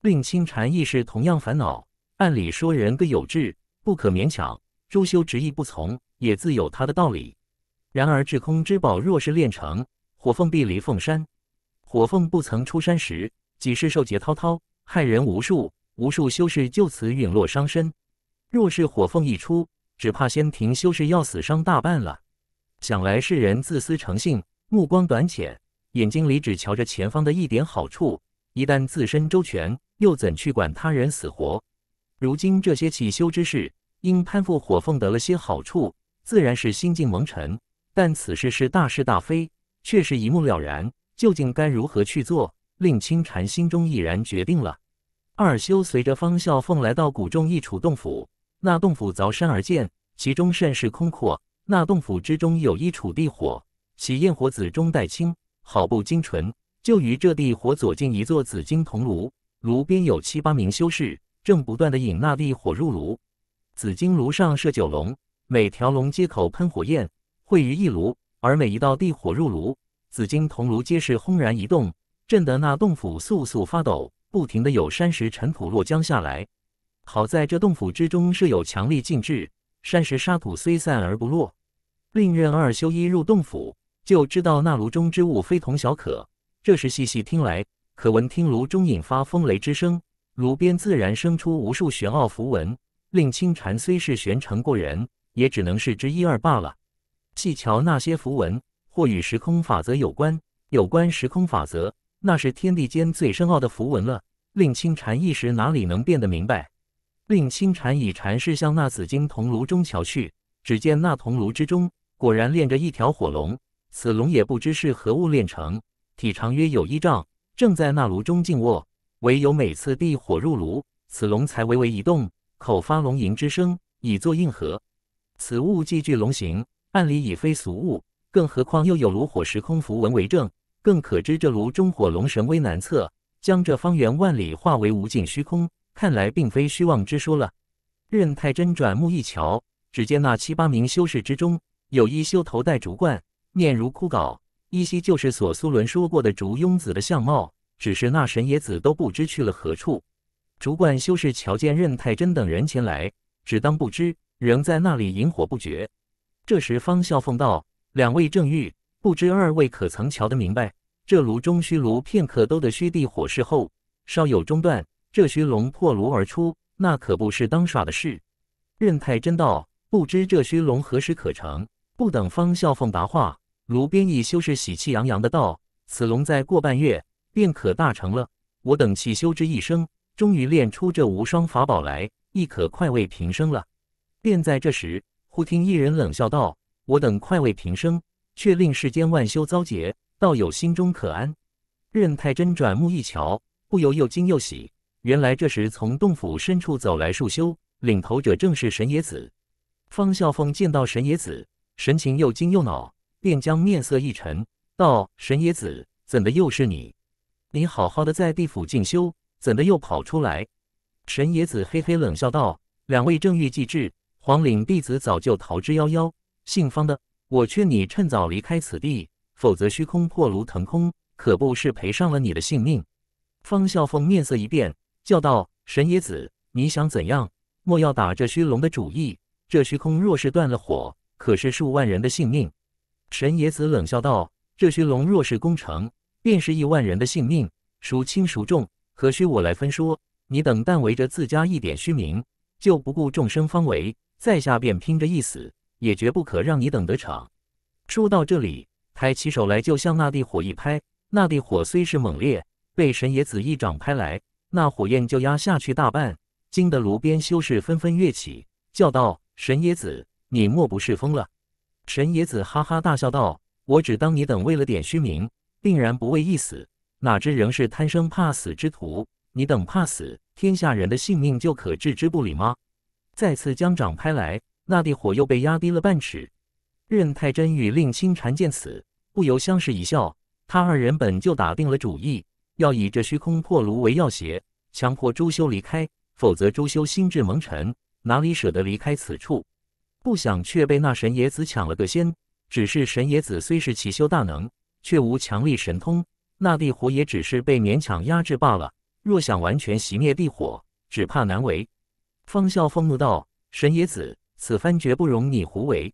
S1: 令清禅亦是同样烦恼。按理说，人各有志，不可勉强。朱修执意不从，也自有他的道理。然而至空之宝若是炼成，火凤必离凤山。火凤不曾出山时，几世受劫滔滔，害人无数，无数修士就此陨落伤身。若是火凤一出，只怕仙庭修士要死伤大半了。想来世人自私成性，目光短浅，眼睛里只瞧着前方的一点好处，一旦自身周全，又怎去管他人死活？如今这些起修之事。因攀附火凤得了些好处，自然是心境蒙尘。但此事是大是大非，却是一目了然。究竟该如何去做，令青禅心中毅然决定了。二修随着方孝凤来到谷中一处洞府，那洞府凿山而建，其中甚是空阔。那洞府之中有一处地火，其焰火紫中带青，好不精纯。就与这地火左近一座紫金铜炉，炉边有七八名修士，正不断的引那地火入炉。紫金炉上设九龙，每条龙接口喷火焰，汇于一炉。而每一道地火入炉，紫金铜炉皆是轰然一动，震得那洞府簌簌发抖，不停的有山石尘土落将下来。好在这洞府之中设有强力禁制，山石沙土虽散而不落。令人二修一入洞府，就知道那炉中之物非同小可。这时细细听来，可闻听炉中引发风雷之声，炉边自然生出无数玄奥符文。令青禅虽是玄成过人，也只能是知一二罢了。细瞧那些符文，或与时空法则有关。有关时空法则，那是天地间最深奥的符文了。令青禅一时哪里能变得明白？令青禅以禅师向那紫金铜炉中瞧去，只见那铜炉之中，果然炼着一条火龙。此龙也不知是何物炼成，体长约有一丈，正在那炉中静卧。唯有每次地火入炉，此龙才微微一动。口发龙吟之声，以作应和。此物既具龙形，按理已非俗物，更何况又有炉火时空符文为证，更可知这炉中火龙神威难测，将这方圆万里化为无尽虚空。看来并非虚妄之说了。任太真转目一瞧，只见那七八名修士之中，有一修头戴竹冠，面如枯槁，依稀就是索苏伦说过的竹庸子的相貌。只是那神野子都不知去了何处。主管修士瞧见任太真等人前来，只当不知，仍在那里引火不绝。这时方孝凤道：“两位正欲，不知二位可曾瞧得明白？这炉中虚炉片刻都得虚地火势后，稍有中断，这虚龙破炉而出，那可不是当耍的事。”任太真道：“不知这虚龙何时可成？”不等方孝凤答话，炉边一修士喜气洋洋的道：“此龙再过半月便可大成了，我等气修之一生。”终于练出这无双法宝来，亦可快慰平生了。便在这时，忽听一人冷笑道：“我等快慰平生，却令世间万修遭劫。道友心中可安？”任太真转目一瞧，不由又惊又喜。原来这时从洞府深处走来数修，领头者正是神野子。方孝凤见到神野子，神情又惊又恼，便将面色一沉，道：“神野子，怎的又是你？你好好的在地府进修。”怎的又跑出来？神野子嘿嘿冷笑道：“两位正欲计至，黄岭弟子早就逃之夭夭。姓方的，我劝你趁早离开此地，否则虚空破炉腾空，可不是赔上了你的性命。”方孝凤面色一变，叫道：“神野子，你想怎样？莫要打这虚龙的主意。这虚空若是断了火，可是数万人的性命。”神野子冷笑道：“这虚龙若是攻城，便是亿万人的性命，孰轻孰重？”可需我来分说？你等但围着自家一点虚名，就不顾众生方为，在下便拼着一死，也绝不可让你等得逞。说到这里，抬起手来就向那地火一拍。那地火虽是猛烈，被神野子一掌拍来，那火焰就压下去大半。惊得炉边修士纷纷跃起，叫道：“神野子，你莫不是疯了？”神野子哈哈大笑道：“我只当你等为了点虚名，定然不为一死。”哪知仍是贪生怕死之徒！你等怕死，天下人的性命就可置之不理吗？再次将掌拍来，那地火又被压低了半尺。任太真与令青禅见此，不由相视一笑。他二人本就打定了主意，要以这虚空破炉为要挟，强迫朱修离开，否则朱修心智蒙尘，哪里舍得离开此处？不想却被那神野子抢了个先。只是神野子虽是奇修大能，却无强力神通。那地火也只是被勉强压制罢了。若想完全熄灭地火，只怕难为。方孝风怒道：“神野子，此番绝不容你胡为！”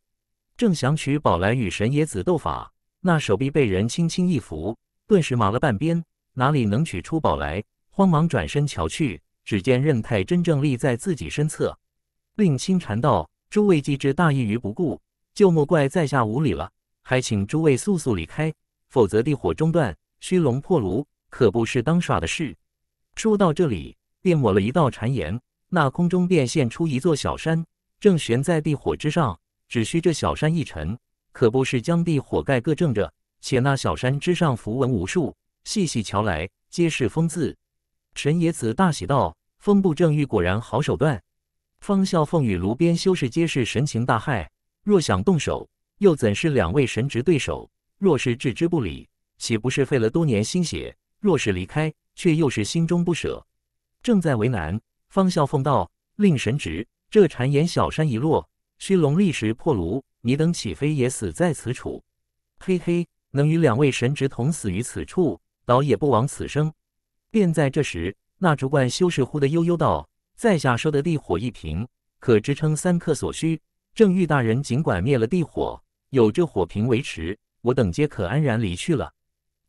S1: 正想取宝来与神野子斗法，那手臂被人轻轻一扶，顿时麻了半边，哪里能取出宝来？慌忙转身瞧去，只见任太真正立在自己身侧，令清禅道：“诸位既知大义于不顾，就莫怪在下无礼了。还请诸位速速离开，否则地火中断。”虚龙破炉可不是当耍的事。说到这里，便抹了一道谗言，那空中便现出一座小山，正悬在地火之上。只需这小山一沉，可不是将地火盖个正着？且那小山之上符文无数，细细瞧来，皆是风字。陈爷子大喜道：“风不正欲果然好手段。”方孝凤与炉边修士皆是神情大骇。若想动手，又怎是两位神职对手？若是置之不理，岂不是费了多年心血？若是离开，却又是心中不舍。正在为难，方孝奉道：“令神职，这谗言小山一落，须龙立时破炉。你等岂非也死在此处？”嘿嘿，能与两位神职同死于此处，倒也不枉此生。便在这时，那竹冠修士忽地悠悠道：“在下收的地火一瓶，可支撑三刻所需。正玉大人尽管灭了地火，有这火瓶维持，我等皆可安然离去了。”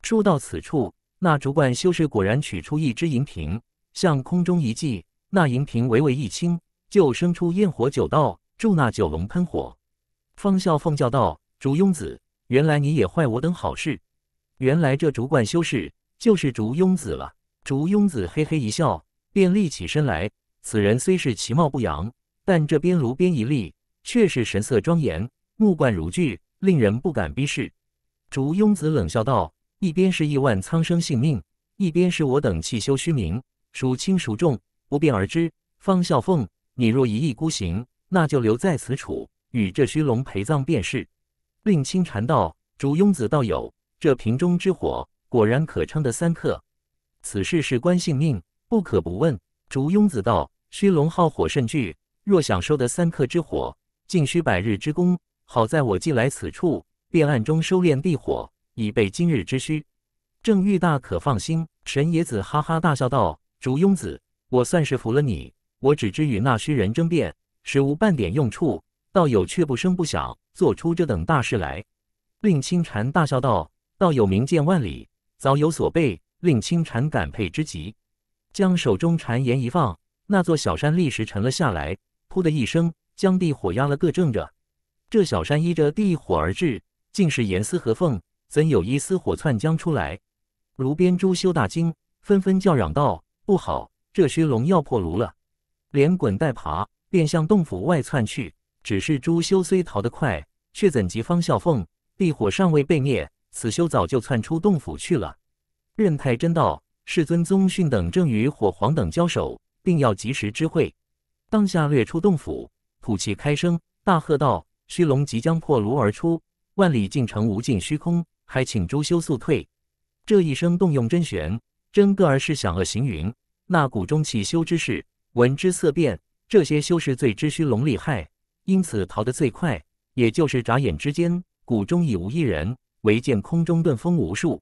S1: 说到此处，那竹冠修士果然取出一只银瓶，向空中一掷，那银瓶微微一轻，就生出焰火九道，助那九龙喷火。方孝凤叫道：“竹庸子，原来你也坏我等好事！”原来这竹冠修士就是竹庸子了。竹庸子嘿嘿一笑，便立起身来。此人虽是其貌不扬，但这边炉边一立，却是神色庄严，目冠如炬，令人不敢逼视。竹庸子冷笑道。一边是亿万苍生性命，一边是我等气修虚名，孰轻孰重，不便而知。方孝凤，你若一意孤行，那就留在此处，与这虚龙陪葬便是。令清禅道，竹庸子道友，这瓶中之火果然可称得三克。此事事关性命，不可不问。竹庸子道，虚龙好火甚巨，若想收得三克之火，竟需百日之功。好在我既来此处，便暗中收敛地火。以备今日之需，郑玉大可放心。陈野子哈哈大笑道：“竹庸子，我算是服了你。我只知与那虚人争辩，实无半点用处。道友却不声不响，做出这等大事来。”令清禅大笑道：“道友明见万里，早有所备，令清禅感佩之极。”将手中禅言一放，那座小山立时沉了下来，噗的一声，将地火压了个正着。这小山依着地火而至，竟是严丝合缝。怎有一丝火窜将出来？炉边诸修大惊，纷纷叫嚷道：“不好！这虚龙要破炉了！”连滚带爬便向洞府外窜去。只是诸修虽逃得快，却怎及方孝凤？地火尚未被灭，此修早就窜出洞府去了。任太真道：“世尊、宗训等正与火皇等交手，定要及时知会。”当下掠出洞府，吐气开声，大喝道：“虚龙即将破炉而出，万里进成无尽虚空！”还请诸修速退！这一声动用真玄，真个儿是响遏行云。那谷中气修之事，闻之色变。这些修士最知须龙厉害，因此逃得最快，也就是眨眼之间，谷中已无一人，唯见空中遁风无数。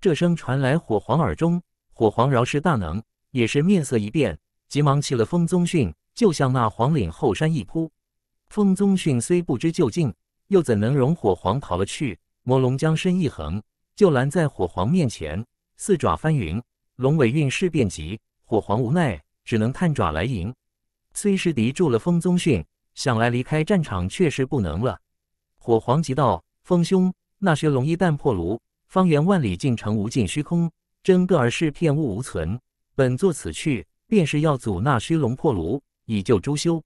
S1: 这声传来火黄耳中，火黄饶是大能，也是面色一变，急忙弃了风宗训，就向那黄岭后山一扑。风宗训虽不知就近，又怎能容火黄逃了去？魔龙将身一横，就拦在火皇面前，四爪翻云，龙尾运势变急。火皇无奈，只能探爪来迎。崔氏敌住了风宗训，想来离开战场确实不能了。火皇急道：“风兄，那虚龙一旦破炉，方圆万里竟成无尽虚空，整个儿是片物无存。本座此去，便是要阻那虚龙破炉，以救朱修。”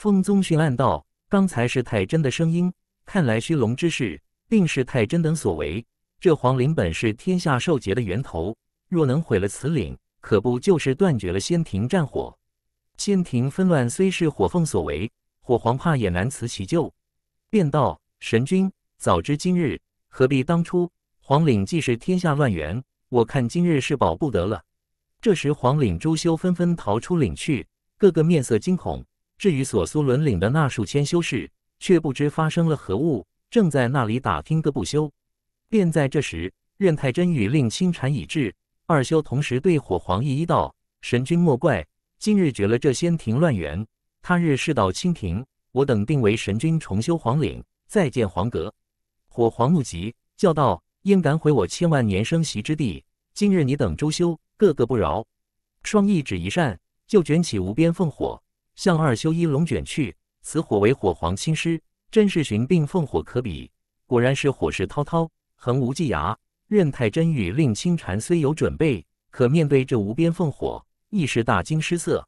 S1: 风宗训暗道：“刚才是太真的声音，看来虚龙之事。”定是太真等所为。这黄陵本是天下受劫的源头，若能毁了此岭，可不就是断绝了仙庭战火？仙庭纷乱虽是火凤所为，火皇怕也难辞其咎。便道：“神君，早知今日，何必当初？黄陵既是天下乱源，我看今日是保不得了。”这时，黄陵诸修纷纷逃出岭去，个个面色惊恐。至于所苏伦岭的那数千修士，却不知发生了何物。正在那里打听个不休，便在这时，任太真与令清禅已至。二修同时对火皇一一道：“神君莫怪，今日绝了这仙庭乱源，他日世道清平，我等定为神君重修皇岭，再见黄阁。”火皇怒极，叫道：“焉敢毁我千万年生息之地？今日你等周修，个个不饶！”双翼指一扇，就卷起无边凤火，向二修一龙卷去。此火为火皇亲师，真是寻病烽火可比，果然是火势滔滔，横无际涯。任太真与令清禅虽有准备，可面对这无边烽火，亦是大惊失色。